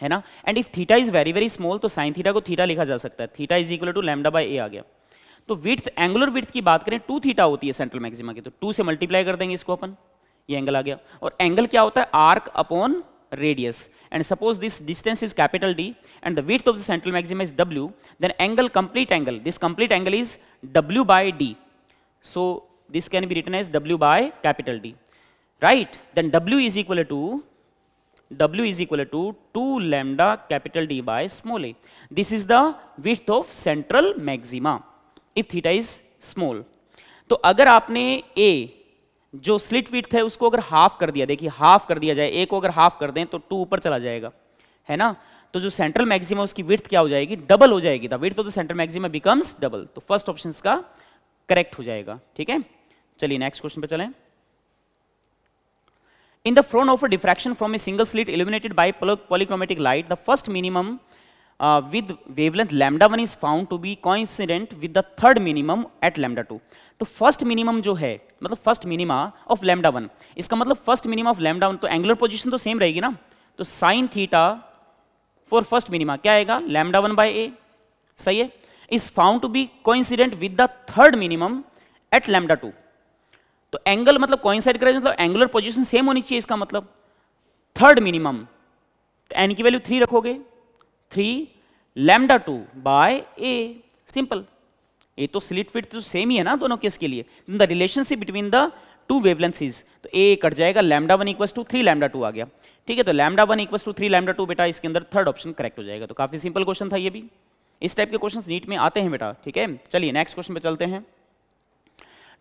है ना and if theta is very very small तो साइन थीटा को थीटा लिखा जा सकता है theta is equal to lambda by a आ गया तो विथ एंगुलर विथ की बात करें टू थीटा होती है सेंट्रल मैक्सिमा की तो टू से मल्टीप्लाई कर देंगे इसको अपन ये एंगल आ गया और एंगल क्या होता है arc upon radius and suppose this distance is capital D and the width of the central maxima is W then angle complete angle this complete angle is W by D so this can be written as W by capital D right then W is equal to W is equal to to lambda capital D by small a. This is the width of central maxima. If theta is small तो अगर आपने ए जो slit with है उसको अगर half कर दिया देखिए हाफ कर दिया जाए ए को अगर हाफ कर दें तो टू ऊपर चला जाएगा है ना तो जो सेंट्रल मैक्सिमम उसकी विथ क्या हो जाएगी डबल हो जाएगी the width of central maximum becomes double तो फर्स्ट ऑप्शन का करेक्ट हो जाएगा ठीक है चलिए नेक्स्ट क्वेश्चन पे चलें in the front of a diffraction from a single slit illuminated by polychromatic light the first minimum uh, with wavelength lambda 1 is found to be coincident with the third minimum at lambda 2 तो first minimum जो है मतलब first minima of lambda one इसका मतलब first minima of lambda one तो angular position तो same रहेगी ना तो sine theta for first minima क्या आएगा लैम्डा वन बाय ए सही है is found to be coincident with the third minimum at lambda two तो एंगल मतलब कोइंसाइड करेगा मतलब एंगुलर पोजिशन सेम होनी चाहिए इसका मतलब थर्ड मिनिमम तो एन की वैल्यू थ्री रखोगे three lambda two by a simple a तो स्लिट फिट तो सेम ही है ना दोनों केस के लिए the relationship between the two wavelength तो ए कट जाएगा lambda one equals to three lambda two आ गया ठीक है तो lambda one equals to three lambda two बेटा इसके अंदर थर्ड ऑप्शन करेक्ट हो जाएगा तो काफी सिंपल क्वेश्चन था ये भी इस टाइप के क्वेश्चन नीट में आते हैं बेटा ठीक है चलिए नेक्स्ट क्वेश्चन पे चलते हैं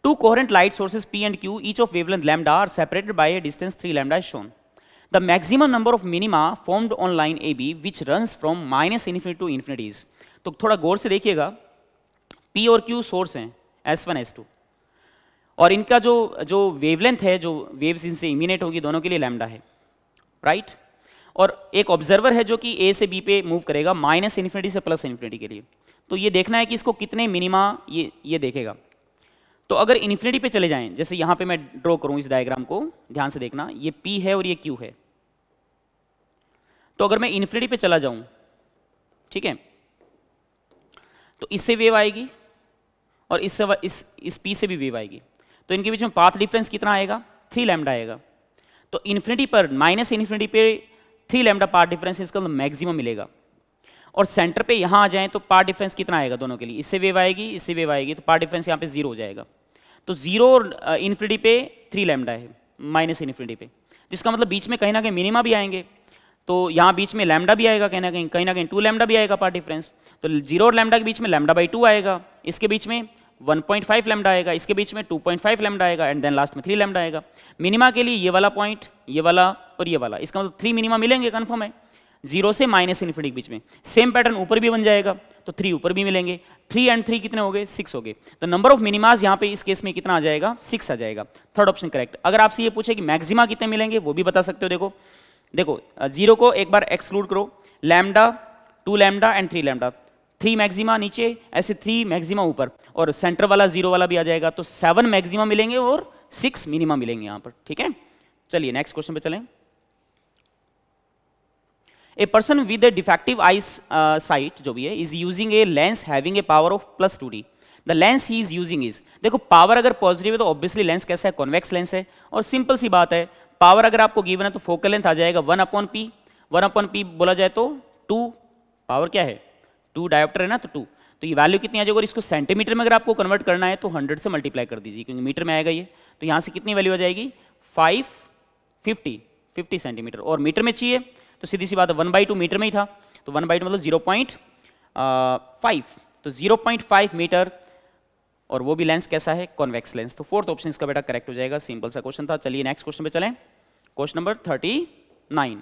two coherent light sources P and Q each of wavelength lambda are separated by a distance three lambda is shown The maximum number of minima formed on line AB which runs from minus infinity to infinity तो थोड़ा गौर से देखिएगा P और Q source हैं S1 S2 और इनका जो जो वेवलेंथ है जो वेव्स इनसे इमिनेट होगी दोनों के लिए लैमडा है राइट right? और एक ऑब्जर्वर है जो कि ए से बी पे मूव करेगा माइनस इन्फिनिटी से प्लस इन्फिनिटी के लिए तो ये देखना है कि इसको कितने मिनिमा ये ये देखेगा तो अगर इन्फिनिटी पे चले जाएं जैसे यहां पे मैं ड्रॉ करूं इस डायग्राम को ध्यान से देखना ये P है और ये Q है तो अगर मैं इन्फिनिटी पे चला जाऊं ठीक है तो इससे वेव आएगी और इससे इस इस पी से भी वेव आएगी तो इनके बीच में पाथ डिफरेंस कितना आएगा थ्री लैमडा आएगा तो इन्फिनिटी पर माइनस इन्फिनिटी पे थ्री लैमडा पाथ डिफरेंस इसका मैक्सिमम मतलब मिलेगा और सेंटर पे यहाँ आ जाएँ तो पार डिफरेंस कितना आएगा दोनों के लिए इससे वेव आएगी इससे वेव आएगी तो पार डिफेंस यहाँ पे जीरो हो जाएगा तो जीरो और इन्फिनिटी पे थ्री लेमडा है माइनस इन्फिनिटी पे जिसका मतलब बीच में कहीं ना कहीं मिनिमा भी आएंगे तो यहाँ बीच में लैमडा भी आएगा कहीं ना कहीं कहीं ना कहीं टू लैमडा भी आएगा पार डिफरेंस तो जीरो और लैमडा के बीच में लैमडा बाई टू आएगा इसके बीच में 1.5 पॉइंट आएगा इसके बीच में 2.5 लैमडा आएगा एंड देन लास्ट में थ्री लैमडा आएगा मिनिमा के लिए ये वाला पॉइंट ये वाला और ये वाला इसका मतलब थ्री मिनिमा मिलेंगे कन्फर्म है जीरो से माइनस इन्फिनिटी के बीच में सेम पैटर्न ऊपर भी बन जाएगा तो थ्री ऊपर भी मिलेंगे थ्री एंड थ्री कितने हो गए सिक्स हो गए तो नंबर ऑफ मिनिमाज यहाँ पे इस केस में कितना आ जाएगा सिक्स आ जाएगा थर्ड ऑप्शन करेक्ट अगर आपसे ये पूछे कि मैक्सिमा कितने मिलेंगे वो भी बता सकते हो देखो देखो जीरो को एक बार एक्सक्लूड करो lambda two lambda and three lambda three maxima नीचे ऐसे थ्री मैक्सिमा ऊपर और सेंटर वाला जीरो वाला भी आ जाएगा तो सेवन मैक्सिमा मिलेंगे और सिक्स मिनिमा मिलेंगे यहाँ पर ठीक है चलिए नेक्स्ट क्वेश्चन पे चलें a person with a defective eyesight जो भी है is using a lens having a power of plus two D the lens he is using is देखो पावर अगर पॉजिटिव है तो ऑब्वियसली लेंस कैसा है कॉन्वेक्स लेंस है और सिंपल सी बात है पावर अगर आपको गिवन है तो फोकल लेंथ आ जाएगा one upon P one upon P बोला जाए तो टू पावर क्या है टू डायोप्टर है ना तो टू तो ये वैल्यू कितनी आ जाएगी और इसको सेंटीमीटर में अगर आपको कन्वर्ट करना है तो हंड्रेड से मल्टीप्लाई कर दीजिए क्योंकि मीटर में आएगा ये तो यहाँ से कितनी वैल्यू आ जाएगी फाइव फिफ्टी फिफ्टी सेंटीमीटर और मीटर में चाहिए तो सीधी सी बात वन बाई टू मीटर में ही था तो वन बाई टू मतलब जीरो पॉइंट फाइव तो जीरो पॉइंट फाइव मीटर और वो भी लेंस कैसा है कॉन्वेक्स लेंस तो फोर्थ ऑप्शन इसका बेटा करेक्ट हो जाएगा सिंपल सा क्वेश्चन था चलिए नेक्स्ट क्वेश्चन पे चलें question number thirty nine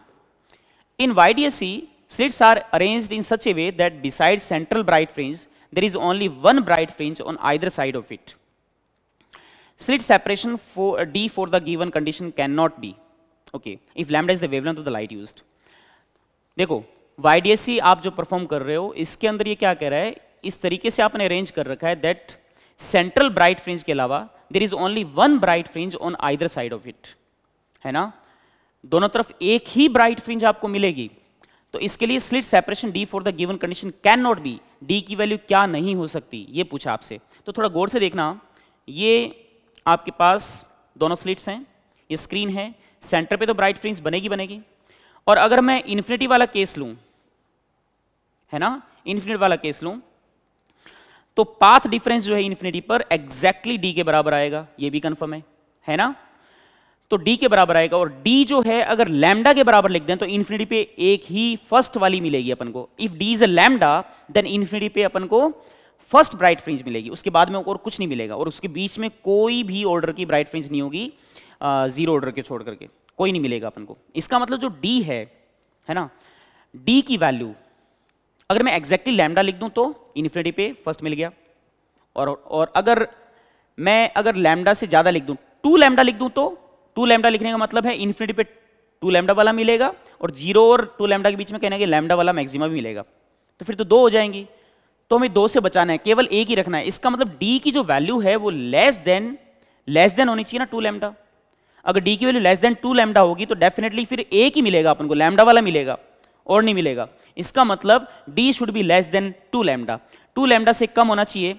in Y D S C slits are arrange in such a way that beside central bright fringe there is only one bright fringe on either side of it slit separation for D for the given condition can not be okay if lambda is the wavelength of the light used देखो Y आप जो perform कर रहे हो इसके अंदर ये क्या कह रहा है इस तरीके से आपने अरेंज कर रखा है दैट सेंट्रल ब्राइट फ्रिंज के अलावा there is only one bright fringe on either side of it है ना दोनों तरफ एक ही ब्राइट फ्रिंज आपको मिलेगी तो इसके लिए slit separation D for the given condition can not be D की वैल्यू क्या नहीं हो सकती ये पूछा आपसे तो थोड़ा गौर से देखना ये आपके पास दोनों स्लिट्स हैं ये स्क्रीन है सेंटर पे तो ब्राइट फ्रिंज बनेगी बनेगी और अगर मैं इन्फिनिटी वाला केस लूं है ना इन्फिनिट वाला केस लूं तो पाथ डिफरेंस जो है इन्फिनिटी पर एग्जैक्टली डी के बराबर आएगा ये भी कंफर्म है है ना तो डी के बराबर आएगा और डी जो है अगर लैमडा के बराबर लिख दें तो इन्फिनिटी पे एक ही फर्स्ट वाली मिलेगी अपन को if D is a lambda then infinity पे अपन को फर्स्ट ब्राइट फ्रिंज मिलेगी उसके बाद में और कुछ नहीं मिलेगा और उसके बीच में कोई भी ऑर्डर की ब्राइट फ्रिंज नहीं होगी जीरो ऑर्डर के छोड़ करके कोई नहीं मिलेगा अपन को इसका मतलब जो डी है है ना डी की वैल्यू अगर मैं एग्जैक्टली लैमडा लिख दूं तो इन्फिनिटी पे फर्स्ट मिल गया और और अगर मैं अगर लैमडा से ज़्यादा लिख दूं टू लैमडा लिख दूं तो टू लैमडा लिखने का मतलब है इन्फिनिटी पे टू लैमडा वाला मिलेगा और जीरो और टू लैमडा के बीच में कहना है कि लैमडा वाला मैक्सिमम भी मिलेगा तो फिर तो दो हो जाएंगी तो हमें दो से बचाना है केवल एक ही रखना है इसका मतलब डी की जो वैल्यू है वो लेस देन लेस देन होनी चाहिए ना टू लैमडा अगर डी की value less than two lambda होगी तो डेफिनेटली फिर एक ही मिलेगा अपन को लैमडा वाला मिलेगा और नहीं मिलेगा इसका मतलब D should be less than two lambda two lambda से कम होना चाहिए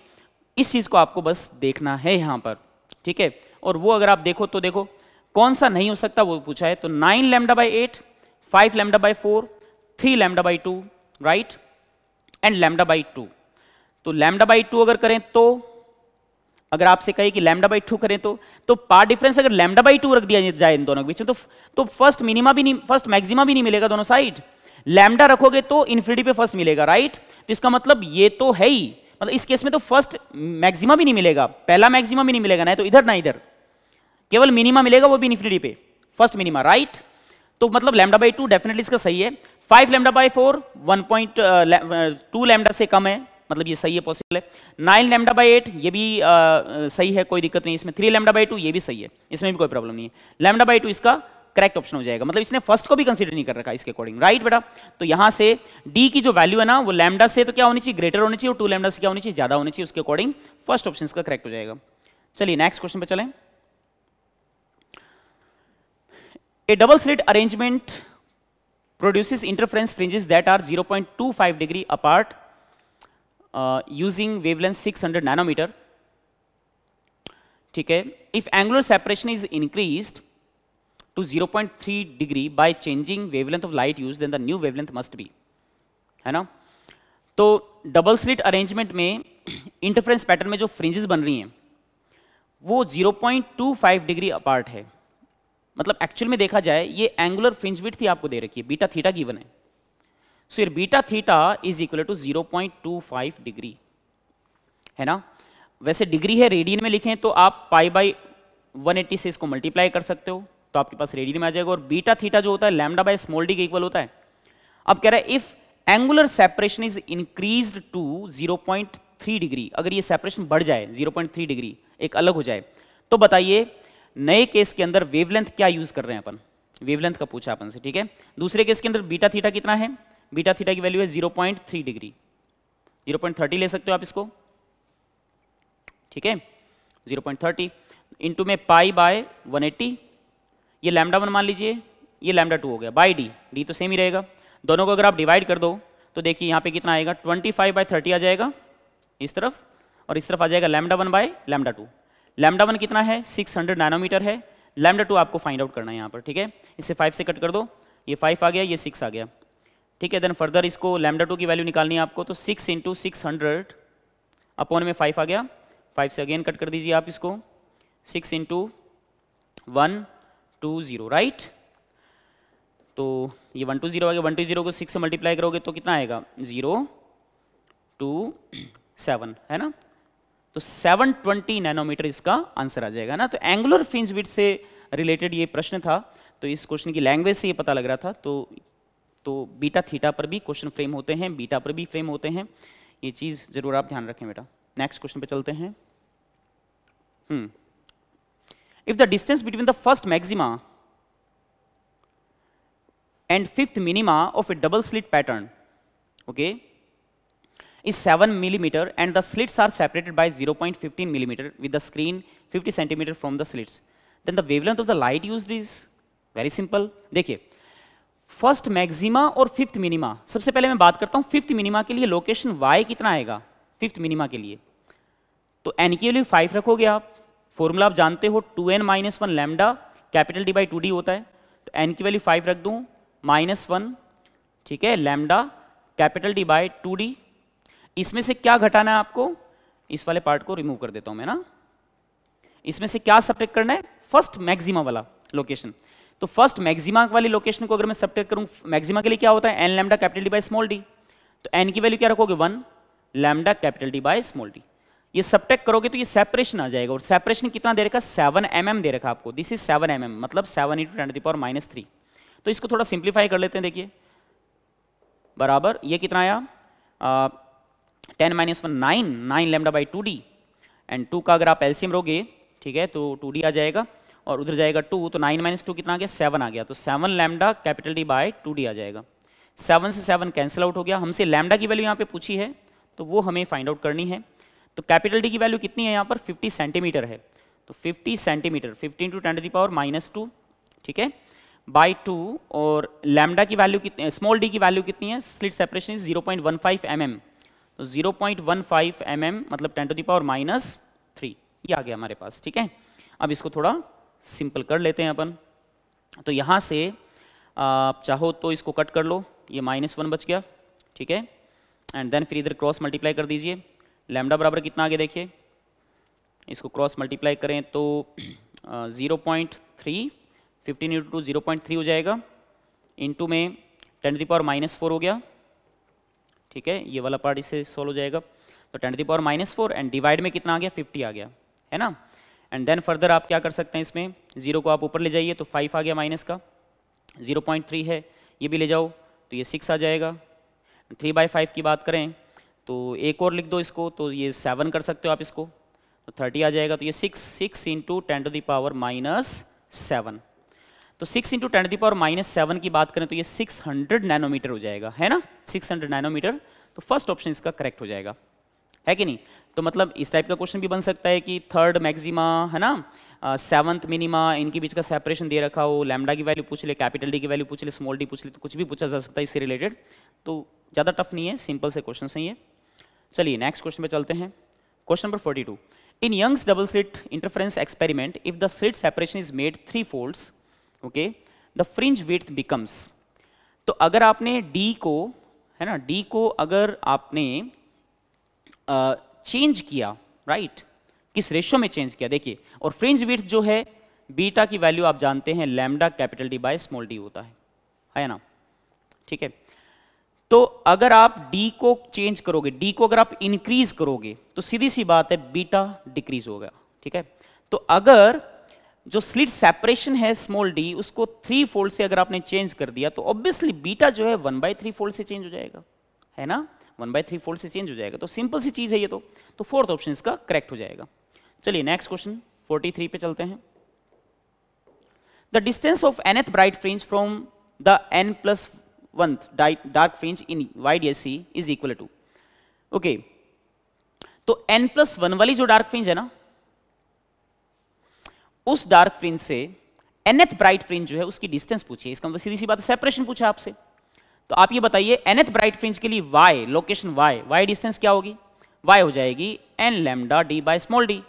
इस चीज़ को आपको बस देखना है यहां पर ठीक है और वो अगर आप देखो तो देखो कौन सा नहीं हो सकता वो पूछा है तो nine lambda by eight five lambda by four three lambda by two right and lambda by two तो लैमडा बाई टू अगर करें तो अगर आपसे कहे कि लैमडा बाई टू करें तो तो पार्ट डिफरेंस अगर लैमडा बाई टू रख दिया जाए इन दोनों के बीच में तो तो फर्स्ट मिनिमा भी नहीं फर्स्ट मैक्सिमा भी नहीं मिलेगा दोनों साइड लैमडा रखोगे तो इन्फिनिटी पे फर्स्ट मिलेगा राइट तो इसका मतलब ये तो है ही मतलब इस केस में तो फर्स्ट मैक्सिमा भी नहीं मिलेगा पहला मैक्सिमा भी नहीं मिलेगा ना तो इधर ना इधर केवल मिनिमा मिलेगा वो भी इन्फिनिटी पे फर्स्ट मिनिमा राइट तो मतलब लैमडा बाई टू डेफिनेटली इसका सही है five lambda by four one point two lambda से कम है मतलब ये सही है पॉसिबल है नाइन लेमडा बाई एट ये भी आ, सही है कोई दिक्कत नहीं इसमें थ्री लेमडा बाई टू ये भी सही है इसमें भी कोई प्रॉब्लम नहीं है लेमडा बाई टू इसका करेक्ट ऑप्शन हो जाएगा मतलब इसने फर्स्ट को भी कंसीडर नहीं कर रखा इसके अकॉर्डिंग राइट बेटा तो यहां से डी की जो वैल्यू है ना वो लैमडा से तो क्या होनी चाहिए ग्रेटर होनी चाहिए और टू लैमडा से क्या होनी चाहिए ज्यादा होनी चाहिए उसके अकॉर्डिंग फर्स्ट ऑप्शन का करेक्ट हो जाएगा चलिए नेक्स्ट क्वेश्चन पर चले a double slit arrangement produces interference fringes that are 0.25 degree apart uh, using wavelength 600 nanometer ठीक है if angular separation is increase to zero point three degree by changing wavelength of light use the new wavelength must be है ना तो double slit arrangement में interference pattern में जो fringes बन रही हैं वो zero point two five degree apart है मतलब एक्चुअल में देखा जाए ये एंगुलर फ्रिंज विथ थी आपको दे रखी है बीटा थीटा गिवन है so so, your beta theta is equal to 0.25 degree है ना वैसे डिग्री है रेडियन में लिखें तो आप पाई बाई 180 से इसको मल्टीप्लाई कर सकते हो तो आपके पास रेडियन में आ जाएगा और बीटा थीटा जो होता है लैमडा बाय स्मॉल डी के इक्वल होता है अब कह रहा है if angular separation is increase to 0.3 degree अगर ये सेपरेशन बढ़ जाए 0.3 डिग्री एक अलग हो जाए तो बताइए नए केस के अंदर वेवलेंथ क्या यूज कर रहे हैं अपन वेवलेंथ का पूछा अपन से ठीक है दूसरे केस के अंदर बीटा थीटा कितना है बीटा थीटा की वैल्यू है zero point three degree zero point thirty ले सकते हो आप इसको ठीक है जीरो पॉइंट थर्टी इंटू में पाई बाय वन एट्टी ये लैमडा वन मान लीजिए ये लैमडा टू हो गया बाई डी डी तो सेम ही रहेगा दोनों को अगर आप डिवाइड कर दो तो देखिए यहाँ पे कितना आएगा ट्वेंटी फाइव बाई थर्टी आ जाएगा इस तरफ और इस तरफ आ जाएगा lambda one by lambda two lambda one कितना है सिक्स हंड्रेड नैनोमीटर है लैमडा टू आपको फाइंड आउट करना है यहाँ पर ठीक है इसे फाइव से कट कर दो ये फाइव आ गया ये सिक्स आ गया ठीक है देन फर्दर इसको लैमडा टू की वैल्यू निकालनी है आपको तो six into six hundred upon में फाइव आ गया फाइव से अगेन कट कर दीजिए आप इसको six into one two zero right तो ये वन टू ज़ीरो आ गया वन टू ज़ीरो को सिक्स से मल्टीप्लाई करोगे तो कितना आएगा ज़ीरो टू सेवन है ना तो सेवन ट्वेंटी नैनोमीटर इसका आंसर आ जाएगा ना तो एंगुलर फिंज विथ से रिलेटेड ये प्रश्न था तो इस क्वेश्चन की लैंग्वेज से ये पता लग रहा था तो तो बीटा थीटा पर भी क्वेश्चन फ्रेम होते हैं बीटा पर भी फ्रेम होते हैं ये चीज़ ज़रूर आप ध्यान रखें बेटा नेक्स्ट क्वेश्चन पे चलते हैं if the distance between the first maxima and fifth minima of a double slit pattern okay is seven millimetre and the slits are separated by zero point fifteen millimetre with the screen fifty centimetre from the slits then the wavelength of the light use is very simple देखिए first maxima और fifth minima सबसे पहले मैं बात करता हूं fifth minima के लिए लोकेशन वाई कितना आएगा फिफ्थ मिनिमा के लिए तो एन की वैल्यू फाइव रखोगे आप फॉर्मूला आप जानते हो two N minus one lambda capital D by two D होता है तो एन की वैल्यू फाइव रख दूँ माइनस वन ठीक है lambda capital D by two D इसमें से क्या घटाना है आपको इस वाले पार्ट को रिमूव कर देता हूं मैं ना इसमें से क्या सब्ट्रैक्ट करना है फर्स्ट मैक्सिमा वाला लोकेशन तो फर्स्ट मैक्सिमा वाली लोकेशन को अगर मैं सब्ट्रैक्ट करूं मैक्सिमा के लिए क्या होता है N lambda capital D by small D तो एन की वैल्यू क्या रखोगे one lambda capital D by small D ये सब्ट्रैक्ट करोगे तो ये सेपरेशन आ जाएगा और सेपरेशन कितना दे रखा सेवन एम mm दे रखा आपको this is seven M M मतलब seven into ten power minus three तो इसको थोड़ा सिंप्लीफाई कर लेते हैं देखिए बराबर ये कितना आया ten minus one nine nine lambda by two D and two का अगर आप एल्सियम रोगे ठीक है तो टू डी आ जाएगा और उधर जाएगा टू तो नाइन माइनस टू कितना आ गया सेवन आ गया तो seven lambda capital D by two D आ जाएगा सेवन से सेवन कैंसिल आउट हो गया हमसे लैमडा की वैल्यू यहाँ पे पूछी है तो वो हमें फाइंड आउट करनी है तो कैपिटल डी की वैल्यू कितनी है यहाँ पर फिफ्टी सेंटीमीटर है तो fifty centimetre fifteen to ten the power minus two ठीक है बाई टू और लैमडा की वैल्यू कितनी स्मॉल डी की वैल्यू कितनी है slit separation is 0.15 point mm. तो 0.15 पॉइंट mm, मतलब ten to the power minus three ये आ गया हमारे पास ठीक है अब इसको थोड़ा सिंपल कर लेते हैं अपन तो यहाँ से आप चाहो तो इसको कट कर लो ये माइनस वन बच गया ठीक है एंड देन फिर इधर क्रॉस मल्टीप्लाई कर दीजिए लैमडा बराबर कितना आगे देखिए इसको क्रॉस मल्टीप्लाई करें तो zero point three fifteen into two zero point three हो जाएगा इंटू में ten the power minus four हो गया ठीक है ये वाला पार्ट इससे सॉल्व हो जाएगा तो ten the power minus four and divide में कितना आ गया फिफ्टी आ गया है ना एंड देन फर्दर आप क्या कर सकते हैं इसमें जीरो को आप ऊपर ले जाइए तो फाइव आ गया माइनस का जीरो पॉइंट थ्री है ये भी ले जाओ तो ये सिक्स आ जाएगा थ्री बाई फाइव की बात करें तो एक और लिख दो इसको तो ये सेवन कर सकते हो आप इसको तो थर्टी आ जाएगा तो ये six six into ten to the power minus seven तो six into ten to the power minus seven की बात करें तो ये सिक्स हंड्रेड नैनोमीटर हो जाएगा है ना सिक्स हंड्रेड नैनोमीटर तो फर्स्ट ऑप्शन इसका करेक्ट हो जाएगा है कि नहीं तो मतलब इस टाइप का क्वेश्चन भी बन सकता है कि थर्ड मैक्सिमा है ना सेवंथ मिनिमा इनके बीच का सेपरेशन दे रखा हो लैमडा की वैल्यू पूछ ले कैपिटल डी की वैल्यू पूछ ले स्मॉल डी पूछ ले तो कुछ भी पूछा जा सकता है इससे रिलेटेड तो ज़्यादा टफ नहीं है सिंपल से क्वेश्चन सही है चलिए नेक्स्ट क्वेश्चन पे चलते हैं question number two in Young's double slit interference experiment if the slit separation is made three folds okay the fringe width becomes तो अगर आपने डी को है ना डी को अगर आपने चेंज किया राइट किस रेशो में चेंज किया देखिए और फ्रिंज विथ जो है बीटा की वैल्यू आप जानते हैं lambda capital D by small D होता है है ना ठीक है तो अगर आप डी को चेंज करोगे डी को अगर आप इंक्रीज करोगे तो सीधी सी बात है बीटा डिक्रीज होगा ठीक है तो अगर जो स्लिट सेपरेशन है स्मॉल डी उसको थ्री फोल्ड से अगर आपने चेंज कर दिया तो ऑब्वियसली बीटा जो है वन बाई थ्री फोल्ड से चेंज हो जाएगा है ना वन बाई थ्री फोर्थ से चेंज हो जाएगा तो सिंपल सी चीज़ है ये तो तो फोर्थ ऑप्शन इसका करेक्ट हो जाएगा चलिए नेक्स्ट क्वेश्चन 43 पे चलते हैं the distance of nth bright fringe from the N plus one dark fringe in Y D S C is equal to okay तो एन प्लस वन वाली जो डार्क फ्रिंज है ना उस डार्क फ्रिंज से एनएथ ब्राइट फ्रिंज जो है उसकी डिस्टेंस पूछिए इसका मतलब सीधी सी बात सेपरेशन पूछा आपसे तो आप ये बताइए एनथ ब्राइट फ्रिंज के लिए Y location Y Y distance क्या होगी वाई हो जाएगी N lambda D by small D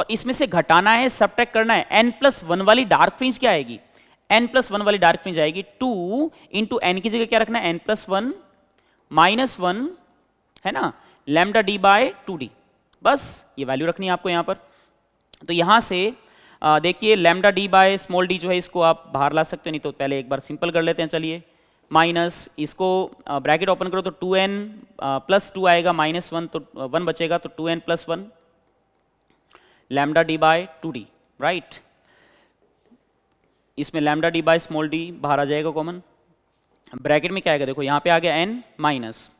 और इसमें से घटाना है सब करना है एन प्लस वन वाली डार्क फ्रिंज क्या आएगी एन प्लस वन वाली डार्क फ्रिंज आएगी टू इंटू एन की जगह क्या रखना है N plus one minus one है ना lambda D by two D बस ये वैल्यू रखनी है आपको यहां पर तो यहां से देखिए lambda D by small D जो है इसको आप बाहर ला सकते हो नहीं तो पहले एक बार सिंपल कर लेते हैं चलिए माइनस इसको ब्रैकेट ओपन करो तो 2n प्लस टू आएगा माइनस वन तो वन बचेगा तो 2n N plus one lambda D by two D right इसमें lambda D by small D बाहर आ जाएगा कॉमन ब्रैकेट में क्या आएगा देखो यहाँ पे आ गया n माइनस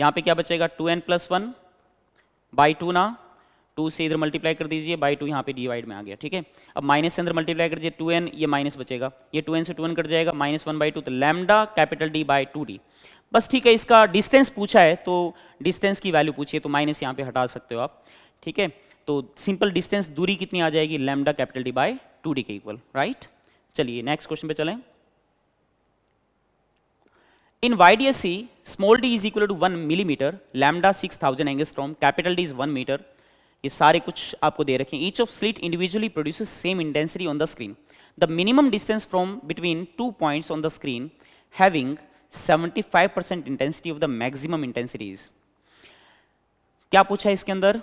यहाँ पे क्या बचेगा 2n N plus one by two ना टू से इधर मल्टीप्लाई कर दीजिए बाई टू यहाँ पे डिवाइड में आ गया ठीक है अब माइनस से अंदर मल्टीप्लाई कर दीजिए टू एन ये माइनस बचेगा ये टू एन से टू एन कट जाएगा माइनस वन बाई टू तो lambda capital D by two D बस ठीक है इसका डिस्टेंस पूछा है तो डिस्टेंस की वैल्यू पूछिए तो माइनस यहाँ पे हटा सकते हो आप ठीक है तो सिंपल डिस्टेंस दूरी कितनी आ जाएगी lambda capital D by two D के इक्वल राइट चलिए नेक्स्ट क्वेश्चन पे चले इन चलें In YDSC, small d is equal to 1 millimeter, lambda 6000 angstrom, capital D is 1 meter, ये सारे कुछ आपको दे रखे each of slit individually produce same intensity on the screen the minimum distance from between two point on the screen having 75% intensity of the maximum intensities क्या पूछा है इसके अंदर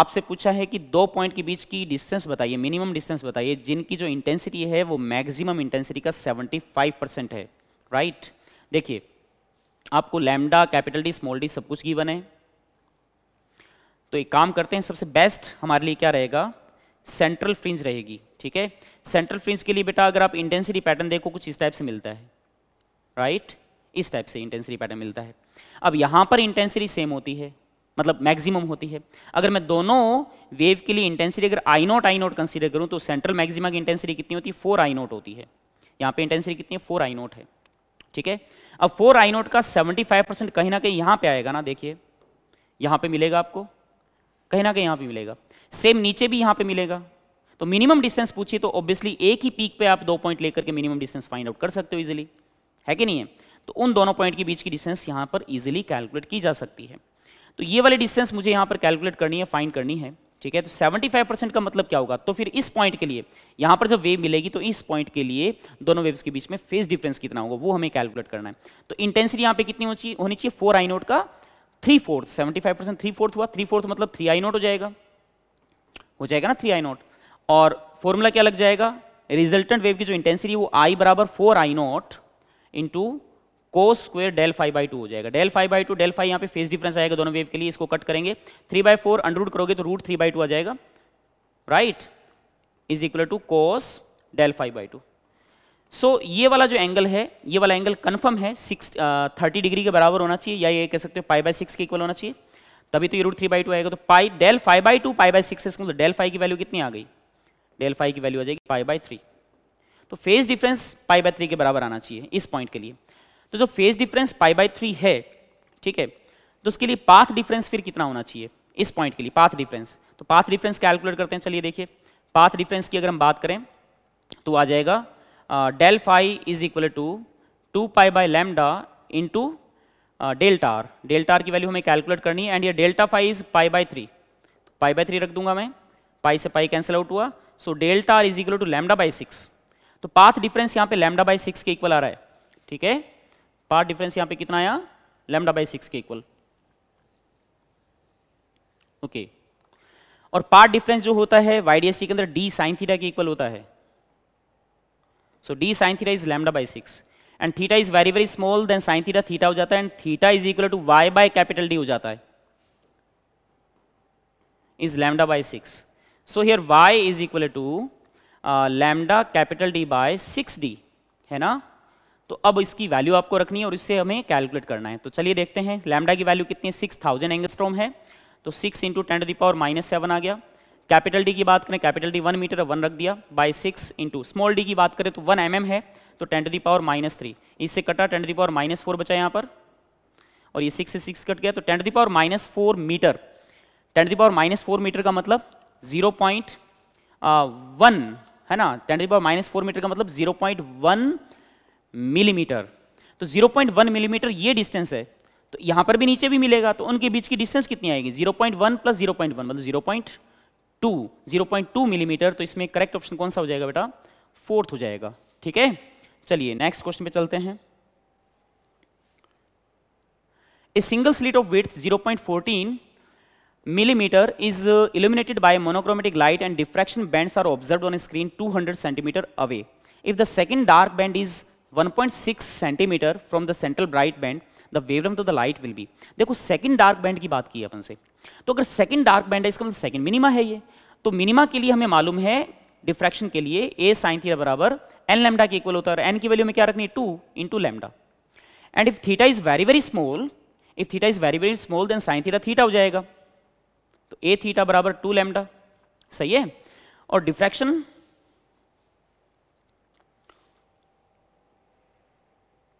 आपसे पूछा है कि दो पॉइंट के बीच की डिस्टेंस बताइए मिनिमम डिस्टेंस बताइए जिनकी जो इंटेंसिटी है वो मैक्सिमम इंटेंसिटी का 75 परसेंट है राइट right? देखिए आपको lambda capital D small D सब कुछ गिवन है तो एक काम करते हैं सबसे बेस्ट हमारे लिए क्या रहेगा सेंट्रल फ्रिंज रहेगी ठीक है सेंट्रल फ्रिंज के लिए बेटा अगर आप इंटेंसिटी पैटर्न देखो कुछ इस टाइप से मिलता है राइट इस टाइप से इंटेंसिटी पैटर्न मिलता है अब यहाँ पर इंटेंसिटी सेम होती है मतलब मैक्सिमम होती है अगर मैं दोनों वेव के लिए इंटेंसिटी अगर I naught I naught consider करूँ तो सेंट्रल मैक्सिमा की इंटेंसिटी कितनी होती है फोर आई नोट होती है यहाँ पे इंटेंसिटी कितनी है फोर आई नोट है ठीक है अब फोर आई नोट का सेवेंटी फाइव परसेंट कहीं ना कहीं यहाँ पे आएगा ना देखिए यहाँ पे मिलेगा आपको कहीं ना कहीं यहां पे मिलेगा सेम नीचे भी यहाँ पे मिलेगा तो मिनिमम डिस्टेंस पूछिए तो ऑब्वियसली एक ही पीक पे आप दो पॉइंट लेकर के मिनिमम डिस्टेंस फाइंड आउट कर सकते हो इजिली है कि नहीं है तो उन दोनों पॉइंट के बीच की डिस्टेंस यहां पर इजिली कैलकुलेट की जा सकती है तो ये वाली डिस्टेंस मुझे यहां पर कैलकुलेट करनी है फाइंड करनी है ठीक है तो 75 परसेंट का मतलब क्या होगा तो फिर इस पॉइंट के लिए यहाँ पर जब वेव मिलेगी तो इस पॉइंट के लिए दोनों वेव्स के बीच में फेस डिफरेंस कितना होगा वो हमें कैलकुलेट करना है तो इंटेंसिटी यहाँ पे कितनी होनी चाहिए होनी चाहिए फोर आई नोट का three fourth seventy five percent three fourth हुआ थ्री फोर्थ मतलब थ्री आई नोट हो जाएगा हो जाएगा ना थ्री आई नोट और फॉर्मूला क्या लग जाएगा रिजल्टेंट वेव की जो इंटेंसिटी वो आई बराबर फोर आई नोट इंटू को square del phi by two हो जाएगा del phi by two del phi यहाँ पे फेस डिफरेंस आएगा दोनों वेव के लिए इसको कट करेंगे थ्री बाई फोर अंडरूट करोगे तो रूट थ्री बाई टू आ जाएगा right is equal to cos del phi by two so so, ये वाला जो एंगल है ये वाला एंगल कन्फर्म है सिक्स थर्टी डिग्री के बराबर होना चाहिए या ये कह सकते हो पाई बाई सिक्स के इक्वल होना चाहिए तभी तो ये रूट थ्री बाई टू आएगा तो pi del phi by two pi by six तो डेल फाइव की वैल्यू कितनी आ गई डेल फाइव की वैल्यू आ जाएगी पाई बाई थ्री तो phase difference pi by three के बराबर आना चाहिए इस पॉइंट के लिए तो जो phase difference pi by three है ठीक है तो उसके लिए पाथ डिफरेंस फिर कितना होना चाहिए इस पॉइंट के लिए पाथ डिफरेंस तो पाथ डिफरेंस कैलकुलेट करते हैं चलिए देखिए पाथ डिफरेंस की अगर हम बात करें तो आ जाएगा del phi is equal to two pi by lambda into delta R delta R की वैल्यू हमें कैलकुलेट करनी है एंड ये delta phi is pi by three pi by three रख दूंगा मैं पाई से पाई कैंसिल आउट हुआ so delta are is equal to lambda by six तो पाथ डिफरेंस यहाँ पे लेमडा बाई सिक्स के इक्वल आ रहा है ठीक है पाथ डिफरेंस यहाँ पे कितना आया लेमडा बाई सिक्स के इक्वल ओके okay. और पार्ट डिफरेंस जो होता है वाई डी के अंदर डी साइन थीटा के इक्वल होता है So d sin theta is lambda by 6. And theta is very very small then sine theta theta हो जाता है and theta is equal to Y by capital D हो जाता है is lambda by six so here Y is equal to lambda capital D by six D है ना तो अब इसकी वैल्यू आपको रखनी है और इससे हमें कैलकुलेट करना है तो चलिए देखते हैं लैमडा की वैल्यू कितनी है सिक्स थाउजेंड एंगस्ट्रोम है तो six into ten the power minus seven आ गया कैपिटल डी की बात करें capital D one metre one रख दिया by six into small D की बात करें तो वन एम mm है तो ten to the power minus three इससे कटा ten to the power minus four बचा यहाँ पर और ये सिक्स से सिक्स कट गया तो ten to the power minus four metre ten to the power minus four metre का मतलब जीरो पॉइंट वन है ना ten to the power minus four metre का मतलब जीरो पॉइंट वन मिलीमीटर तो जीरो पॉइंट वन मिलीमीटर ये distance है तो यहाँ पर भी नीचे भी मिलेगा तो उनके बीच की डिस्टेंस कितनी आएगी zero point one plus zero point one मतलब zero point two zero point two millimetre तो इसमें करेक्ट ऑप्शन कौन सा हो जाएगा बेटा फोर्थ हो जाएगा ठीक है चलिए नेक्स्ट क्वेश्चन पे चलते हैं a single slit of with zero point fourteen millimetre is illuminated by monochromatic light and diffraction band are observe on screen two hundred centimetre away if the second dark band is one point six centimetre from the central bright band the wavelength to the light will be देखो second dark band की बात की अपन से तो अगर second dark band है इसका मतलब सेकंड मिनिमा है ये तो मिनिमा के लिए हमें मालूम है डिफ्रैक्शन के लिए ए साइन थीटा बराबर एन लेमडा के इक्वल होता है एन की वैल्यू में क्या रखनी है two into lambda and if theta is very very small if theta is very very small then sine theta theta हो जाएगा तो ए थीटा बराबर टू लेमडा सही है और डिफ्रैक्शन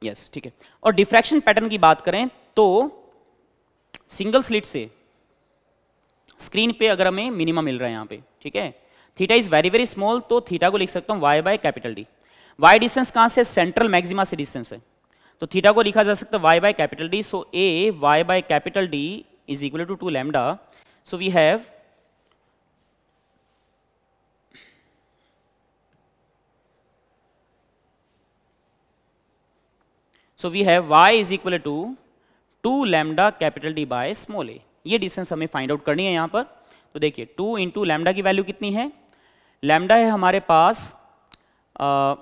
यस ठीक है और डिफ्रैक्शन पैटर्न की बात करें तो सिंगल स्लिट से स्क्रीन पे अगर हमें मिनिमम मिल रहा है यहाँ पे ठीक है theta is very very small तो थीटा को लिख सकता हूँ Y by capital D Y distance कहां से सेंट्रल मैक्सिमा से डिस्टेंस है तो थीटा को लिखा जा सकता है Y by capital D so A Y by capital D is equal to two lambda so we have so we have y is equal to two lambda capital D by small A ये distance हमें find out करनी है यहाँ पर तो देखिए two into lambda की value कितनी है लैमडा है हमारे पास आ,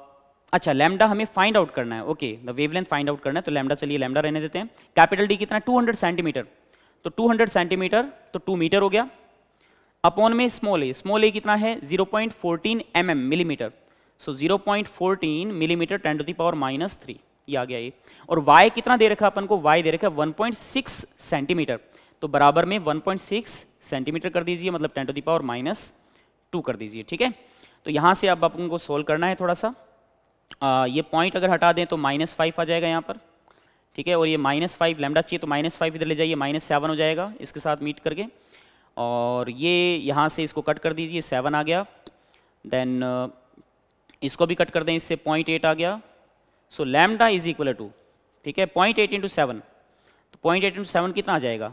अच्छा लैमडा हमें फाइंड आउट करना है okay the wavelength find out करना है तो लैमडा चलिए लैमडा रहने देते हैं कैपिटल डी कितना 200 सेंटीमीटर तो 200 सेंटीमीटर तो 2 मीटर हो गया अपॉन में स्मॉल ए स्मॉल ए कितना है 0.14 point mm millimetre so 0.14 millimetre ten to the power minus three ये आ गया ये और वाई कितना दे रखा अपन को वाई दे रखा है 1.6 सेंटीमीटर तो बराबर में 1.6 सेंटीमीटर कर दीजिए मतलब ten to the power minus two कर दीजिए ठीक है तो यहाँ से अब अपन को सोल्व करना है थोड़ा सा आ, ये पॉइंट अगर हटा दें तो माइनस फाइव आ जाएगा यहाँ पर ठीक है और ये माइनस फाइव लेमडा चाहिए तो माइनस फाइव इधर ले जाइए माइनस सेवन हो जाएगा इसके साथ मीट करके और ये यहाँ से इसको कट कर दीजिए सेवन आ गया देन इसको भी कट कर दें इससे पॉइंट एट आ गया so lambda is equal to ठीक है पॉइंट एट इंटू सेवन तो पॉइंट एट इंटू सेवन कितना आ जाएगा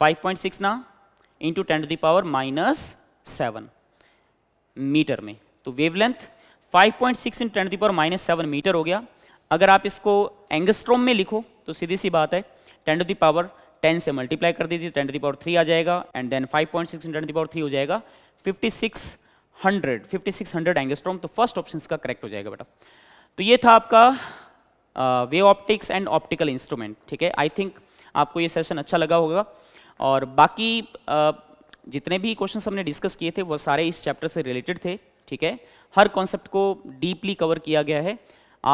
फाइव पॉइंट सिक्स ना into ten to the power minus seven metre में तो wavelength 5.6 point six into ten the power minus seven metre हो गया अगर आप इसको एंगस्ट्रोम में लिखो तो सीधी सी बात है टेन टू दावर 10 से मल्टीप्लाई कर दीजिए टेन टू दावर थ्री आ जाएगा and then 5.6 point six into ten the power three हो जाएगा 5600 5600 एंगस्ट्रोम तो फर्स्ट ऑप्शन का करेक्ट हो जाएगा बेटा तो ये था आपका wave optics and optical instrument ठीक है आई थिंक आपको ये सेशन अच्छा लगा होगा और बाकी uh, जितने भी क्वेश्चन हमने डिस्कस किए थे वो सारे इस चैप्टर से रिलेटेड थे ठीक है हर कॉन्सेप्ट को डीपली कवर किया गया है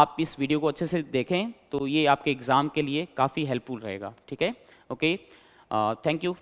आप इस वीडियो को अच्छे से देखें तो ये आपके एग्ज़ाम के लिए काफ़ी हेल्पफुल रहेगा ठीक है ओके थैंक यू